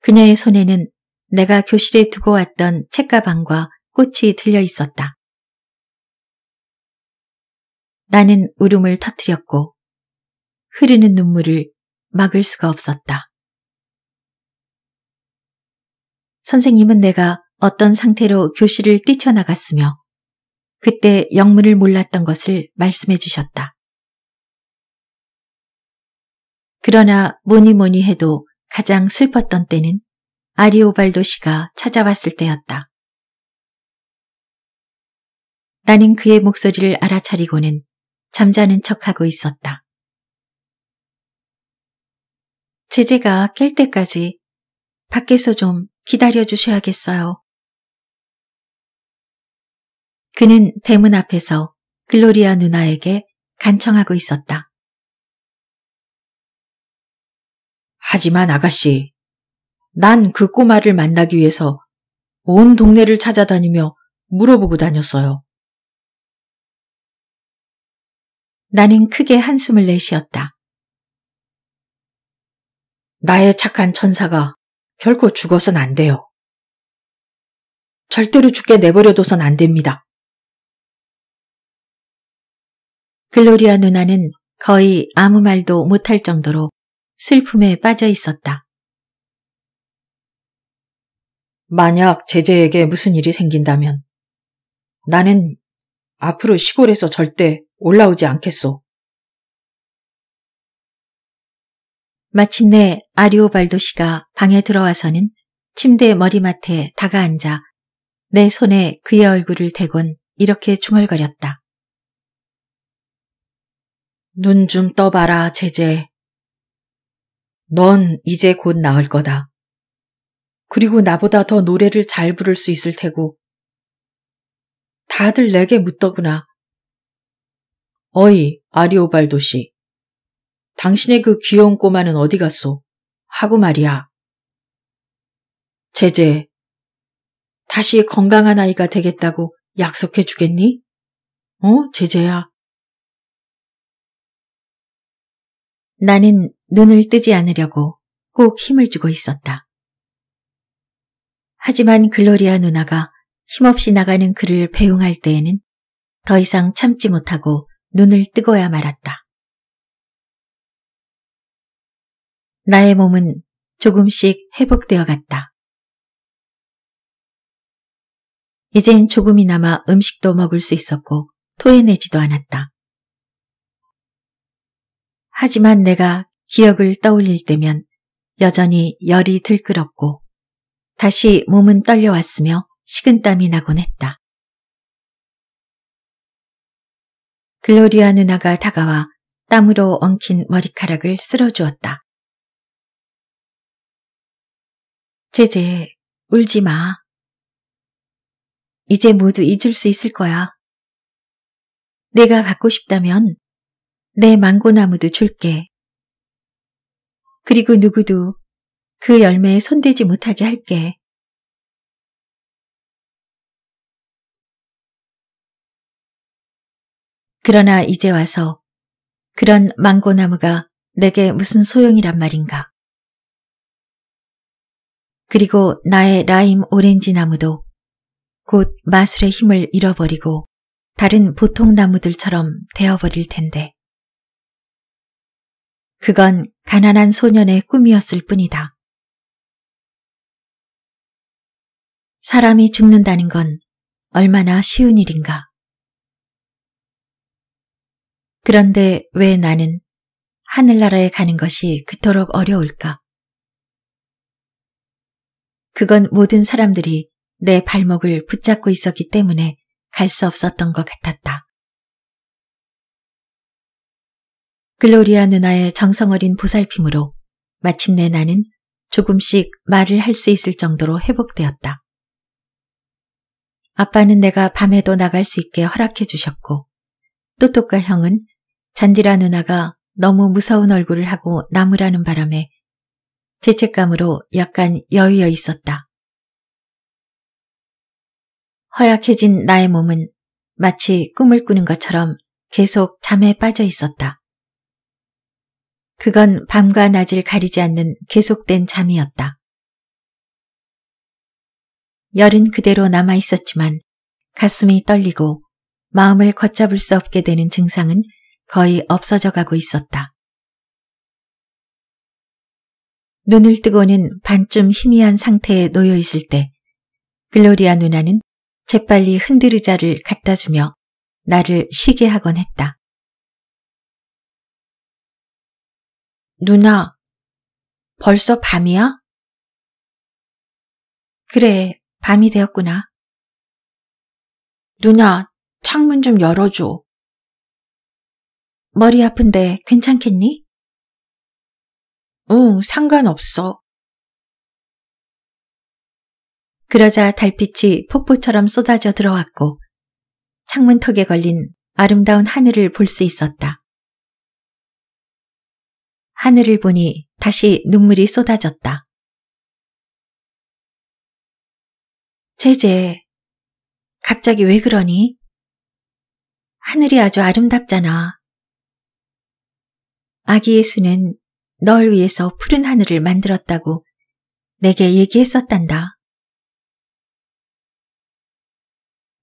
그녀의 손에는 내가 교실에 두고 왔던 책가방과 꽃이 들려 있었다. 나는 울음을 터뜨렸고 흐르는 눈물을 막을 수가 없었다. 선생님은 내가 어떤 상태로 교실을 뛰쳐나갔으며 그때 영문을 몰랐던 것을 말씀해 주셨다. 그러나 뭐니 뭐니 해도 가장 슬펐던 때는 아리오발도 씨가 찾아왔을 때였다. 나는 그의 목소리를 알아차리고는 잠자는 척하고 있었다. 제재가 깰 때까지 밖에서 좀 기다려 주셔야겠어요. 그는 대문 앞에서 글로리아 누나에게 간청하고 있었다. 하지만 아가씨, 난 그 꼬마를 만나기 위해서 온 동네를 찾아다니며 물어보고 다녔어요. 나는 크게 한숨을 내쉬었다. 나의 착한 천사가 결코 죽어선 안 돼요. 절대로 죽게 내버려둬선 안 됩니다. 글로리아 누나는 거의 아무 말도 못할 정도로 슬픔에 빠져 있었다. 만약 제재에게 무슨 일이 생긴다면 나는 앞으로 시골에서 절대 올라오지 않겠소. 마침내 아리오발도 씨가 방에 들어와서는 침대 머리맡에 다가앉아 내 손에 그의 얼굴을 대곤 이렇게 중얼거렸다. 눈 좀 떠봐라, 제제. 넌 이제 곧 나을 거다. 그리고 나보다 더 노래를 잘 부를 수 있을 테고. 다들 내게 묻더구나. 어이, 아리오발도 씨. 당신의 그 귀여운 꼬마는 어디 갔소? 하고 말이야. 제제, 다시 건강한 아이가 되겠다고 약속해 주겠니? 어, 제재야. 나는 눈을 뜨지 않으려고 꼭 힘을 주고 있었다. 하지만 글로리아 누나가 힘없이 나가는 그를 배웅할 때에는 더 이상 참지 못하고 눈을 뜨고야 말았다. 나의 몸은 조금씩 회복되어 갔다. 이젠 조금이나마 음식도 먹을 수 있었고 토해내지도 않았다. 하지만 내가 기억을 떠올릴 때면 여전히 열이 들끓었고 다시 몸은 떨려왔으며 식은땀이 나곤 했다. 글로리아 누나가 다가와 땀으로 엉킨 머리카락을 쓸어주었다. 제제, 울지 마. 이제 모두 잊을 수 있을 거야. 내가 갖고 싶다면 내 망고나무도 줄게. 그리고 누구도 그 열매에 손대지 못하게 할게. 그러나 이제 와서 그런 망고나무가 내게 무슨 소용이란 말인가. 그리고 나의 라임 오렌지 나무도 곧 마술의 힘을 잃어버리고 다른 보통 나무들처럼 되어버릴 텐데. 그건 가난한 소년의 꿈이었을 뿐이다. 사람이 죽는다는 건 얼마나 쉬운 일인가. 그런데 왜 나는 하늘나라에 가는 것이 그토록 어려울까? 그건 모든 사람들이 내 발목을 붙잡고 있었기 때문에 갈 수 없었던 것 같았다. 글로리아 누나의 정성어린 보살핌으로 마침내 나는 조금씩 말을 할 수 있을 정도로 회복되었다. 아빠는 내가 밤에도 나갈 수 있게 허락해 주셨고 또또카 형은 잔디라 누나가 너무 무서운 얼굴을 하고 나무라는 바람에 죄책감으로 약간 여유여 있었다. 허약해진 나의 몸은 마치 꿈을 꾸는 것처럼 계속 잠에 빠져 있었다. 그건 밤과 낮을 가리지 않는 계속된 잠이었다. 열은 그대로 남아 있었지만 가슴이 떨리고 마음을 걷잡을 수 없게 되는 증상은 거의 없어져 가고 있었다. 눈을 뜨고는 반쯤 희미한 상태에 놓여 있을 때 글로리아 누나는 재빨리 흔들의자를 갖다 주며 나를 쉬게 하곤 했다. 누나, 벌써 밤이야? 그래, 밤이 되었구나. 누나, 창문 좀 열어줘. 머리 아픈데 괜찮겠니? 응, 어, 상관없어. 그러자 달빛이 폭포처럼 쏟아져 들어왔고 창문턱에 걸린 아름다운 하늘을 볼 수 있었다. 하늘을 보니 다시 눈물이 쏟아졌다. 제제, 갑자기 왜 그러니? 하늘이 아주 아름답잖아. 아기 예수는 널 위해서 푸른 하늘을 만들었다고 내게 얘기했었단다.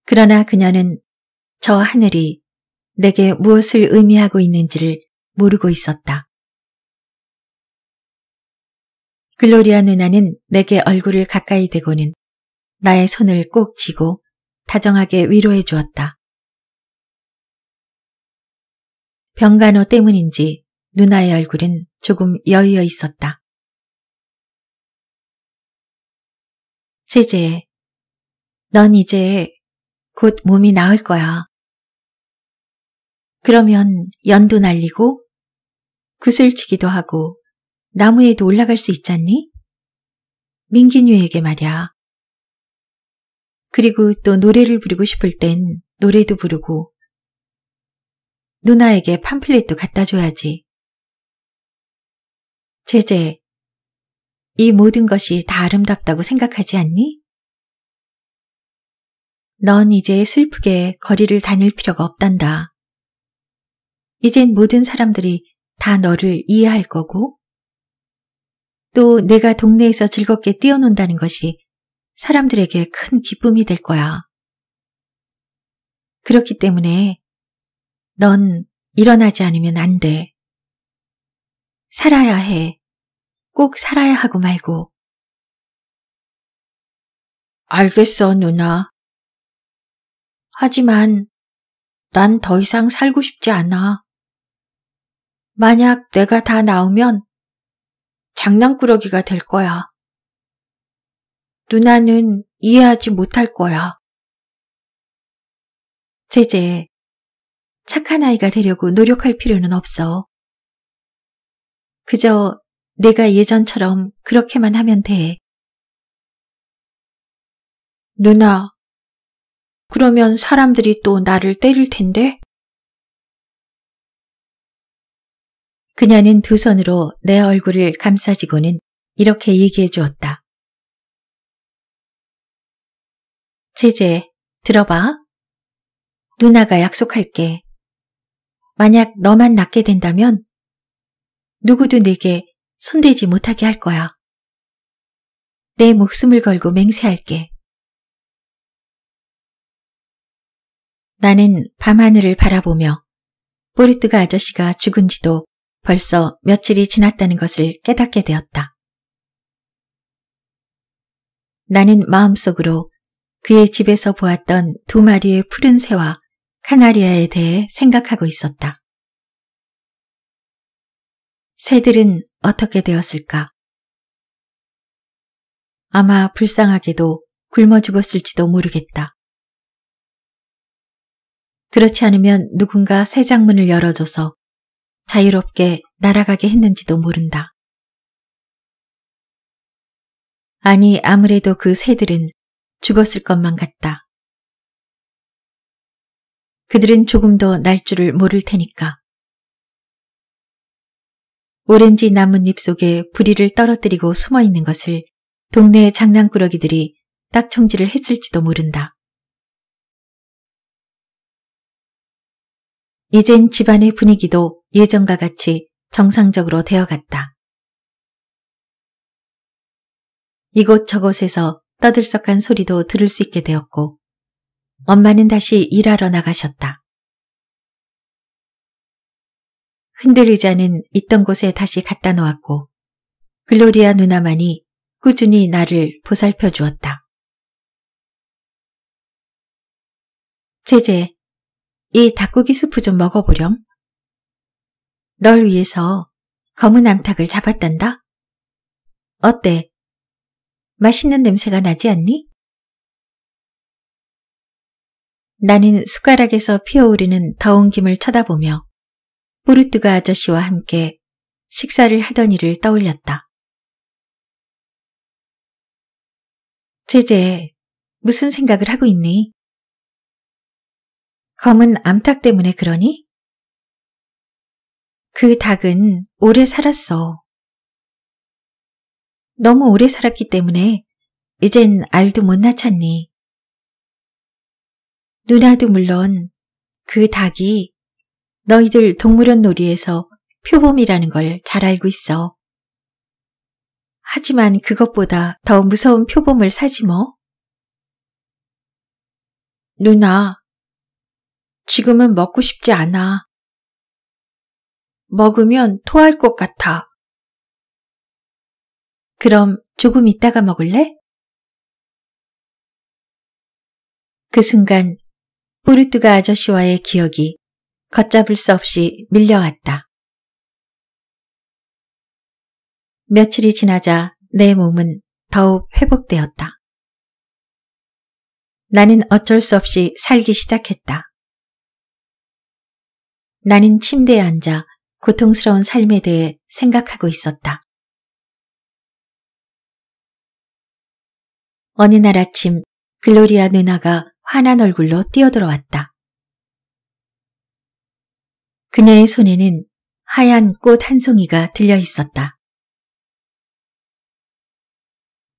그러나 그녀는 저 하늘이 내게 무엇을 의미하고 있는지를 모르고 있었다. 글로리아 누나는 내게 얼굴을 가까이 대고는 나의 손을 꼭 쥐고 다정하게 위로해 주었다. 병간호 때문인지 누나의 얼굴은 조금 여의어 있었다. 제제넌 이제 곧 몸이 나을 거야. 그러면 연도 날리고 구슬치기도 하고 나무에도 올라갈 수 있잖니? 민기뉴에게 말이야. 그리고 또 노래를 부르고 싶을 땐 노래도 부르고 누나에게 팜플렛도 갖다 줘야지. 제제, 이 모든 것이 다 아름답다고 생각하지 않니? 넌 이제 슬프게 거리를 다닐 필요가 없단다. 이젠 모든 사람들이 다 너를 이해할 거고, 또 내가 동네에서 즐겁게 뛰어논다는 것이 사람들에게 큰 기쁨이 될 거야. 그렇기 때문에 넌 일어나지 않으면 안 돼. 살아야 해. 꼭 살아야 하고 말고. 알겠어, 누나. 하지만 난 더 이상 살고 싶지 않아. 만약 내가 다 나오면 장난꾸러기가 될 거야. 누나는 이해하지 못할 거야. 제제, 착한 아이가 되려고 노력할 필요는 없어. 그저 내가 예전처럼 그렇게만 하면 돼. 누나, 그러면 사람들이 또 나를 때릴 텐데? 그녀는 두 손으로 내 얼굴을 감싸지고는 이렇게 얘기해 주었다. 제제, 들어봐. 누나가 약속할게. 만약 너만 낫게 된다면 누구도 내게 손대지 못하게 할 거야. 내 목숨을 걸고 맹세할게. 나는 밤하늘을 바라보며 보르뜨가 아저씨가 죽은 지도 벌써 며칠이 지났다는 것을 깨닫게 되었다. 나는 마음속으로 그의 집에서 보았던 두 마리의 푸른 새와 카나리아에 대해 생각하고 있었다. 새들은 어떻게 되었을까? 아마 불쌍하게도 굶어 죽었을지도 모르겠다. 그렇지 않으면 누군가 새 장문을 열어줘서 자유롭게 날아가게 했는지도 모른다. 아니 아무래도 그 새들은 죽었을 것만 같다. 그들은 조금더 날 줄을 모를 테니까. 오렌지 나뭇잎 속에 부리를 떨어뜨리고 숨어 있는 것을 동네의 장난꾸러기들이 딱총질을 했을지도 모른다. 이젠 집안의 분위기도 예전과 같이 정상적으로 되어갔다. 이곳저곳에서 떠들썩한 소리도 들을 수 있게 되었고 엄마는 다시 일하러 나가셨다. 흔들 의자는 있던 곳에 다시 갖다 놓았고 글로리아 누나만이 꾸준히 나를 보살펴 주었다. 제제, 이 닭고기 수프 좀 먹어보렴. 널 위해서 검은 암탉을 잡았단다? 어때? 맛있는 냄새가 나지 않니? 나는 숟가락에서 피어오르는 더운 김을 쳐다보며 포르투가 아저씨와 함께 식사를 하던 일을 떠올렸다. 제제, 무슨 생각을 하고 있니? 검은 암탉 때문에 그러니? 그 닭은 오래 살았어. 너무 오래 살았기 때문에 이젠 알도 못 낳잖니. 누나도 물론 그 닭이 너희들 동물원 놀이에서 표범이라는 걸 잘 알고 있어. 하지만 그것보다 더 무서운 표범을 사지 뭐. 누나, 지금은 먹고 싶지 않아. 먹으면 토할 것 같아. 그럼 조금 이따가 먹을래? 그 순간 뿌르뚜가 아저씨와의 기억이 걷잡을 수 없이 밀려왔다. 며칠이 지나자 내 몸은 더욱 회복되었다. 나는 어쩔 수 없이 살기 시작했다. 나는 침대에 앉아 고통스러운 삶에 대해 생각하고 있었다. 어느 날 아침 글로리아 누나가 환한 얼굴로 뛰어들어왔다. 그녀의 손에는 하얀 꽃 한 송이가 들려 있었다.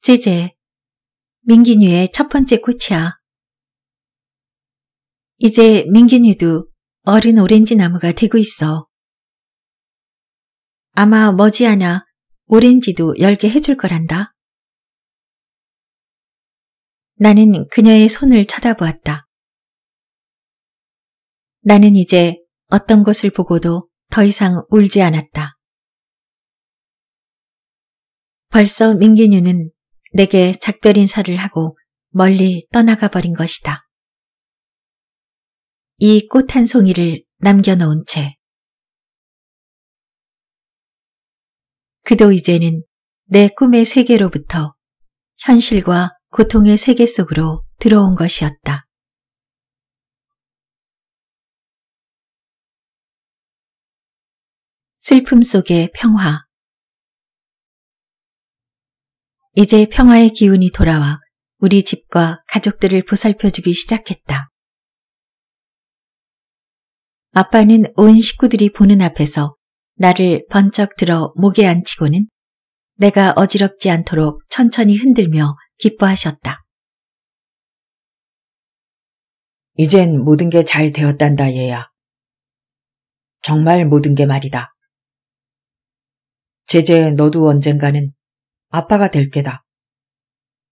제제, 민기뉴의 첫 번째 꽃이야. 이제 민기뉴도 어린 오렌지 나무가 되고 있어. 아마 머지않아 오렌지도 열게 해줄 거란다. 나는 그녀의 손을 쳐다보았다. 나는 이제 어떤 것을 보고도 더 이상 울지 않았다. 벌써 민균유는 내게 작별 인사를 하고 멀리 떠나가 버린 것이다. 이 꽃 한 송이를 남겨놓은 채. 그도 이제는 내 꿈의 세계로부터 현실과 고통의 세계 속으로 들어온 것이었다. 슬픔 속의 평화. 이제 평화의 기운이 돌아와 우리 집과 가족들을 보살펴주기 시작했다. 아빠는 온 식구들이 보는 앞에서 나를 번쩍 들어 목에 앉히고는 내가 어지럽지 않도록 천천히 흔들며 기뻐하셨다. 이젠 모든 게 잘 되었단다 얘야. 정말 모든 게 말이다. 제제 너도 언젠가는 아빠가 될 게다.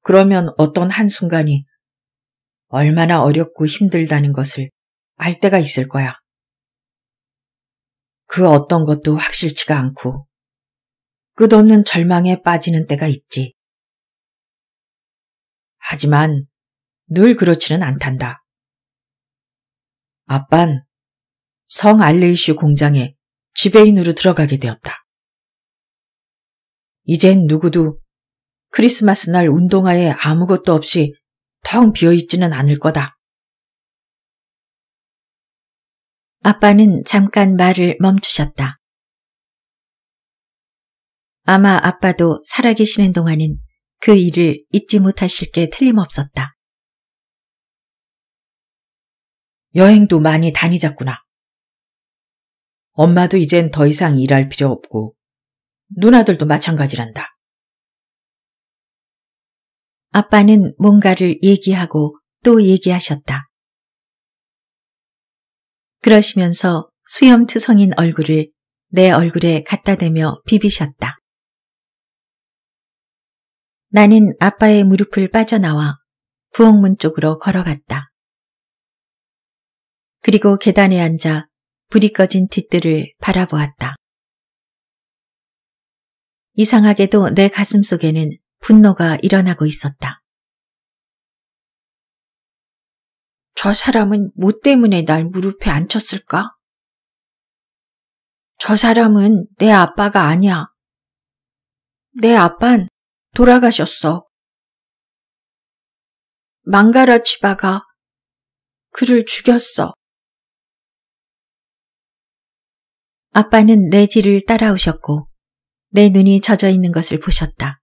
그러면 어떤 한순간이 얼마나 어렵고 힘들다는 것을 알 때가 있을 거야. 그 어떤 것도 확실치가 않고 끝없는 절망에 빠지는 때가 있지. 하지만 늘 그렇지는 않단다. 아빤 성 알레이슈 공장에 지배인으로 들어가게 되었다. 이젠 누구도 크리스마스 날 운동화에 아무것도 없이 텅 비어있지는 않을 거다. 아빠는 잠깐 말을 멈추셨다. 아마 아빠도 살아계시는 동안은 그 일을 잊지 못하실 게 틀림없었다. 여행도 많이 다니자꾸나. 엄마도 이젠 더 이상 일할 필요 없고 누나들도 마찬가지란다. 아빠는 뭔가를 얘기하고 또 얘기하셨다. 그러시면서 수염투성인 얼굴을 내 얼굴에 갖다 대며 비비셨다. 나는 아빠의 무릎을 빠져나와 부엌문 쪽으로 걸어갔다. 그리고 계단에 앉아 불이 꺼진 뒤뜰을 바라보았다. 이상하게도 내 가슴 속에는 분노가 일어나고 있었다. 저 사람은 뭐 때문에 날 무릎에 앉혔을까? 저 사람은 내 아빠가 아니야. 내 아빤 돌아가셨어. 망가라 치바가 그를 죽였어. 아빠는 내 뒤를 따라오셨고 내 눈이 젖어 있는 것을 보셨다.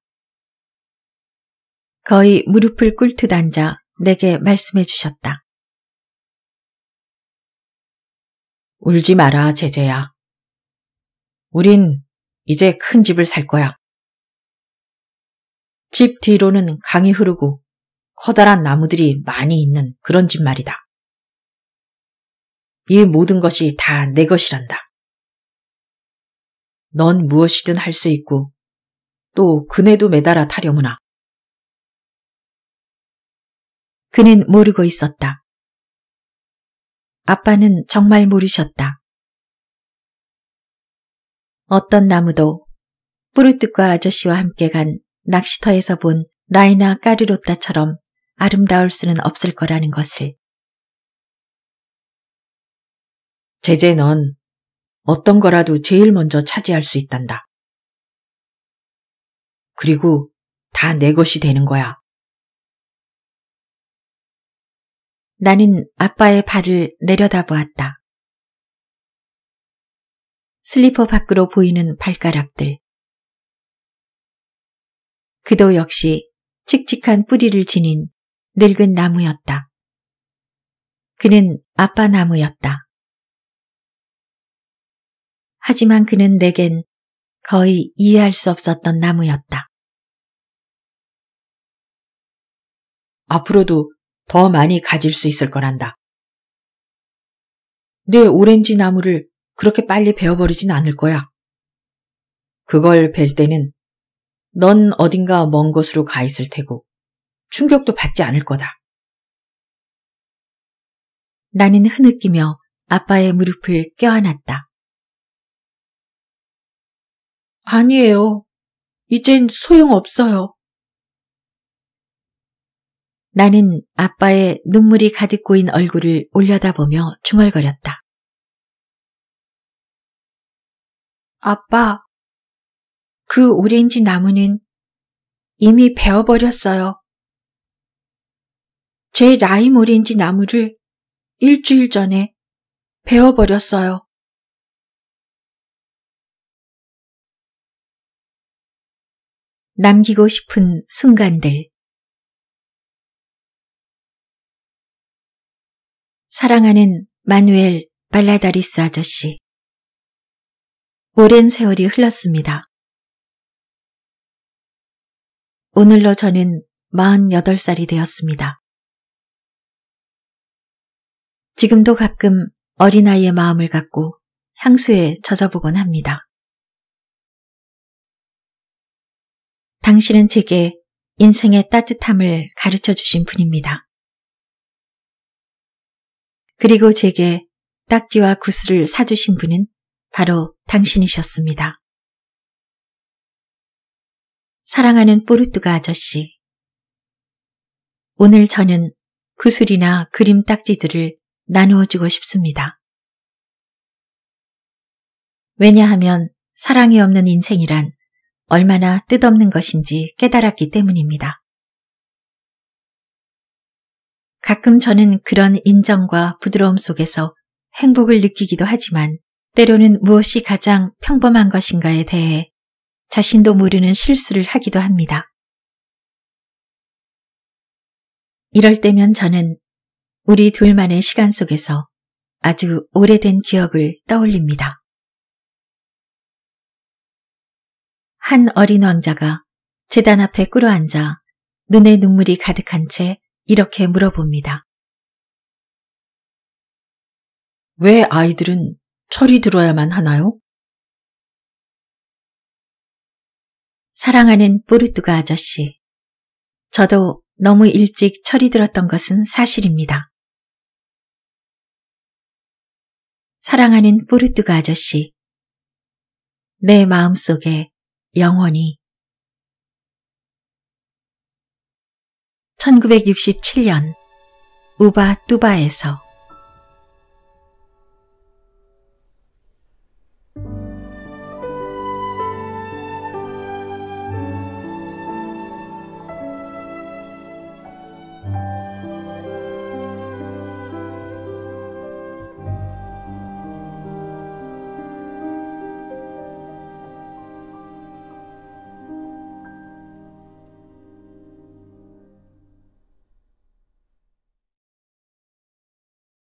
거의 무릎을 꿇듯 앉아 내게 말씀해 주셨다. 울지 마라, 제재야. 우린 이제 큰 집을 살 거야. 집 뒤로는 강이 흐르고 커다란 나무들이 많이 있는 그런 집 말이다. 이 모든 것이 다 내 것이란다. 넌 무엇이든 할 수 있고 또 그네도 매달아 타려무나 그는 모르고 있었다. 아빠는 정말 모르셨다. 어떤 나무도 뿌르뜨과 아저씨와 함께 간 낚시터에서 본 라이나 까르로따처럼 아름다울 수는 없을 거라는 것을. 제제 넌 어떤 거라도 제일 먼저 차지할 수 있단다. 그리고 다 내 것이 되는 거야. 나는 아빠의 발을 내려다보았다. 슬리퍼 밖으로 보이는 발가락들. 그도 역시 칙칙한 뿌리를 지닌 늙은 나무였다. 그는 아빠 나무였다. 하지만 그는 내겐 거의 이해할 수 없었던 나무였다. 앞으로도 더 많이 가질 수 있을 거란다. 내 오렌지 나무를 그렇게 빨리 베어버리진 않을 거야. 그걸 뵐 때는 넌 어딘가 먼 곳으로 가 있을 테고 충격도 받지 않을 거다. 나는 흐느끼며 아빠의 무릎을 껴안았다. 아니에요. 이젠 소용없어요. 나는 아빠의 눈물이 가득 고인 얼굴을 올려다보며 중얼거렸다. 아빠, 그 오렌지 나무는 이미 베어버렸어요. 제 라임 오렌지 나무를 일주일 전에 베어버렸어요. 남기고 싶은 순간들 사랑하는 마누엘 발라다리스 아저씨 오랜 세월이 흘렀습니다. 오늘로 저는 48살이 되었습니다. 지금도 가끔 어린아이의 마음을 갖고 향수에 젖어보곤 합니다. 당신은 제게 인생의 따뜻함을 가르쳐 주신 분입니다. 그리고 제게 딱지와 구슬을 사주신 분은 바로 당신이셨습니다. 사랑하는 뽀르뚜가 아저씨. 오늘 저는 구슬이나 그림 딱지들을 나누어 주고 싶습니다. 왜냐하면 사랑이 없는 인생이란 얼마나 뜻없는 것인지 깨달았기 때문입니다. 가끔 저는 그런 인정과 부드러움 속에서 행복을 느끼기도 하지만 때로는 무엇이 가장 평범한 것인가에 대해 자신도 모르는 실수를 하기도 합니다. 이럴 때면 저는 우리 둘만의 시간 속에서 아주 오래된 기억을 떠올립니다. 한 어린 왕자가 재단 앞에 끌어앉아 눈에 눈물이 가득한 채 이렇게 물어봅니다. 왜 아이들은 철이 들어야만 하나요? 사랑하는 뿌르뚜가 아저씨. 저도 너무 일찍 철이 들었던 것은 사실입니다. 사랑하는 뿌르뚜가 아저씨. 내 마음속에 영원히 1967년 우바 뚜바에서